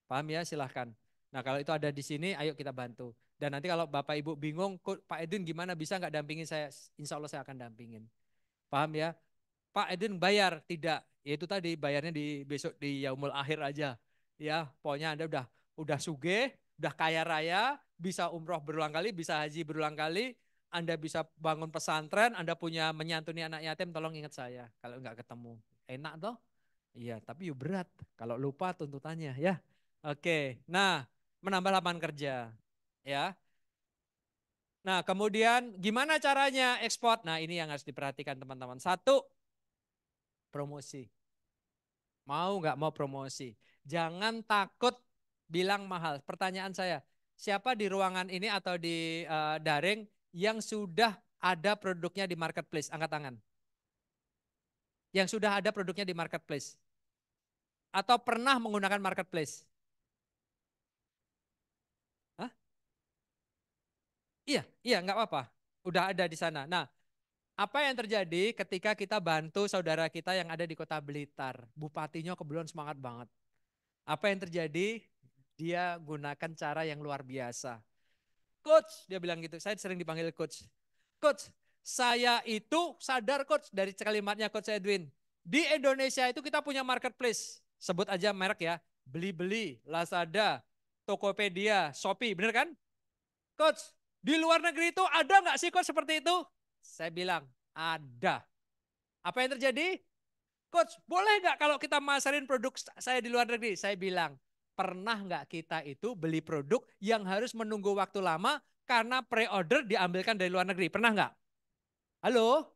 Speaker 2: Paham ya? Silahkan. Nah kalau itu ada di sini, ayo kita bantu. Dan nanti kalau Bapak Ibu bingung, Pak Edwin gimana bisa nggak dampingin saya? Insya Allah saya akan dampingin. Paham ya? Pak Edwin bayar? Tidak. Ya itu tadi bayarnya di besok di Yaumul Akhir aja ya pokoknya Anda udah udah suge, udah kaya raya, bisa umroh berulang kali, bisa haji berulang kali, Anda bisa bangun pesantren, Anda punya menyantuni anak yatim, tolong ingat saya kalau nggak ketemu. Enak toh? Iya, tapi yuk ya berat kalau lupa tuntutannya ya. Oke. Nah, menambah lapangan kerja ya. Nah, kemudian gimana caranya ekspor? Nah, ini yang harus diperhatikan teman-teman. Satu, promosi. Mau nggak mau promosi. Jangan takut bilang mahal. Pertanyaan saya, siapa di ruangan ini atau di uh, daring yang sudah ada produknya di marketplace? Angkat tangan. Yang sudah ada produknya di marketplace. Atau pernah menggunakan marketplace? Hah? Iya, iya enggak apa-apa. Udah ada di sana. Nah, apa yang terjadi ketika kita bantu saudara kita yang ada di kota Blitar? Bupatinya kebetulan semangat banget. Apa yang terjadi? Dia gunakan cara yang luar biasa. Coach, dia bilang gitu. Saya sering dipanggil coach. Coach, saya itu sadar coach dari kalimatnya coach Edwin. Di Indonesia itu kita punya marketplace. Sebut aja merek ya. Beli-beli, Lazada, Tokopedia, Shopee, bener kan? Coach, di luar negeri itu ada nggak sih coach seperti itu? Saya bilang, ada. Apa yang terjadi? Coach, boleh nggak kalau kita masarin produk saya di luar negeri? Saya bilang, pernah nggak kita itu beli produk yang harus menunggu waktu lama karena pre-order diambilkan dari luar negeri? Pernah nggak? Halo?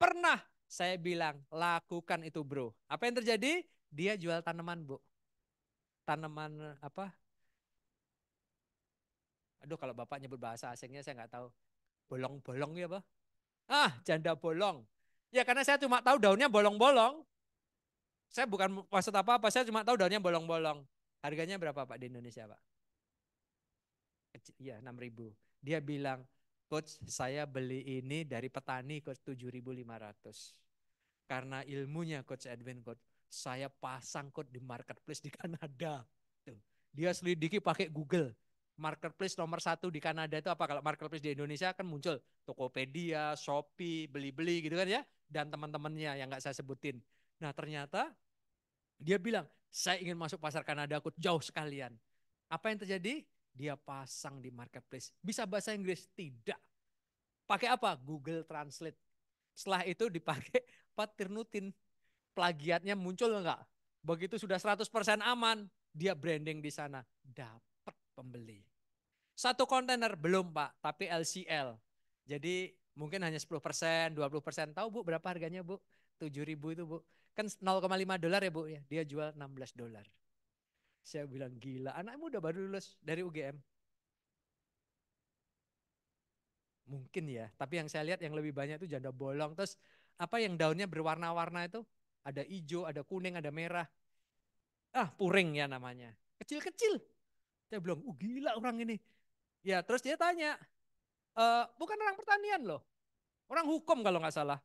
Speaker 2: Pernah. Saya bilang, lakukan itu bro. Apa yang terjadi? Dia jual tanaman, Bu. Tanaman apa? Aduh kalau Bapak nyebut bahasa asingnya saya nggak tahu. Bolong-bolong ya, bu? Ah, janda bolong. Ya karena saya cuma tahu daunnya bolong-bolong. Saya bukan maksud apa-apa, saya cuma tahu daunnya bolong-bolong. Harganya berapa Pak di Indonesia Pak? Iya 6 ribu. Dia bilang, Coach saya beli ini dari petani Coach 7.500. Karena ilmunya Coach Edwin Coach, saya pasang Coach di marketplace di Kanada. Tuh. Dia selidiki pakai Google marketplace nomor satu di Kanada itu apa? Kalau marketplace di Indonesia kan muncul Tokopedia, Shopee, beli-beli gitu kan ya, dan teman-temannya yang nggak saya sebutin. Nah ternyata dia bilang, saya ingin masuk pasar Kanada, aku jauh sekalian. Apa yang terjadi? Dia pasang di marketplace. Bisa bahasa Inggris? Tidak. Pakai apa? Google Translate. Setelah itu dipakai paternutin Tirnutin. Plagiatnya muncul enggak? Begitu sudah 100% aman, dia branding di sana. Dapat pembeli. Satu kontainer belum Pak, tapi LCL. Jadi mungkin hanya 10 persen, 20 persen. Tahu Bu berapa harganya Bu? 7 ribu itu Bu. Kan 0,5 dolar ya Bu. ya Dia jual 16 dolar. Saya bilang gila, anakmu udah baru lulus dari UGM. Mungkin ya, tapi yang saya lihat yang lebih banyak itu janda bolong. Terus apa yang daunnya berwarna-warna itu? Ada hijau, ada kuning, ada merah. Ah, puring ya namanya. Kecil-kecil. Saya bilang, oh gila orang ini. Ya terus dia tanya, e, bukan orang pertanian loh. Orang hukum kalau nggak salah.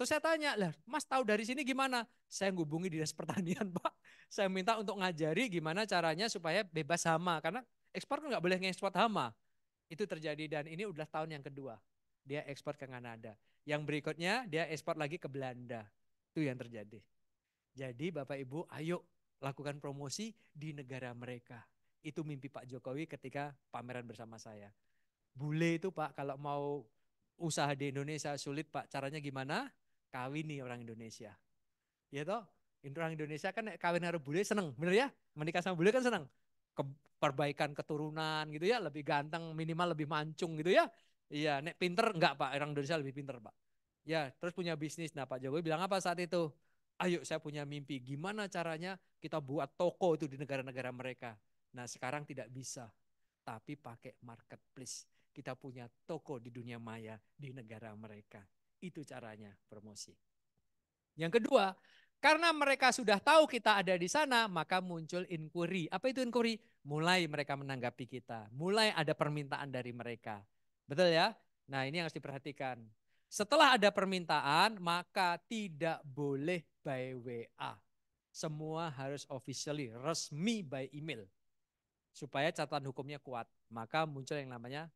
Speaker 2: Terus saya tanya, lah mas tahu dari sini gimana? Saya ngubungi dinas pertanian pak. Saya minta untuk ngajari gimana caranya supaya bebas hama. Karena ekspor kan nggak boleh ngekspor hama. Itu terjadi dan ini udah tahun yang kedua. Dia ekspor ke Kanada. Yang berikutnya dia ekspor lagi ke Belanda. Itu yang terjadi. Jadi Bapak Ibu ayo lakukan promosi di negara mereka. Itu mimpi Pak Jokowi ketika pameran bersama saya. Bule itu Pak kalau mau usaha di Indonesia sulit Pak. Caranya gimana? kawin nih orang Indonesia. Ya toh? Orang Indonesia kan kawin harus bule seneng, bener ya? Menikah sama bule kan seneng. Ke, perbaikan keturunan gitu ya, lebih ganteng, minimal lebih mancung gitu ya. Iya, nek pinter enggak Pak, orang Indonesia lebih pinter Pak. Ya, terus punya bisnis. Nah Pak Jokowi bilang apa saat itu? Ayo saya punya mimpi, gimana caranya kita buat toko itu di negara-negara mereka. Nah sekarang tidak bisa, tapi pakai marketplace. Kita punya toko di dunia maya di negara mereka. Itu caranya promosi. Yang kedua, karena mereka sudah tahu kita ada di sana, maka muncul inquiry. Apa itu inquiry? Mulai mereka menanggapi kita. Mulai ada permintaan dari mereka. Betul ya? Nah ini yang harus diperhatikan. Setelah ada permintaan, maka tidak boleh by WA. Semua harus officially, resmi by email supaya catatan hukumnya kuat. Maka muncul yang namanya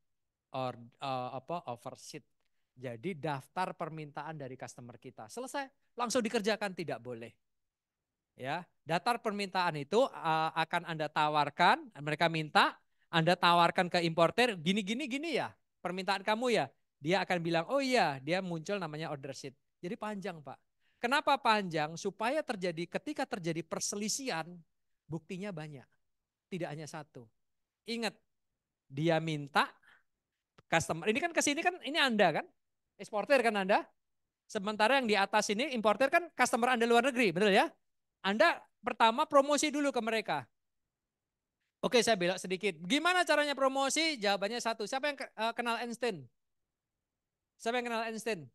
Speaker 2: or, uh, apa overseat. Jadi daftar permintaan dari customer kita. Selesai, langsung dikerjakan tidak boleh. Ya, daftar permintaan itu uh, akan Anda tawarkan, mereka minta, Anda tawarkan ke importer gini gini gini ya, permintaan kamu ya. Dia akan bilang, "Oh iya, dia muncul namanya order sheet." Jadi panjang, Pak. Kenapa panjang? Supaya terjadi ketika terjadi perselisihan, buktinya banyak tidak hanya satu. Ingat, dia minta customer. Ini kan ke sini kan ini Anda kan? Eksportir kan Anda? Sementara yang di atas ini importer kan customer Anda luar negeri, betul ya? Anda pertama promosi dulu ke mereka. Oke, saya belok sedikit. Gimana caranya promosi? Jawabannya satu. Siapa yang eh, kenal Einstein? Siapa yang kenal Einstein?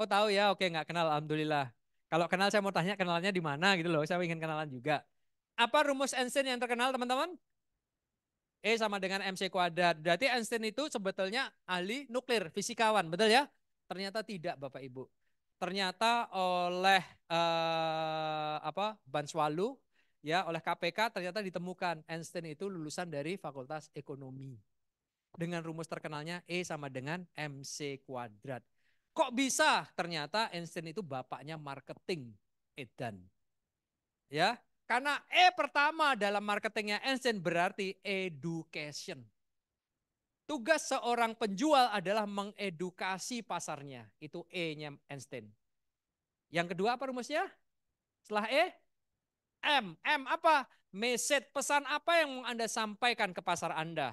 Speaker 2: Oh tahu ya, oke nggak kenal, alhamdulillah. Kalau kenal saya mau tanya kenalannya di mana gitu loh. Saya ingin kenalan juga apa rumus Einstein yang terkenal teman-teman? E sama dengan MC kuadrat. Berarti Einstein itu sebetulnya ahli nuklir, fisikawan, betul ya? Ternyata tidak Bapak Ibu. Ternyata oleh eh, apa Banswalu ya oleh KPK ternyata ditemukan Einstein itu lulusan dari Fakultas Ekonomi. Dengan rumus terkenalnya E sama dengan MC kuadrat. Kok bisa? Ternyata Einstein itu bapaknya marketing Edan. Ya, karena E pertama dalam marketingnya Einstein berarti education. Tugas seorang penjual adalah mengedukasi pasarnya. Itu E-nya Einstein. Yang kedua apa rumusnya? Setelah E, M. M apa? Message, pesan apa yang Anda sampaikan ke pasar Anda.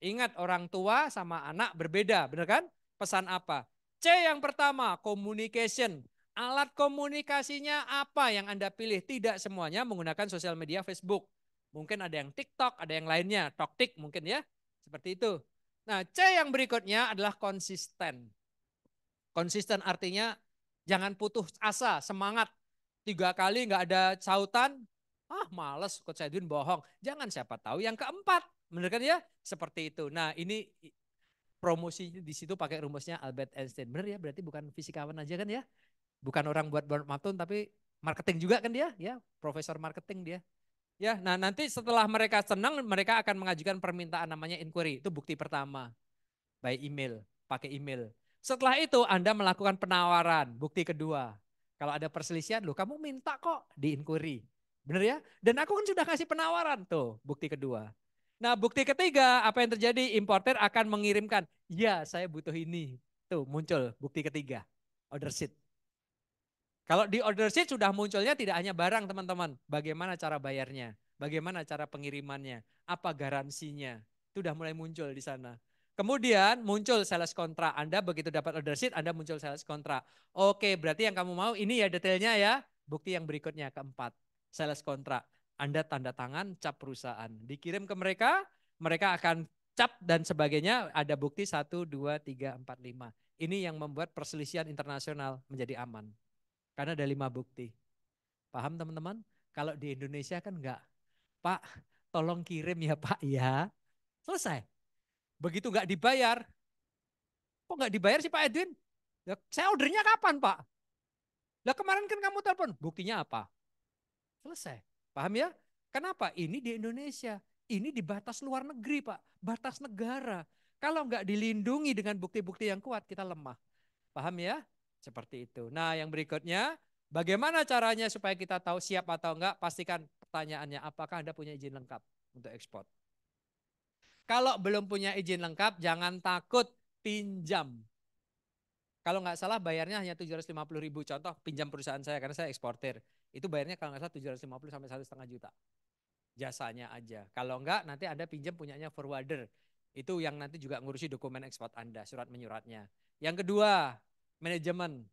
Speaker 2: Ingat orang tua sama anak berbeda, benar kan? Pesan apa? C yang pertama, communication. Alat komunikasinya apa yang Anda pilih? Tidak semuanya menggunakan sosial media Facebook. Mungkin ada yang TikTok, ada yang lainnya. Toktik mungkin ya. Seperti itu. Nah C yang berikutnya adalah konsisten. Konsisten artinya jangan putus asa, semangat. Tiga kali nggak ada sautan, ah males Coach Edwin bohong. Jangan siapa tahu yang keempat. Benar kan ya? Seperti itu. Nah ini promosi di situ pakai rumusnya Albert Einstein. Benar ya? Berarti bukan fisikawan aja kan ya? bukan orang buat buat matun tapi marketing juga kan dia, ya profesor marketing dia. Ya, nah nanti setelah mereka senang, mereka akan mengajukan permintaan namanya inquiry. Itu bukti pertama. By email, pakai email. Setelah itu Anda melakukan penawaran, bukti kedua. Kalau ada perselisihan, loh kamu minta kok di inquiry. Benar ya? Dan aku kan sudah kasih penawaran tuh, bukti kedua. Nah bukti ketiga, apa yang terjadi? Importer akan mengirimkan, ya saya butuh ini. Tuh muncul bukti ketiga, order sheet. Kalau di order sheet sudah munculnya tidak hanya barang teman-teman. Bagaimana cara bayarnya? Bagaimana cara pengirimannya? Apa garansinya? Itu sudah mulai muncul di sana. Kemudian muncul sales kontrak. Anda begitu dapat order sheet, Anda muncul sales kontrak. Oke, berarti yang kamu mau ini ya detailnya ya. Bukti yang berikutnya keempat, sales kontrak. Anda tanda tangan cap perusahaan. Dikirim ke mereka, mereka akan cap dan sebagainya. Ada bukti 1, 2, 3, 4, 5. Ini yang membuat perselisihan internasional menjadi aman. Karena ada lima bukti. Paham teman-teman? Kalau di Indonesia kan enggak. Pak, tolong kirim ya Pak ya. Selesai. Begitu enggak dibayar. Kok enggak dibayar sih Pak Edwin? Ya, saya ordernya kapan Pak? Lah kemarin kan kamu telepon, buktinya apa? Selesai. Paham ya? Kenapa? Ini di Indonesia. Ini di batas luar negeri Pak. Batas negara. Kalau enggak dilindungi dengan bukti-bukti yang kuat, kita lemah. Paham ya? Seperti itu. Nah yang berikutnya, bagaimana caranya supaya kita tahu siap atau enggak? Pastikan pertanyaannya, apakah Anda punya izin lengkap untuk ekspor? Kalau belum punya izin lengkap, jangan takut pinjam. Kalau nggak salah bayarnya hanya 750 ribu. Contoh pinjam perusahaan saya karena saya eksportir. Itu bayarnya kalau nggak salah 750 sampai satu setengah juta. Jasanya aja. Kalau enggak, nanti Anda pinjam punyanya forwarder. Itu yang nanti juga ngurusi dokumen ekspor Anda, surat menyuratnya. Yang kedua, manajemen.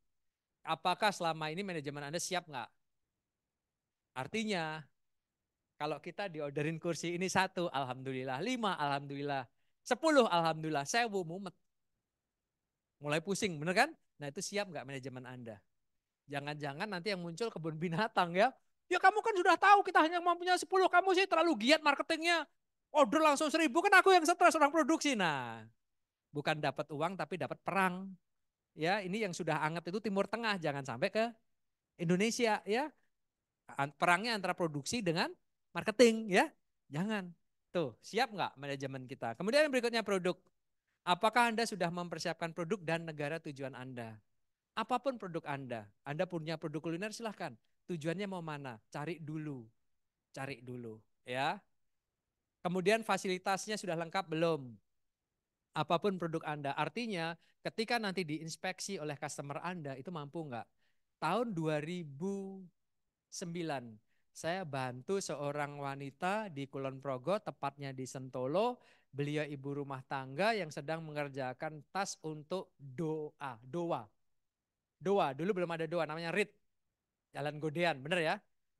Speaker 2: Apakah selama ini manajemen Anda siap nggak? Artinya, kalau kita diorderin kursi ini satu, alhamdulillah, lima, alhamdulillah, sepuluh, alhamdulillah, saya mumet. Mulai pusing, bener kan? Nah itu siap nggak manajemen Anda? Jangan-jangan nanti yang muncul kebun binatang ya. Ya kamu kan sudah tahu kita hanya punya sepuluh, kamu sih terlalu giat marketingnya. Order langsung seribu, kan aku yang stres orang produksi. Nah, bukan dapat uang tapi dapat perang ya ini yang sudah anget itu Timur Tengah jangan sampai ke Indonesia ya perangnya antara produksi dengan marketing ya jangan tuh siap nggak manajemen kita kemudian yang berikutnya produk apakah anda sudah mempersiapkan produk dan negara tujuan anda apapun produk anda anda punya produk kuliner silahkan tujuannya mau mana cari dulu cari dulu ya kemudian fasilitasnya sudah lengkap belum apapun produk Anda. Artinya ketika nanti diinspeksi oleh customer Anda itu mampu enggak? Tahun 2009 saya bantu seorang wanita di Kulon Progo, tepatnya di Sentolo. Beliau ibu rumah tangga yang sedang mengerjakan tas untuk doa, doa. Doa, dulu belum ada doa, namanya RIT. Jalan Godean, bener ya?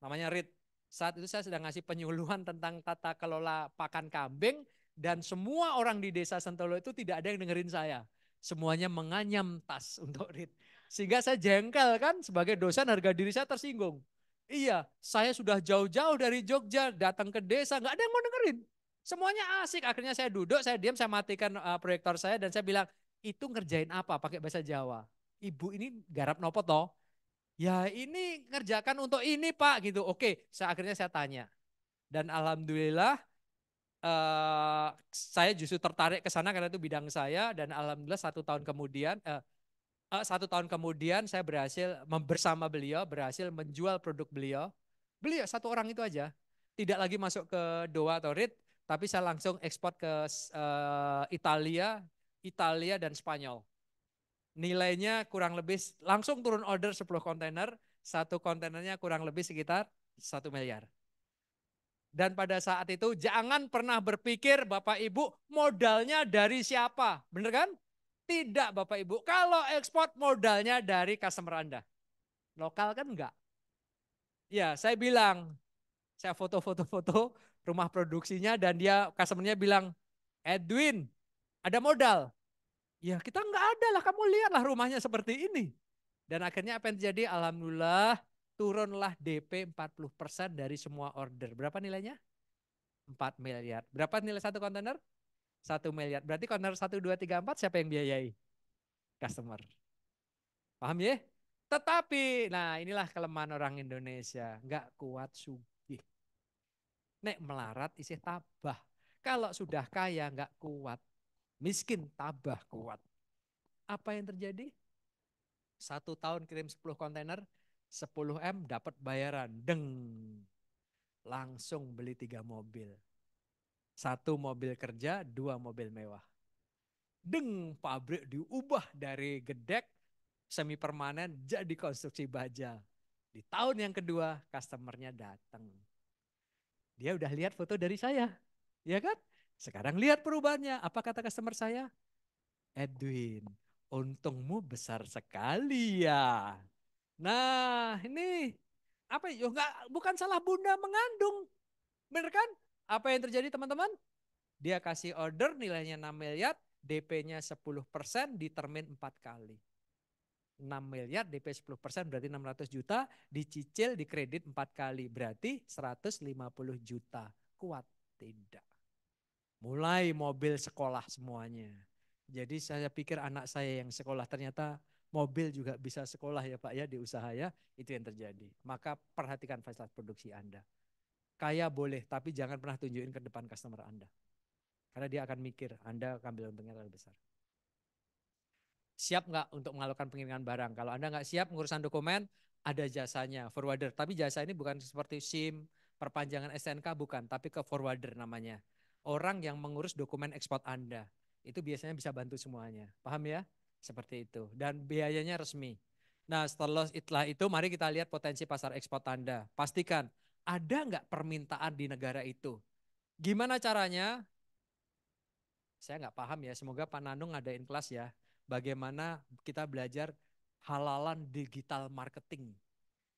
Speaker 2: Namanya RIT. Saat itu saya sedang ngasih penyuluhan tentang tata kelola pakan kambing dan semua orang di desa Sentolo itu tidak ada yang dengerin saya. Semuanya menganyam tas untuk Rit. Sehingga saya jengkel kan sebagai dosen harga diri saya tersinggung. Iya, saya sudah jauh-jauh dari Jogja, datang ke desa, nggak ada yang mau dengerin. Semuanya asik. Akhirnya saya duduk, saya diam, saya matikan uh, proyektor saya dan saya bilang, itu ngerjain apa pakai bahasa Jawa? Ibu ini garap nopo toh? Ya ini ngerjakan untuk ini pak gitu. Oke, saya akhirnya saya tanya. Dan alhamdulillah uh, saya justru tertarik ke sana karena itu bidang saya dan alhamdulillah satu tahun kemudian uh, uh, satu tahun kemudian saya berhasil bersama beliau berhasil menjual produk beliau beliau satu orang itu aja tidak lagi masuk ke doa atau Rit tapi saya langsung ekspor ke uh, Italia Italia dan Spanyol nilainya kurang lebih langsung turun order 10 kontainer satu kontainernya kurang lebih sekitar satu miliar dan pada saat itu jangan pernah berpikir Bapak Ibu modalnya dari siapa. Benar kan? Tidak Bapak Ibu. Kalau ekspor modalnya dari customer Anda. Lokal kan enggak. Ya saya bilang, saya foto-foto-foto rumah produksinya dan dia customernya bilang, Edwin ada modal. Ya kita enggak ada lah, kamu lihatlah rumahnya seperti ini. Dan akhirnya apa yang terjadi? Alhamdulillah turunlah DP 40% dari semua order. Berapa nilainya? 4 miliar. Berapa nilai satu kontainer? 1 miliar. Berarti kontainer 1, 2, 3, 4 siapa yang biayai? Customer. Paham ya? Tetapi, nah inilah kelemahan orang Indonesia. Nggak kuat sugih. Nek melarat isi tabah. Kalau sudah kaya nggak kuat. Miskin tabah kuat. Apa yang terjadi? Satu tahun kirim 10 kontainer, 10M dapat bayaran. Deng. Langsung beli tiga mobil. Satu mobil kerja, dua mobil mewah. Deng pabrik diubah dari gedek semi permanen jadi konstruksi baja. Di tahun yang kedua customernya datang. Dia udah lihat foto dari saya. Ya kan? Sekarang lihat perubahannya. Apa kata customer saya? Edwin, untungmu besar sekali ya. Nah, ini apa ya? Enggak bukan salah bunda mengandung. Bener kan? Apa yang terjadi teman-teman? Dia kasih order nilainya 6 miliar, DP-nya 10 persen, di termin 4 kali. 6 miliar, DP 10 persen berarti 600 juta, dicicil, dikredit 4 kali, berarti 150 juta. Kuat? Tidak. Mulai mobil sekolah semuanya. Jadi saya pikir anak saya yang sekolah ternyata mobil juga bisa sekolah ya Pak ya di usaha ya, itu yang terjadi. Maka perhatikan fasilitas produksi Anda. Kaya boleh, tapi jangan pernah tunjukin ke depan customer Anda. Karena dia akan mikir, Anda akan ambil untungnya lebih besar. Siap nggak untuk mengalokan pengiriman barang? Kalau Anda nggak siap mengurusan dokumen, ada jasanya, forwarder. Tapi jasa ini bukan seperti SIM, perpanjangan SNK, bukan. Tapi ke forwarder namanya. Orang yang mengurus dokumen ekspor Anda. Itu biasanya bisa bantu semuanya. Paham ya? Seperti itu. Dan biayanya resmi. Nah setelah itlah itu mari kita lihat potensi pasar ekspor Anda. Pastikan ada nggak permintaan di negara itu. Gimana caranya? Saya nggak paham ya, semoga Pak Nanung ngadain kelas ya. Bagaimana kita belajar halalan digital marketing.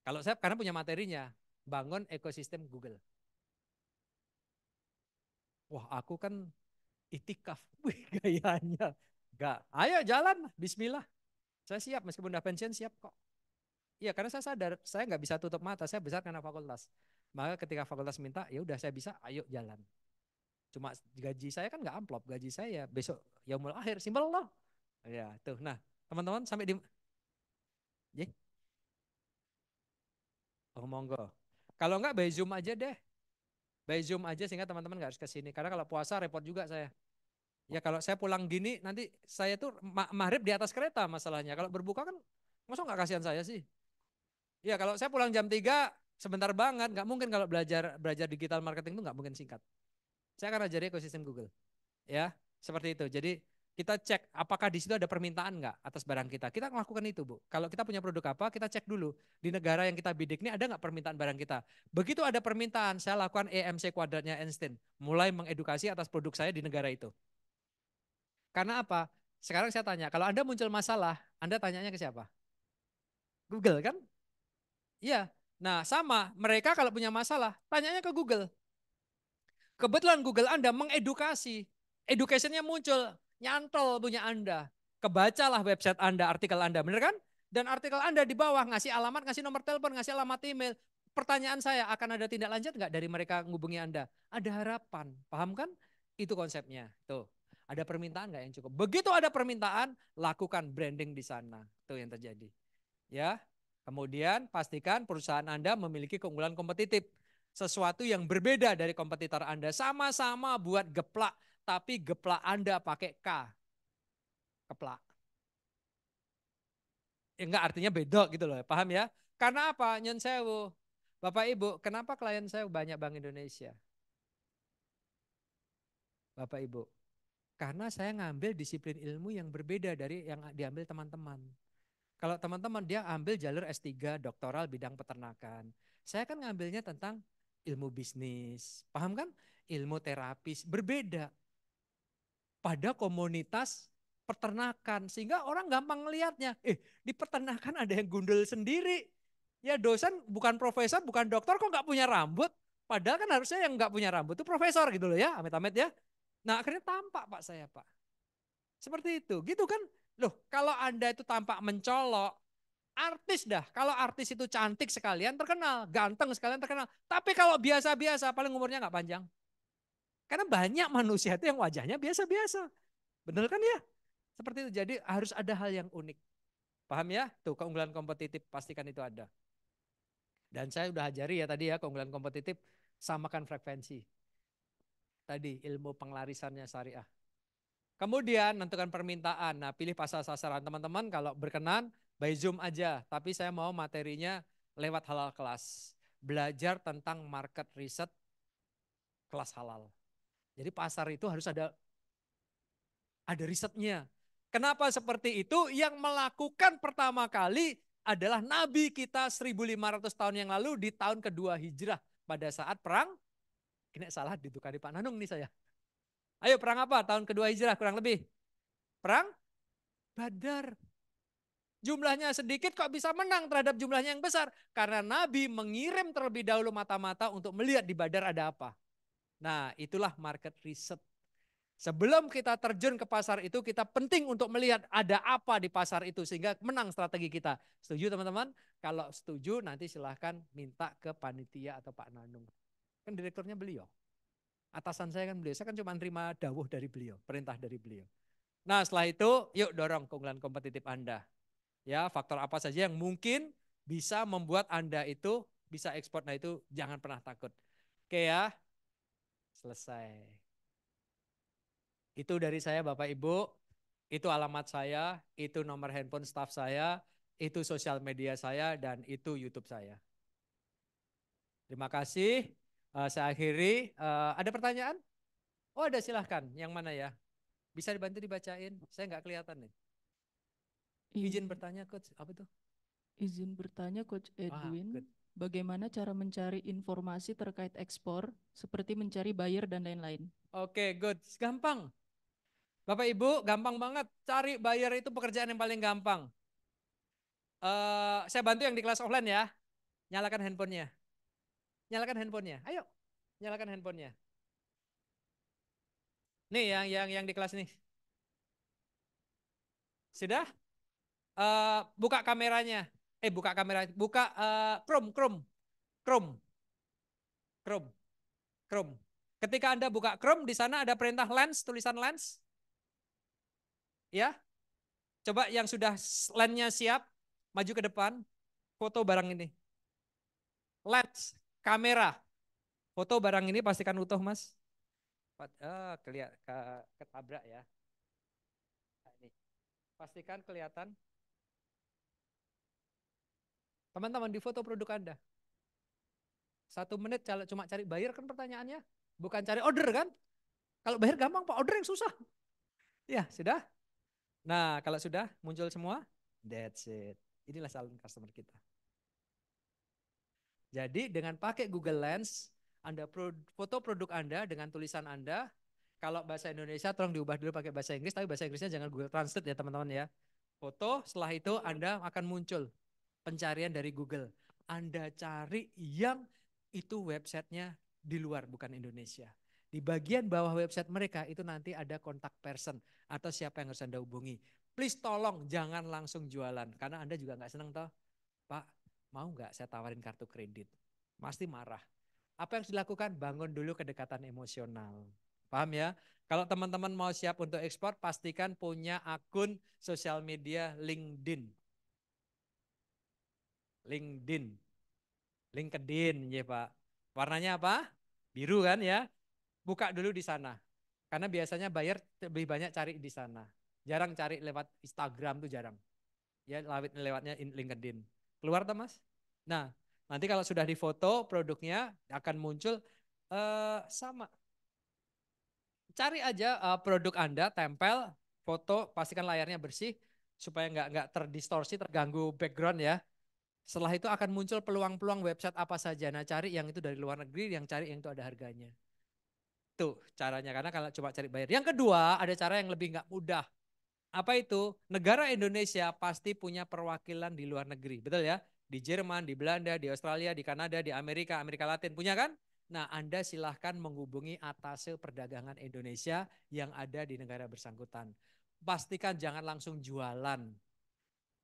Speaker 2: Kalau saya karena punya materinya, bangun ekosistem Google. Wah aku kan itikaf, wih gayanya Enggak. Ayo jalan, bismillah. Saya siap meskipun udah pensiun siap kok. Iya, karena saya sadar saya nggak bisa tutup mata, saya besar karena fakultas. Maka ketika fakultas minta, ya udah saya bisa, ayo jalan. Cuma gaji saya kan nggak amplop, gaji saya ya besok ya mulai akhir, simbol loh. Ya, tuh. Nah, teman-teman sampai di Ye? Oh, monggo. Kalau enggak by Zoom aja deh. By Zoom aja sehingga teman-teman nggak harus ke sini. Karena kalau puasa repot juga saya. Ya kalau saya pulang gini nanti saya tuh maghrib di atas kereta masalahnya. Kalau berbuka kan masa nggak kasihan saya sih? Ya kalau saya pulang jam 3 sebentar banget, nggak mungkin kalau belajar belajar digital marketing itu nggak mungkin singkat. Saya akan ajari ekosistem Google. Ya, seperti itu. Jadi kita cek apakah di situ ada permintaan nggak atas barang kita. Kita melakukan itu, Bu. Kalau kita punya produk apa, kita cek dulu. Di negara yang kita bidik ini ada nggak permintaan barang kita. Begitu ada permintaan, saya lakukan EMC kuadratnya Einstein. Mulai mengedukasi atas produk saya di negara itu. Karena apa? Sekarang saya tanya, kalau Anda muncul masalah, Anda tanyanya ke siapa? Google kan? Iya. Nah sama, mereka kalau punya masalah, tanyanya ke Google. Kebetulan Google Anda mengedukasi. Educationnya muncul, nyantol punya Anda. Kebacalah website Anda, artikel Anda, benar kan? Dan artikel Anda di bawah ngasih alamat, ngasih nomor telepon, ngasih alamat email. Pertanyaan saya, akan ada tindak lanjut nggak dari mereka menghubungi Anda? Ada harapan, paham kan? Itu konsepnya. Tuh. Ada permintaan nggak yang cukup? Begitu ada permintaan, lakukan branding di sana. Itu yang terjadi. Ya, Kemudian pastikan perusahaan Anda memiliki keunggulan kompetitif. Sesuatu yang berbeda dari kompetitor Anda. Sama-sama buat geplak, tapi geplak Anda pakai K. Keplak. Ya enggak artinya bedok gitu loh, paham ya? Karena apa? Nyon sewu. Bapak Ibu, kenapa klien saya banyak Bank Indonesia? Bapak Ibu, karena saya ngambil disiplin ilmu yang berbeda dari yang diambil teman-teman. Kalau teman-teman dia ambil jalur S3 doktoral bidang peternakan. Saya kan ngambilnya tentang ilmu bisnis. Paham kan? Ilmu terapis berbeda. Pada komunitas peternakan sehingga orang gampang ngelihatnya. Eh, di peternakan ada yang gundul sendiri. Ya dosen bukan profesor, bukan dokter kok nggak punya rambut. Padahal kan harusnya yang nggak punya rambut itu profesor gitu loh ya, amit-amit ya. Nah akhirnya tampak pak saya pak. Seperti itu. Gitu kan. Loh kalau Anda itu tampak mencolok. Artis dah. Kalau artis itu cantik sekalian terkenal. Ganteng sekalian terkenal. Tapi kalau biasa-biasa paling umurnya nggak panjang. Karena banyak manusia itu yang wajahnya biasa-biasa. Benar kan ya? Seperti itu. Jadi harus ada hal yang unik. Paham ya? Tuh keunggulan kompetitif pastikan itu ada. Dan saya udah ajari ya tadi ya keunggulan kompetitif samakan frekuensi tadi ilmu penglarisannya syariah. Kemudian menentukan permintaan. Nah, pilih pasal sasaran teman-teman kalau berkenan by Zoom aja, tapi saya mau materinya lewat halal kelas. Belajar tentang market riset kelas halal. Jadi pasar itu harus ada ada risetnya. Kenapa seperti itu? Yang melakukan pertama kali adalah nabi kita 1500 tahun yang lalu di tahun kedua Hijrah pada saat perang Kini salah ditukar di Pak Nanung nih saya. Ayo perang apa? Tahun kedua hijrah kurang lebih. Perang Badar. Jumlahnya sedikit kok bisa menang terhadap jumlahnya yang besar. Karena Nabi mengirim terlebih dahulu mata-mata untuk melihat di Badar ada apa. Nah itulah market research Sebelum kita terjun ke pasar itu kita penting untuk melihat ada apa di pasar itu. Sehingga menang strategi kita. Setuju teman-teman? Kalau setuju nanti silahkan minta ke panitia atau Pak Nanung. Kan direkturnya beliau. Atasan saya kan beliau, saya kan cuma terima dawuh dari beliau, perintah dari beliau. Nah setelah itu yuk dorong keunggulan kompetitif Anda. Ya faktor apa saja yang mungkin bisa membuat Anda itu bisa ekspor. Nah itu jangan pernah takut. Oke ya, selesai. Itu dari saya Bapak Ibu, itu alamat saya, itu nomor handphone staff saya, itu sosial media saya, dan itu YouTube saya. Terima kasih uh, eh, saya akhiri. Uh, eh, ada pertanyaan? Oh ada silahkan. Yang mana ya? Bisa dibantu dibacain? Saya nggak kelihatan nih. Izin bertanya coach, apa tuh?
Speaker 1: Izin bertanya coach ah, Edwin. Ah, bagaimana cara mencari informasi terkait ekspor, seperti mencari buyer dan lain-lain.
Speaker 2: Oke, okay, good. Gampang. Bapak Ibu, gampang banget. Cari buyer itu pekerjaan yang paling gampang. Uh, saya bantu yang di kelas offline ya. Nyalakan handphonenya. Nyalakan handphonenya. Ayo, nyalakan handphonenya. Nih yang yang yang di kelas nih. Sudah? Uh, buka kameranya. Eh buka kamera, buka uh, Chrome, Chrome, Chrome, Chrome, Chrome. Ketika anda buka Chrome di sana ada perintah lens, tulisan lens. Ya, coba yang sudah lensnya siap, maju ke depan, foto barang ini. Lens, kamera. Foto barang ini pastikan utuh mas. Ah, eh, kelihatan ketabrak ya. Nah, pastikan kelihatan. Teman-teman di foto produk Anda. Satu menit cuma cari bayar kan pertanyaannya. Bukan cari order kan. Kalau bayar gampang Pak, order yang susah. Ya sudah. Nah kalau sudah muncul semua, that's it. Inilah salon customer kita. Jadi dengan pakai Google Lens, Anda foto produk Anda dengan tulisan Anda, kalau bahasa Indonesia tolong diubah dulu pakai bahasa Inggris, tapi bahasa Inggrisnya jangan Google Translate ya teman-teman ya. Foto, setelah itu Anda akan muncul pencarian dari Google. Anda cari yang itu websitenya di luar, bukan Indonesia. Di bagian bawah website mereka itu nanti ada kontak person atau siapa yang harus Anda hubungi. Please tolong jangan langsung jualan karena Anda juga nggak senang toh mau nggak saya tawarin kartu kredit? Pasti marah. Apa yang harus dilakukan? Bangun dulu kedekatan emosional. Paham ya? Kalau teman-teman mau siap untuk ekspor, pastikan punya akun sosial media LinkedIn. LinkedIn. LinkedIn ya Pak. Warnanya apa? Biru kan ya. Buka dulu di sana. Karena biasanya bayar lebih banyak cari di sana. Jarang cari lewat Instagram tuh jarang. Ya lewat lewatnya LinkedIn. Keluar tak mas? Nah, nanti kalau sudah difoto produknya akan muncul uh, sama. Cari aja uh, produk Anda, tempel, foto, pastikan layarnya bersih supaya nggak nggak terdistorsi, terganggu background ya. Setelah itu akan muncul peluang-peluang website apa saja. Nah cari yang itu dari luar negeri, yang cari yang itu ada harganya. Tuh caranya, karena kalau coba cari bayar. Yang kedua ada cara yang lebih nggak mudah apa itu negara Indonesia pasti punya perwakilan di luar negeri, betul ya? Di Jerman, di Belanda, di Australia, di Kanada, di Amerika, Amerika Latin punya kan? Nah, Anda silahkan menghubungi atase perdagangan Indonesia yang ada di negara bersangkutan. Pastikan jangan langsung jualan.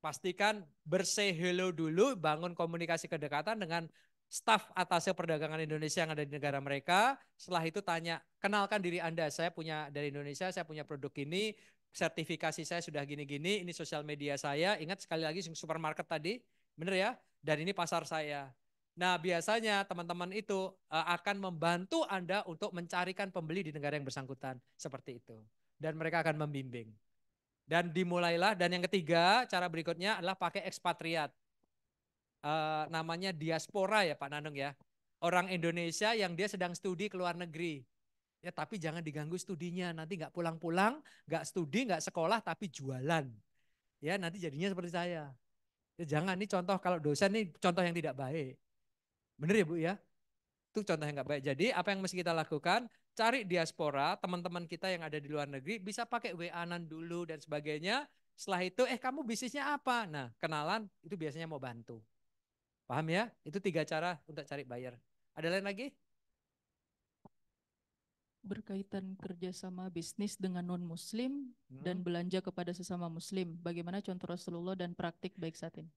Speaker 2: Pastikan bersih hello dulu, bangun komunikasi kedekatan dengan staf atase perdagangan Indonesia yang ada di negara mereka. Setelah itu tanya, kenalkan diri Anda. Saya punya dari Indonesia, saya punya produk ini sertifikasi saya sudah gini-gini, ini sosial media saya, ingat sekali lagi supermarket tadi, benar ya, dan ini pasar saya. Nah biasanya teman-teman itu eh, akan membantu Anda untuk mencarikan pembeli di negara yang bersangkutan, seperti itu. Dan mereka akan membimbing. Dan dimulailah, dan yang ketiga cara berikutnya adalah pakai ekspatriat. Eh, namanya diaspora ya Pak Nanung ya. Orang Indonesia yang dia sedang studi ke luar negeri. Ya tapi jangan diganggu studinya, nanti nggak pulang-pulang, nggak studi, nggak sekolah, tapi jualan. Ya nanti jadinya seperti saya. Ya, jangan nih contoh kalau dosen nih contoh yang tidak baik. Bener ya Bu ya? Itu contoh yang nggak baik. Jadi apa yang mesti kita lakukan? Cari diaspora, teman-teman kita yang ada di luar negeri bisa pakai WA-an dulu dan sebagainya. Setelah itu, eh kamu bisnisnya apa? Nah kenalan itu biasanya mau bantu. Paham ya? Itu tiga cara untuk cari buyer. Ada lain
Speaker 1: lagi? berkaitan kerjasama bisnis dengan non-muslim hmm. dan belanja kepada sesama muslim. Bagaimana contoh Rasulullah dan praktik baik saat ini?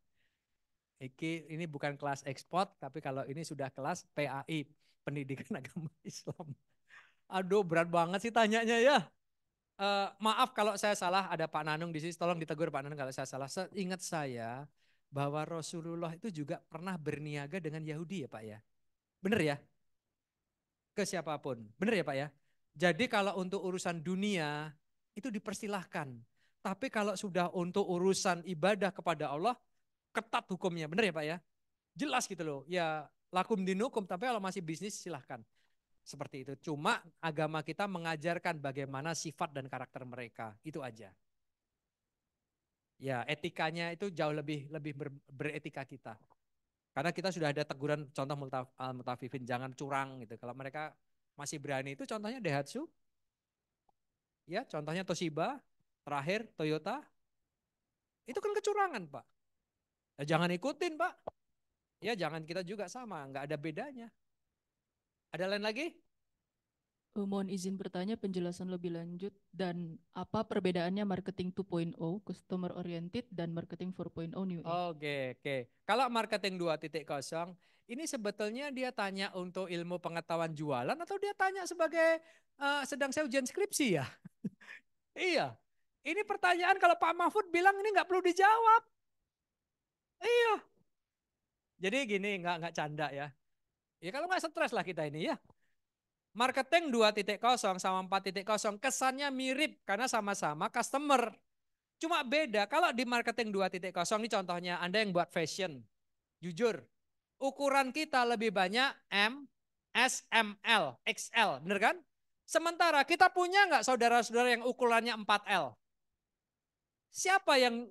Speaker 2: Iki, ini bukan kelas ekspor, tapi kalau ini sudah kelas PAI, Pendidikan Agama Islam. Aduh, berat banget sih tanyanya ya. Uh, maaf kalau saya salah, ada Pak Nanung di sini, tolong ditegur Pak Nanung kalau saya salah. Ingat saya bahwa Rasulullah itu juga pernah berniaga dengan Yahudi ya Pak ya? Bener ya? ke siapapun. Benar ya Pak ya? Jadi kalau untuk urusan dunia itu dipersilahkan. Tapi kalau sudah untuk urusan ibadah kepada Allah, ketat hukumnya. Benar ya Pak ya? Jelas gitu loh. Ya lakum dinukum, tapi kalau masih bisnis silahkan. Seperti itu. Cuma agama kita mengajarkan bagaimana sifat dan karakter mereka. Itu aja. Ya etikanya itu jauh lebih lebih beretika kita. Karena kita sudah ada teguran contoh mutafifin jangan curang gitu. Kalau mereka masih berani itu contohnya Daihatsu. Ya, contohnya Toshiba, terakhir Toyota. Itu kan kecurangan, Pak. Ya, jangan ikutin, Pak. Ya, jangan kita juga sama, nggak ada bedanya. Ada lain lagi?
Speaker 1: Eh, mohon izin bertanya penjelasan lebih lanjut dan apa perbedaannya marketing 2.0 customer oriented dan marketing 4.0 new Oke,
Speaker 2: okay, oke. Okay. Kalau marketing 2.0
Speaker 1: ini sebetulnya dia tanya untuk
Speaker 2: ilmu pengetahuan jualan atau dia tanya sebagai uh, sedang saya ujian skripsi ya? iya. Ini pertanyaan kalau Pak Mahfud bilang ini nggak perlu dijawab. Iya. Jadi gini nggak nggak canda ya. Ya kalau nggak stres lah kita ini ya. Marketing 2.0 sama 4.0 kesannya mirip karena sama-sama customer. Cuma beda kalau di marketing 2.0 ini contohnya Anda yang buat fashion. Jujur, ukuran kita lebih banyak M, S, M, L, XL, bener kan? Sementara kita punya nggak saudara-saudara yang ukurannya 4L? Siapa yang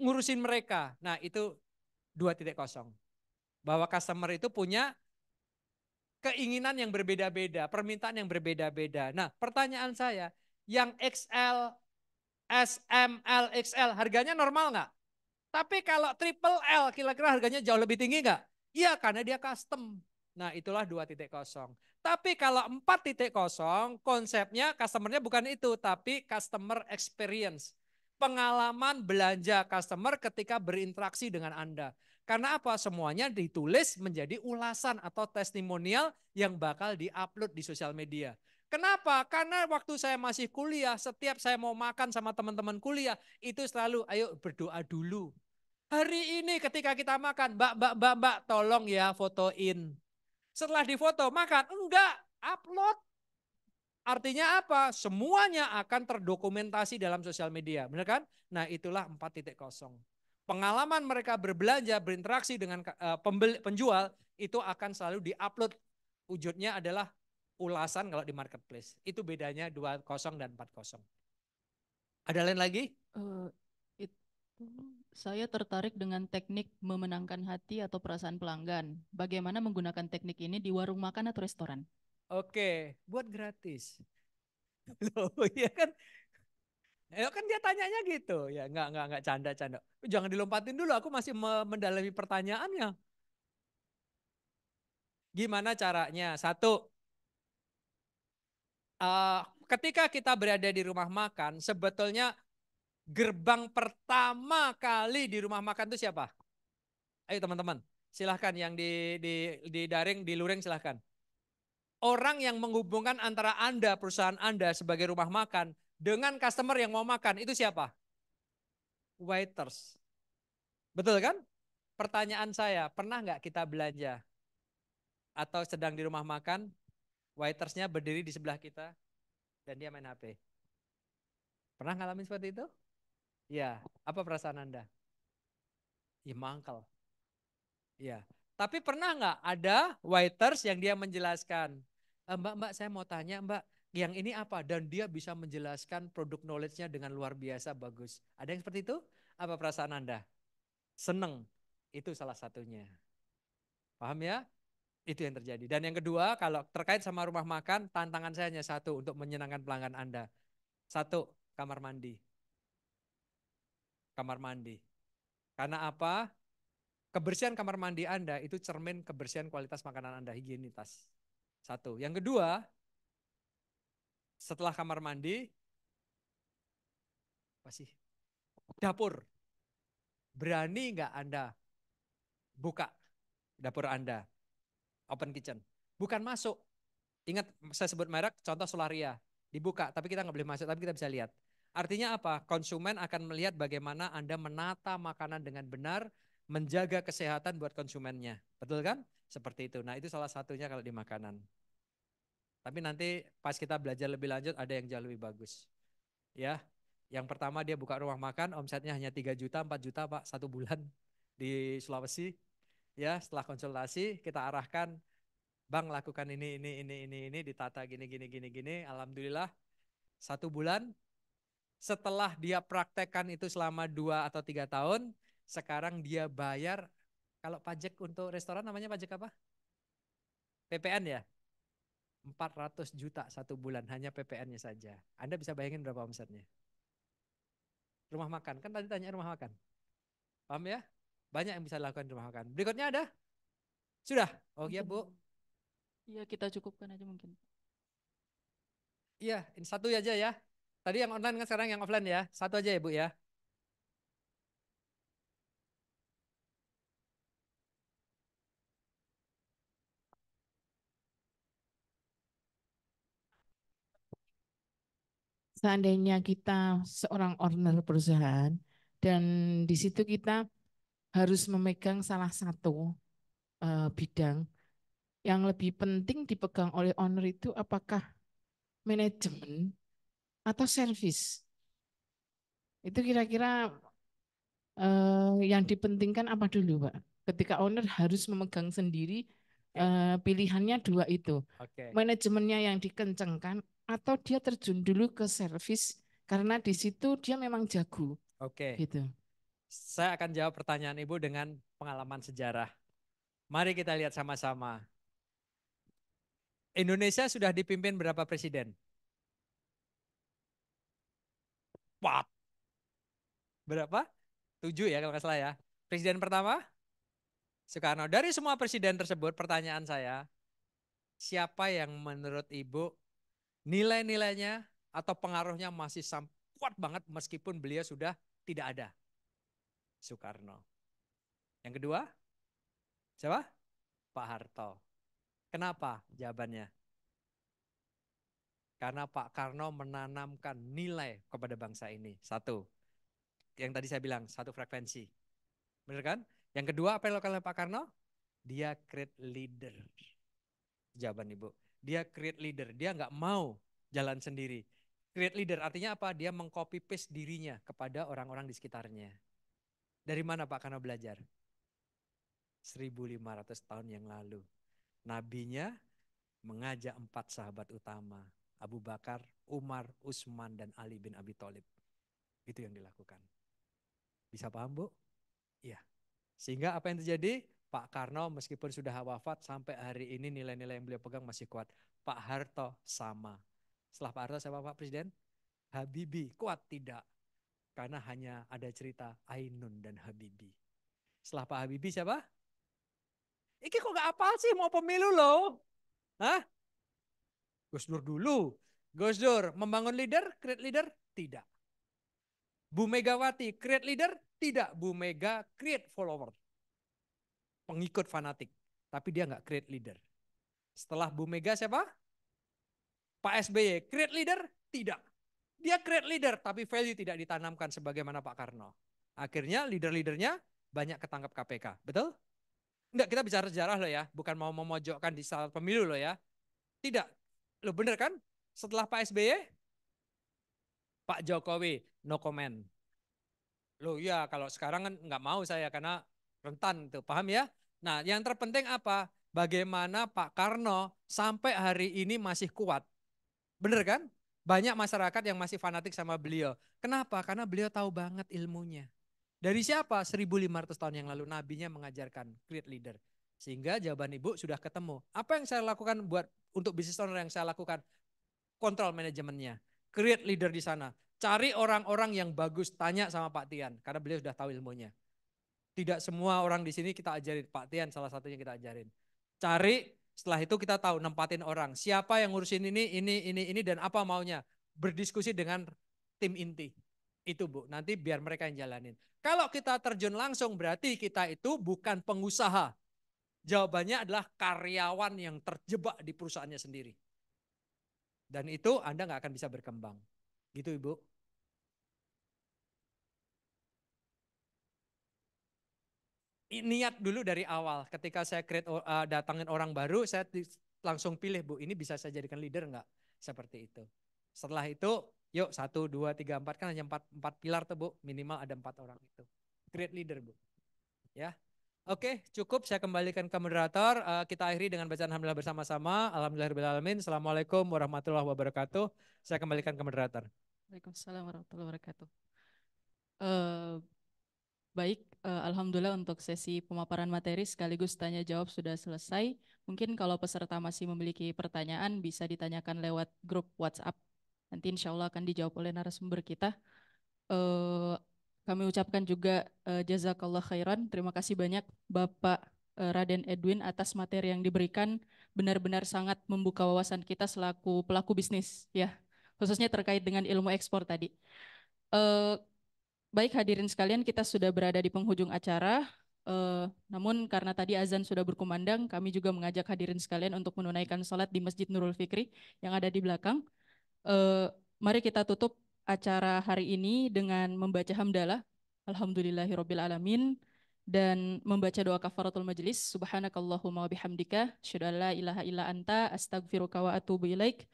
Speaker 2: ngurusin mereka? Nah itu 2.0. Bahwa customer itu punya keinginan yang berbeda-beda, permintaan yang berbeda-beda. Nah, pertanyaan saya, yang XL, SML, XL harganya normal nggak? Tapi kalau triple L kira-kira harganya jauh lebih tinggi nggak? Iya, karena dia custom. Nah, itulah 2.0. Tapi kalau 4.0, konsepnya customernya bukan itu, tapi customer experience. Pengalaman belanja customer ketika berinteraksi dengan Anda. Karena apa? Semuanya ditulis menjadi ulasan atau testimonial yang bakal diupload di sosial media. Kenapa? Karena waktu saya masih kuliah, setiap saya mau makan sama teman-teman kuliah, itu selalu ayo berdoa dulu. Hari ini ketika kita makan, mbak, mbak, mbak, mbak, tolong ya fotoin. Setelah difoto, makan. Enggak, upload. Artinya apa? Semuanya akan terdokumentasi dalam sosial media. Benar kan? Nah itulah 4.0 pengalaman mereka berbelanja, berinteraksi dengan eh, pembeli, penjual itu akan selalu diupload. Wujudnya adalah ulasan kalau di marketplace. Itu bedanya 20 dan 40.
Speaker 1: Ada lain lagi? Uh, itu saya tertarik dengan teknik memenangkan hati atau perasaan pelanggan. Bagaimana menggunakan teknik ini di warung makan atau restoran?
Speaker 2: Oke, buat gratis. Loh, ya kan Ya kan dia tanyanya gitu. Ya nggak nggak nggak canda-canda. Jangan dilompatin dulu. Aku masih mendalami pertanyaannya. Gimana caranya? Satu, uh, ketika kita berada di rumah makan, sebetulnya gerbang pertama kali di rumah makan itu siapa? Ayo teman-teman, silahkan yang di, di, di daring, di luring silahkan. Orang yang menghubungkan antara Anda, perusahaan Anda sebagai rumah makan dengan customer yang mau makan. Itu siapa? Waiters. Betul kan? Pertanyaan saya, pernah nggak kita belanja? Atau sedang di rumah makan, waitersnya berdiri di sebelah kita, dan dia main HP. Pernah ngalamin seperti itu? Ya, apa perasaan Anda? Ya mangkel. Ya, tapi pernah nggak ada waiters yang dia menjelaskan, eh, Mbak, Mbak, saya mau tanya, Mbak, yang ini apa dan dia bisa menjelaskan produk knowledge-nya dengan luar biasa bagus. Ada yang seperti itu? Apa perasaan Anda? Seneng. Itu salah satunya. Paham ya? Itu yang terjadi. Dan yang kedua, kalau terkait sama rumah makan, tantangan saya hanya satu untuk menyenangkan pelanggan Anda. Satu, kamar mandi. Kamar mandi. Karena apa? Kebersihan kamar mandi Anda itu cermin kebersihan kualitas makanan Anda, higienitas. Satu. Yang kedua, setelah kamar mandi, apa sih? Dapur. Berani nggak Anda buka dapur Anda? Open kitchen. Bukan masuk. Ingat saya sebut merek, contoh Solaria. Dibuka, tapi kita nggak boleh masuk, tapi kita bisa lihat. Artinya apa? Konsumen akan melihat bagaimana Anda menata makanan dengan benar, menjaga kesehatan buat konsumennya. Betul kan? Seperti itu. Nah itu salah satunya kalau di makanan. Tapi nanti pas kita belajar lebih lanjut ada yang jauh lebih bagus. Ya. Yang pertama dia buka rumah makan, omsetnya hanya 3 juta, 4 juta Pak, satu bulan di Sulawesi. Ya, setelah konsultasi kita arahkan, Bang lakukan ini, ini, ini, ini, ini, ditata gini, gini, gini, gini. Alhamdulillah satu bulan setelah dia praktekkan itu selama dua atau tiga tahun, sekarang dia bayar kalau pajak untuk restoran namanya pajak apa? PPN ya? 400 juta satu bulan hanya PPN-nya saja. Anda bisa bayangin berapa omsetnya? Rumah makan, kan tadi tanya rumah makan. Paham ya? Banyak yang bisa dilakukan rumah makan. Berikutnya ada? Sudah? Oh iya Bu.
Speaker 1: Iya kita cukupkan aja mungkin.
Speaker 2: Iya, satu aja ya. Tadi yang online kan sekarang yang offline ya. Satu aja ya Bu ya.
Speaker 1: seandainya kita seorang owner perusahaan dan di situ kita harus memegang salah satu uh, bidang yang lebih penting dipegang oleh owner itu apakah manajemen atau service itu kira-kira uh, yang dipentingkan apa dulu pak ketika owner harus memegang sendiri uh, pilihannya dua itu okay. manajemennya yang dikencengkan atau dia terjun dulu ke servis karena di situ dia memang jago. Oke. Okay. Gitu.
Speaker 2: Saya akan jawab pertanyaan Ibu dengan pengalaman sejarah. Mari kita lihat sama-sama. Indonesia sudah dipimpin berapa presiden? Empat. Berapa? Tujuh ya kalau nggak salah ya. Presiden pertama? Soekarno. Dari semua presiden tersebut pertanyaan saya, siapa yang menurut Ibu nilai-nilainya atau pengaruhnya masih kuat banget meskipun beliau sudah tidak ada. Soekarno. Yang kedua, siapa? Pak Harto. Kenapa jawabannya? Karena Pak Karno menanamkan nilai kepada bangsa ini. Satu, yang tadi saya bilang, satu frekuensi. Benar kan? Yang kedua apa yang dilakukan oleh Pak Karno? Dia create leader. Jawaban Ibu. Dia create leader. Dia nggak mau jalan sendiri. Create leader artinya apa? Dia mengcopy paste dirinya kepada orang-orang di sekitarnya. Dari mana Pak Kano belajar? 1500 tahun yang lalu. Nabinya mengajak empat sahabat utama. Abu Bakar, Umar, Usman, dan Ali bin Abi Thalib. Itu yang dilakukan. Bisa paham, Bu? Iya. Sehingga apa yang terjadi? Pak Karno meskipun sudah wafat sampai hari ini nilai-nilai yang beliau pegang masih kuat. Pak Harto sama. Setelah Pak Harto siapa Pak Presiden? Habibi kuat tidak? Karena hanya ada cerita Ainun dan Habibi. Setelah Pak Habibi siapa? Iki kok gak apa sih mau pemilu loh? Hah? Gus Dur dulu. Gus Dur membangun leader, create leader? Tidak. Bu Megawati create leader? Tidak. Bu Mega create follower pengikut fanatik. Tapi dia nggak create leader. Setelah Bu Mega siapa? Pak SBY, create leader? Tidak. Dia create leader, tapi value tidak ditanamkan sebagaimana Pak Karno. Akhirnya leader-leadernya banyak ketangkap KPK. Betul? Enggak, kita bicara sejarah loh ya. Bukan mau memojokkan di saat pemilu loh ya. Tidak. Loh bener kan? Setelah Pak SBY, Pak Jokowi, no comment. Loh ya kalau sekarang kan nggak mau saya karena rentan itu paham ya nah yang terpenting apa bagaimana Pak Karno sampai hari ini masih kuat bener kan banyak masyarakat yang masih fanatik sama beliau kenapa karena beliau tahu banget ilmunya dari siapa 1500 tahun yang lalu nabinya mengajarkan create leader sehingga jawaban ibu sudah ketemu apa yang saya lakukan buat untuk bisnis owner yang saya lakukan kontrol manajemennya create leader di sana cari orang-orang yang bagus tanya sama Pak Tian karena beliau sudah tahu ilmunya tidak semua orang di sini kita ajarin. Pak Tian salah satunya kita ajarin. Cari setelah itu kita tahu nempatin orang. Siapa yang ngurusin ini, ini, ini, ini dan apa maunya. Berdiskusi dengan tim inti. Itu Bu, nanti biar mereka yang jalanin. Kalau kita terjun langsung berarti kita itu bukan pengusaha. Jawabannya adalah karyawan yang terjebak di perusahaannya sendiri. Dan itu Anda nggak akan bisa berkembang. Gitu Ibu. niat dulu dari awal. Ketika saya create uh, datangin orang baru, saya langsung pilih bu, ini bisa saya jadikan leader nggak? Seperti itu. Setelah itu, yuk satu, dua, tiga, empat kan hanya empat, empat pilar tuh bu, minimal ada empat orang itu. Create leader bu, ya. Oke, cukup saya kembalikan ke moderator. Uh, kita akhiri dengan bacaan alhamdulillah bersama-sama. Alhamdulillahirobbilalamin. Assalamualaikum warahmatullahi wabarakatuh. Saya kembalikan ke moderator.
Speaker 1: Waalaikumsalam warahmatullahi wabarakatuh. Uh, baik, uh, alhamdulillah untuk sesi pemaparan materi sekaligus tanya jawab sudah selesai. Mungkin kalau peserta masih memiliki pertanyaan bisa ditanyakan lewat grup WhatsApp. Nanti insya Allah akan dijawab oleh narasumber kita. Uh, kami ucapkan juga uh, jazakallah khairan. Terima kasih banyak Bapak uh, Raden Edwin atas materi yang diberikan. Benar-benar sangat membuka wawasan kita selaku pelaku bisnis ya, khususnya terkait dengan ilmu ekspor tadi. Uh, Baik hadirin sekalian, kita sudah berada di penghujung acara. Uh, namun karena tadi azan sudah berkumandang, kami juga mengajak hadirin sekalian untuk menunaikan sholat di Masjid Nurul Fikri yang ada di belakang. Uh, mari kita tutup acara hari ini dengan membaca hamdalah. Alhamdulillahirrabbilalamin. Dan membaca doa kafaratul majlis. Subhanakallahumma wabihamdika. bihamdika. ilaha illa anta. astagfiru wa atubu ilaik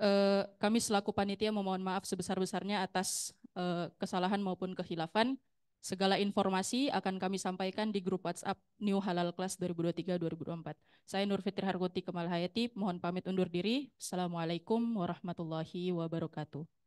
Speaker 1: eh, kami selaku panitia memohon maaf sebesar-besarnya atas eh, kesalahan maupun kehilafan. Segala informasi akan kami sampaikan di grup WhatsApp New Halal Class 2023-2024. Saya Nur Fitri Harkuti Kemal Hayati, mohon pamit undur diri. Assalamualaikum warahmatullahi wabarakatuh.